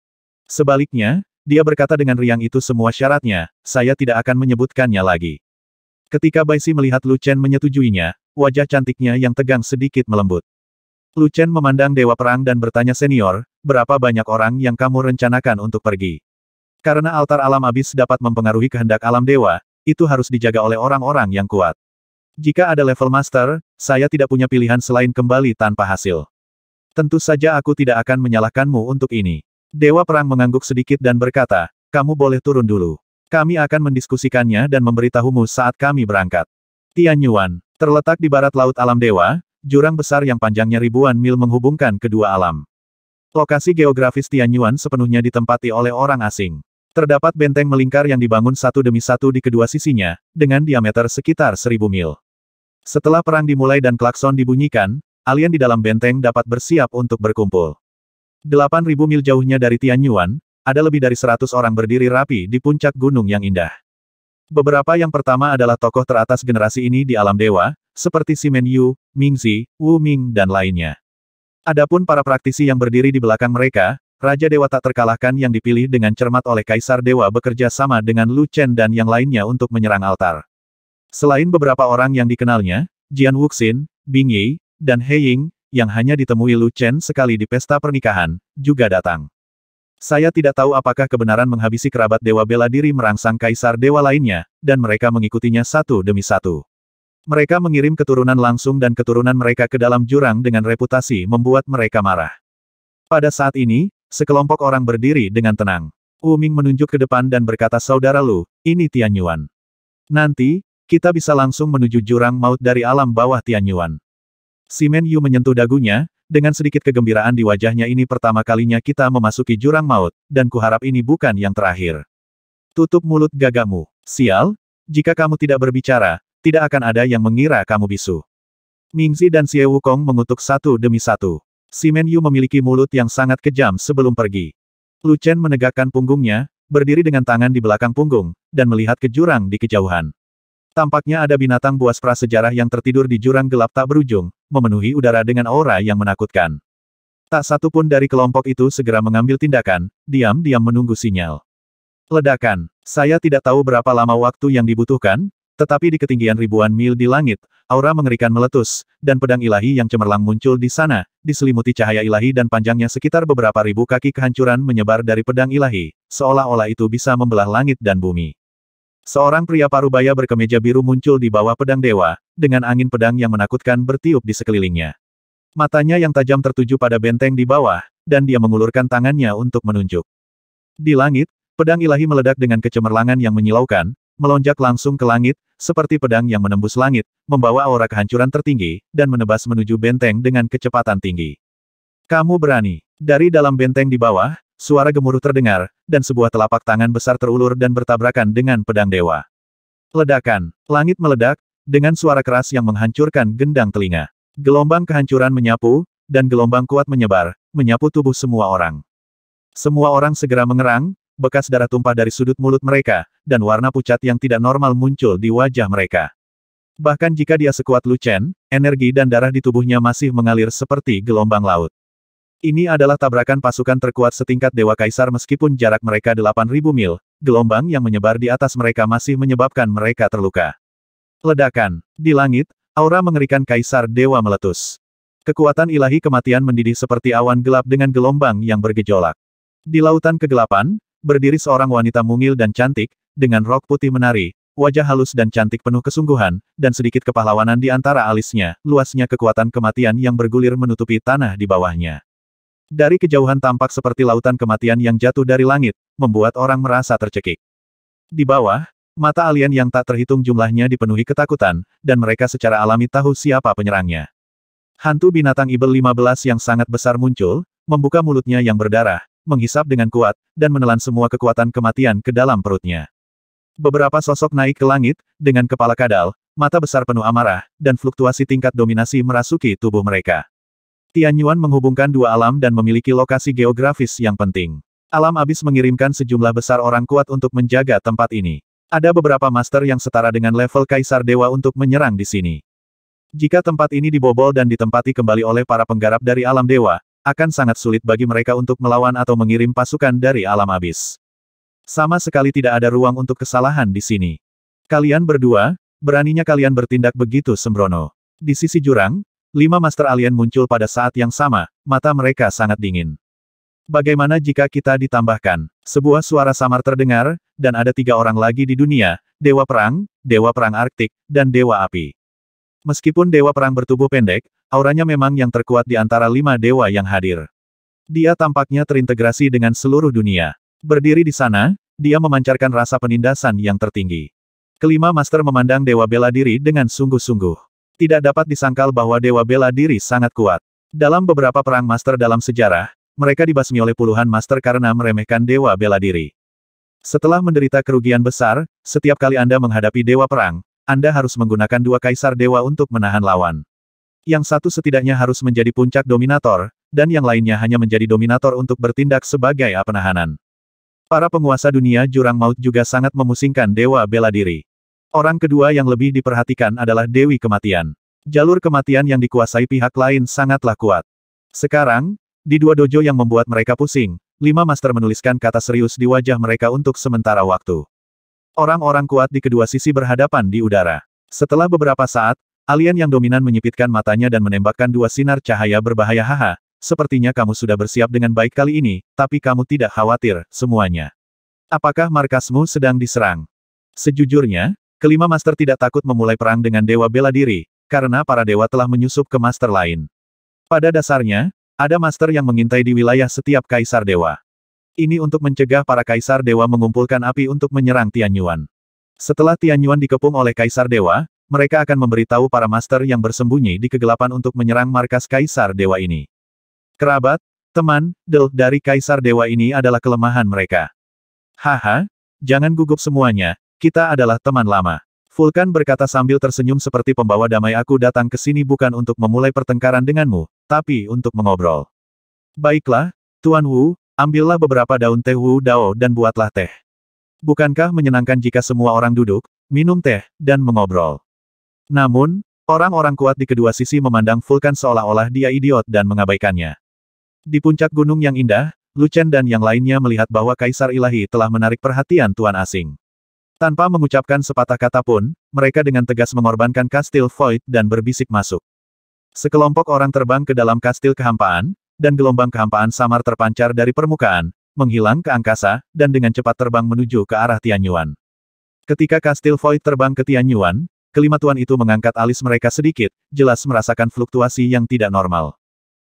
Sebaliknya, dia berkata dengan riang itu semua syaratnya, saya tidak akan menyebutkannya lagi. Ketika Bai Si melihat Lu Chen menyetujuinya, wajah cantiknya yang tegang sedikit melembut. Lu Chen memandang Dewa Perang dan bertanya senior, berapa banyak orang yang kamu rencanakan untuk pergi? Karena altar alam abis dapat mempengaruhi kehendak alam dewa, itu harus dijaga oleh orang-orang yang kuat. Jika ada level master, saya tidak punya pilihan selain kembali tanpa hasil. Tentu saja aku tidak akan menyalahkanmu untuk ini. Dewa Perang mengangguk sedikit dan berkata, kamu boleh turun dulu. Kami akan mendiskusikannya dan memberitahumu saat kami berangkat. Tian Yuan, terletak di barat laut alam dewa, jurang besar yang panjangnya ribuan mil menghubungkan kedua alam. Lokasi geografis Tian Yuan sepenuhnya ditempati oleh orang asing. Terdapat benteng melingkar yang dibangun satu demi satu di kedua sisinya, dengan diameter sekitar seribu mil. Setelah perang dimulai dan klakson dibunyikan, alien di dalam benteng dapat bersiap untuk berkumpul. Delapan mil jauhnya dari Tianyuan, ada lebih dari seratus orang berdiri rapi di puncak gunung yang indah. Beberapa yang pertama adalah tokoh teratas generasi ini di alam dewa, seperti Simen Yu, Mingzi, Wu Ming dan lainnya. Adapun para praktisi yang berdiri di belakang mereka, Raja Dewa tak terkalahkan yang dipilih dengan cermat oleh Kaisar Dewa bekerja sama dengan Lu Chen dan yang lainnya untuk menyerang altar. Selain beberapa orang yang dikenalnya, Jian Wuxin, Bing Yi, dan He Ying, yang hanya ditemui Lu Chen sekali di pesta pernikahan, juga datang. Saya tidak tahu apakah kebenaran menghabisi kerabat Dewa Bela Diri merangsang kaisar dewa lainnya, dan mereka mengikutinya satu demi satu. Mereka mengirim keturunan langsung dan keturunan mereka ke dalam jurang dengan reputasi membuat mereka marah. Pada saat ini, sekelompok orang berdiri dengan tenang. Wu Ming menunjuk ke depan dan berkata Saudara Lu, ini Tianyuan. Nanti, kita bisa langsung menuju jurang maut dari alam bawah Tianyuan. Simen Yu menyentuh dagunya, dengan sedikit kegembiraan di wajahnya ini pertama kalinya kita memasuki jurang maut, dan kuharap ini bukan yang terakhir. Tutup mulut gagamu. Sial, jika kamu tidak berbicara, tidak akan ada yang mengira kamu bisu. Mingzi dan Xie Wukong mengutuk satu demi satu. Simen Yu memiliki mulut yang sangat kejam sebelum pergi. Lu Chen menegakkan punggungnya, berdiri dengan tangan di belakang punggung, dan melihat ke jurang di kejauhan. Tampaknya ada binatang buas prasejarah yang tertidur di jurang gelap tak berujung, memenuhi udara dengan aura yang menakutkan. Tak satu pun dari kelompok itu segera mengambil tindakan, diam-diam menunggu sinyal. Ledakan. Saya tidak tahu berapa lama waktu yang dibutuhkan, tetapi di ketinggian ribuan mil di langit, aura mengerikan meletus, dan pedang ilahi yang cemerlang muncul di sana, diselimuti cahaya ilahi dan panjangnya sekitar beberapa ribu kaki kehancuran menyebar dari pedang ilahi, seolah-olah itu bisa membelah langit dan bumi. Seorang pria parubaya berkemeja biru muncul di bawah pedang dewa, dengan angin pedang yang menakutkan bertiup di sekelilingnya. Matanya yang tajam tertuju pada benteng di bawah, dan dia mengulurkan tangannya untuk menunjuk. Di langit, pedang ilahi meledak dengan kecemerlangan yang menyilaukan, melonjak langsung ke langit, seperti pedang yang menembus langit, membawa aura kehancuran tertinggi, dan menebas menuju benteng dengan kecepatan tinggi. Kamu berani. Dari dalam benteng di bawah, suara gemuruh terdengar, dan sebuah telapak tangan besar terulur dan bertabrakan dengan pedang dewa. Ledakan, langit meledak, dengan suara keras yang menghancurkan gendang telinga. Gelombang kehancuran menyapu, dan gelombang kuat menyebar, menyapu tubuh semua orang. Semua orang segera mengerang, bekas darah tumpah dari sudut mulut mereka, dan warna pucat yang tidak normal muncul di wajah mereka. Bahkan jika dia sekuat Lu Chen, energi dan darah di tubuhnya masih mengalir seperti gelombang laut. Ini adalah tabrakan pasukan terkuat setingkat Dewa Kaisar meskipun jarak mereka 8.000 mil, gelombang yang menyebar di atas mereka masih menyebabkan mereka terluka. Ledakan. Di langit, aura mengerikan Kaisar Dewa meletus. Kekuatan ilahi kematian mendidih seperti awan gelap dengan gelombang yang bergejolak. Di lautan kegelapan, berdiri seorang wanita mungil dan cantik, dengan rok putih menari, wajah halus dan cantik penuh kesungguhan, dan sedikit kepahlawanan di antara alisnya, luasnya kekuatan kematian yang bergulir menutupi tanah di bawahnya. Dari kejauhan tampak seperti lautan kematian yang jatuh dari langit, membuat orang merasa tercekik. Di bawah, mata alien yang tak terhitung jumlahnya dipenuhi ketakutan, dan mereka secara alami tahu siapa penyerangnya. Hantu binatang ibel 15 yang sangat besar muncul, membuka mulutnya yang berdarah, menghisap dengan kuat, dan menelan semua kekuatan kematian ke dalam perutnya. Beberapa sosok naik ke langit, dengan kepala kadal, mata besar penuh amarah, dan fluktuasi tingkat dominasi merasuki tubuh mereka. Tianyuan menghubungkan dua alam dan memiliki lokasi geografis yang penting. Alam abis mengirimkan sejumlah besar orang kuat untuk menjaga tempat ini. Ada beberapa master yang setara dengan level Kaisar Dewa untuk menyerang di sini. Jika tempat ini dibobol dan ditempati kembali oleh para penggarap dari alam dewa, akan sangat sulit bagi mereka untuk melawan atau mengirim pasukan dari alam abis. Sama sekali tidak ada ruang untuk kesalahan di sini. Kalian berdua, beraninya kalian bertindak begitu sembrono. Di sisi jurang, Lima Master Alien muncul pada saat yang sama, mata mereka sangat dingin. Bagaimana jika kita ditambahkan? Sebuah suara samar terdengar, dan ada tiga orang lagi di dunia, Dewa Perang, Dewa Perang Arktik, dan Dewa Api. Meskipun Dewa Perang bertubuh pendek, auranya memang yang terkuat di antara lima dewa yang hadir. Dia tampaknya terintegrasi dengan seluruh dunia. Berdiri di sana, dia memancarkan rasa penindasan yang tertinggi. Kelima master memandang Dewa Bela Diri dengan sungguh-sungguh. Tidak dapat disangkal bahwa Dewa Bela Diri sangat kuat. Dalam beberapa perang master dalam sejarah, mereka dibasmi oleh puluhan master karena meremehkan Dewa Bela Diri. Setelah menderita kerugian besar, setiap kali Anda menghadapi Dewa Perang, Anda harus menggunakan dua kaisar dewa untuk menahan lawan. Yang satu setidaknya harus menjadi puncak dominator, dan yang lainnya hanya menjadi dominator untuk bertindak sebagai penahanan. Para penguasa dunia jurang maut juga sangat memusingkan Dewa Bela Diri. Orang kedua yang lebih diperhatikan adalah Dewi Kematian. Jalur kematian yang dikuasai pihak lain sangatlah kuat. Sekarang, di dua dojo yang membuat mereka pusing, lima master menuliskan kata serius di wajah mereka untuk sementara waktu. Orang-orang kuat di kedua sisi berhadapan di udara. Setelah beberapa saat, alien yang dominan menyipitkan matanya dan menembakkan dua sinar cahaya berbahaya haha, sepertinya kamu sudah bersiap dengan baik kali ini, tapi kamu tidak khawatir, semuanya. Apakah markasmu sedang diserang? Sejujurnya, Kelima master tidak takut memulai perang dengan dewa bela diri, karena para dewa telah menyusup ke master lain. Pada dasarnya, ada master yang mengintai di wilayah setiap kaisar dewa. Ini untuk mencegah para kaisar dewa mengumpulkan api untuk menyerang Tianyuan. Setelah Tianyuan dikepung oleh kaisar dewa, mereka akan memberitahu para master yang bersembunyi di kegelapan untuk menyerang markas kaisar dewa ini. Kerabat, teman, del dari kaisar dewa ini adalah kelemahan mereka. Haha, jangan gugup semuanya, kita adalah teman lama. Vulkan berkata sambil tersenyum seperti pembawa damai aku datang ke sini bukan untuk memulai pertengkaran denganmu, tapi untuk mengobrol. Baiklah, Tuan Wu, ambillah beberapa daun teh Wu Dao dan buatlah teh. Bukankah menyenangkan jika semua orang duduk, minum teh, dan mengobrol. Namun, orang-orang kuat di kedua sisi memandang Vulkan seolah-olah dia idiot dan mengabaikannya. Di puncak gunung yang indah, Lucen dan yang lainnya melihat bahwa Kaisar Ilahi telah menarik perhatian Tuan Asing. Tanpa mengucapkan sepatah kata pun, mereka dengan tegas mengorbankan kastil Void dan berbisik masuk. Sekelompok orang terbang ke dalam kastil kehampaan, dan gelombang kehampaan samar terpancar dari permukaan, menghilang ke angkasa, dan dengan cepat terbang menuju ke arah Tianyuan. Ketika kastil Void terbang ke Tianyuan, kelima tuan itu mengangkat alis mereka sedikit, jelas merasakan fluktuasi yang tidak normal.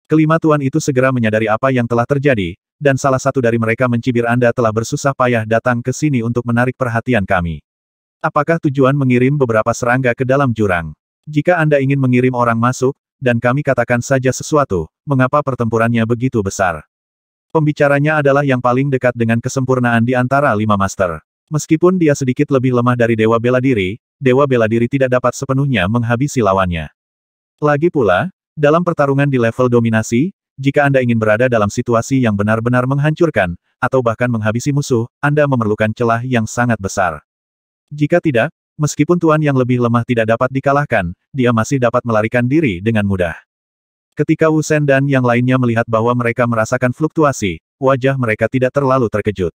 Kelima tuan itu segera menyadari apa yang telah terjadi, dan salah satu dari mereka mencibir Anda telah bersusah payah datang ke sini untuk menarik perhatian kami. Apakah tujuan mengirim beberapa serangga ke dalam jurang? Jika Anda ingin mengirim orang masuk, dan kami katakan saja sesuatu, mengapa pertempurannya begitu besar? Pembicaranya adalah yang paling dekat dengan kesempurnaan di antara lima master. Meskipun dia sedikit lebih lemah dari Dewa Bela Diri, Dewa Bela Diri tidak dapat sepenuhnya menghabisi lawannya. Lagi pula, dalam pertarungan di level dominasi, jika Anda ingin berada dalam situasi yang benar-benar menghancurkan, atau bahkan menghabisi musuh, Anda memerlukan celah yang sangat besar. Jika tidak, meskipun Tuan yang lebih lemah tidak dapat dikalahkan, dia masih dapat melarikan diri dengan mudah. Ketika Wu Shen dan yang lainnya melihat bahwa mereka merasakan fluktuasi, wajah mereka tidak terlalu terkejut.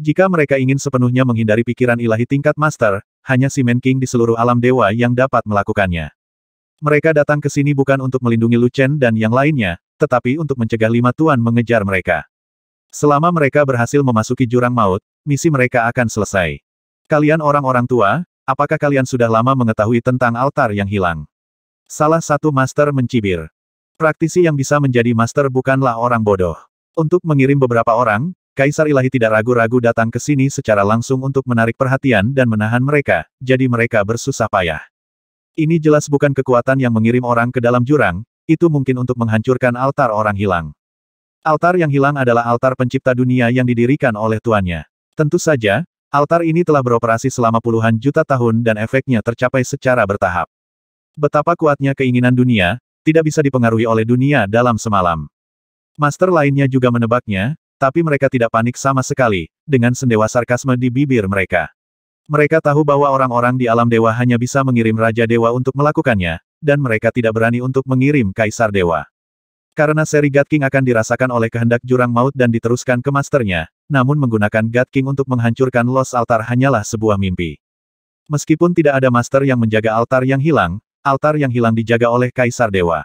Jika mereka ingin sepenuhnya menghindari pikiran ilahi tingkat master, hanya Si Men King di seluruh alam dewa yang dapat melakukannya. Mereka datang ke sini bukan untuk melindungi Lu Chen dan yang lainnya, tetapi untuk mencegah lima tuan mengejar mereka. Selama mereka berhasil memasuki jurang maut, misi mereka akan selesai. Kalian orang-orang tua, apakah kalian sudah lama mengetahui tentang altar yang hilang? Salah satu master mencibir. Praktisi yang bisa menjadi master bukanlah orang bodoh. Untuk mengirim beberapa orang, Kaisar Ilahi tidak ragu-ragu datang ke sini secara langsung untuk menarik perhatian dan menahan mereka, jadi mereka bersusah payah. Ini jelas bukan kekuatan yang mengirim orang ke dalam jurang, itu mungkin untuk menghancurkan altar orang hilang. Altar yang hilang adalah altar pencipta dunia yang didirikan oleh tuannya. Tentu saja, altar ini telah beroperasi selama puluhan juta tahun dan efeknya tercapai secara bertahap. Betapa kuatnya keinginan dunia, tidak bisa dipengaruhi oleh dunia dalam semalam. Master lainnya juga menebaknya, tapi mereka tidak panik sama sekali, dengan sendewa sarkasme di bibir mereka. Mereka tahu bahwa orang-orang di alam dewa hanya bisa mengirim Raja Dewa untuk melakukannya, dan mereka tidak berani untuk mengirim Kaisar Dewa. Karena seri God King akan dirasakan oleh kehendak jurang maut dan diteruskan ke masternya, namun menggunakan God King untuk menghancurkan Los Altar hanyalah sebuah mimpi. Meskipun tidak ada master yang menjaga altar yang hilang, altar yang hilang dijaga oleh Kaisar Dewa.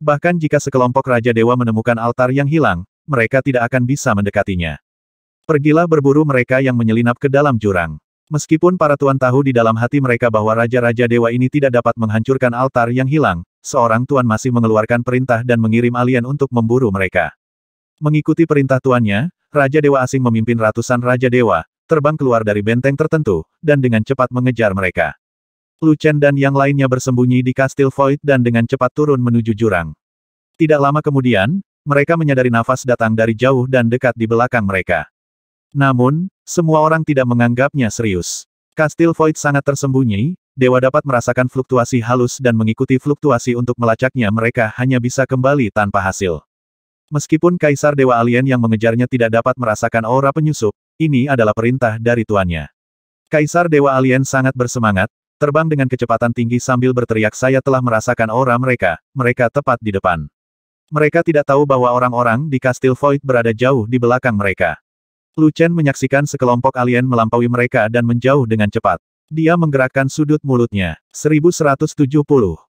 Bahkan jika sekelompok Raja Dewa menemukan altar yang hilang, mereka tidak akan bisa mendekatinya. Pergilah berburu mereka yang menyelinap ke dalam jurang. Meskipun para tuan tahu di dalam hati mereka bahwa raja-raja dewa ini tidak dapat menghancurkan altar yang hilang, seorang tuan masih mengeluarkan perintah dan mengirim alien untuk memburu mereka. Mengikuti perintah tuannya, raja dewa asing memimpin ratusan raja dewa, terbang keluar dari benteng tertentu, dan dengan cepat mengejar mereka. Lucen dan yang lainnya bersembunyi di kastil Void dan dengan cepat turun menuju jurang. Tidak lama kemudian, mereka menyadari nafas datang dari jauh dan dekat di belakang mereka. Namun, semua orang tidak menganggapnya serius. Kastil Void sangat tersembunyi, dewa dapat merasakan fluktuasi halus dan mengikuti fluktuasi untuk melacaknya mereka hanya bisa kembali tanpa hasil. Meskipun Kaisar Dewa Alien yang mengejarnya tidak dapat merasakan aura penyusup, ini adalah perintah dari tuannya. Kaisar Dewa Alien sangat bersemangat, terbang dengan kecepatan tinggi sambil berteriak saya telah merasakan aura mereka, mereka tepat di depan. Mereka tidak tahu bahwa orang-orang di Kastil Void berada jauh di belakang mereka. Lu Chen menyaksikan sekelompok alien melampaui mereka dan menjauh dengan cepat. Dia menggerakkan sudut mulutnya. 1170.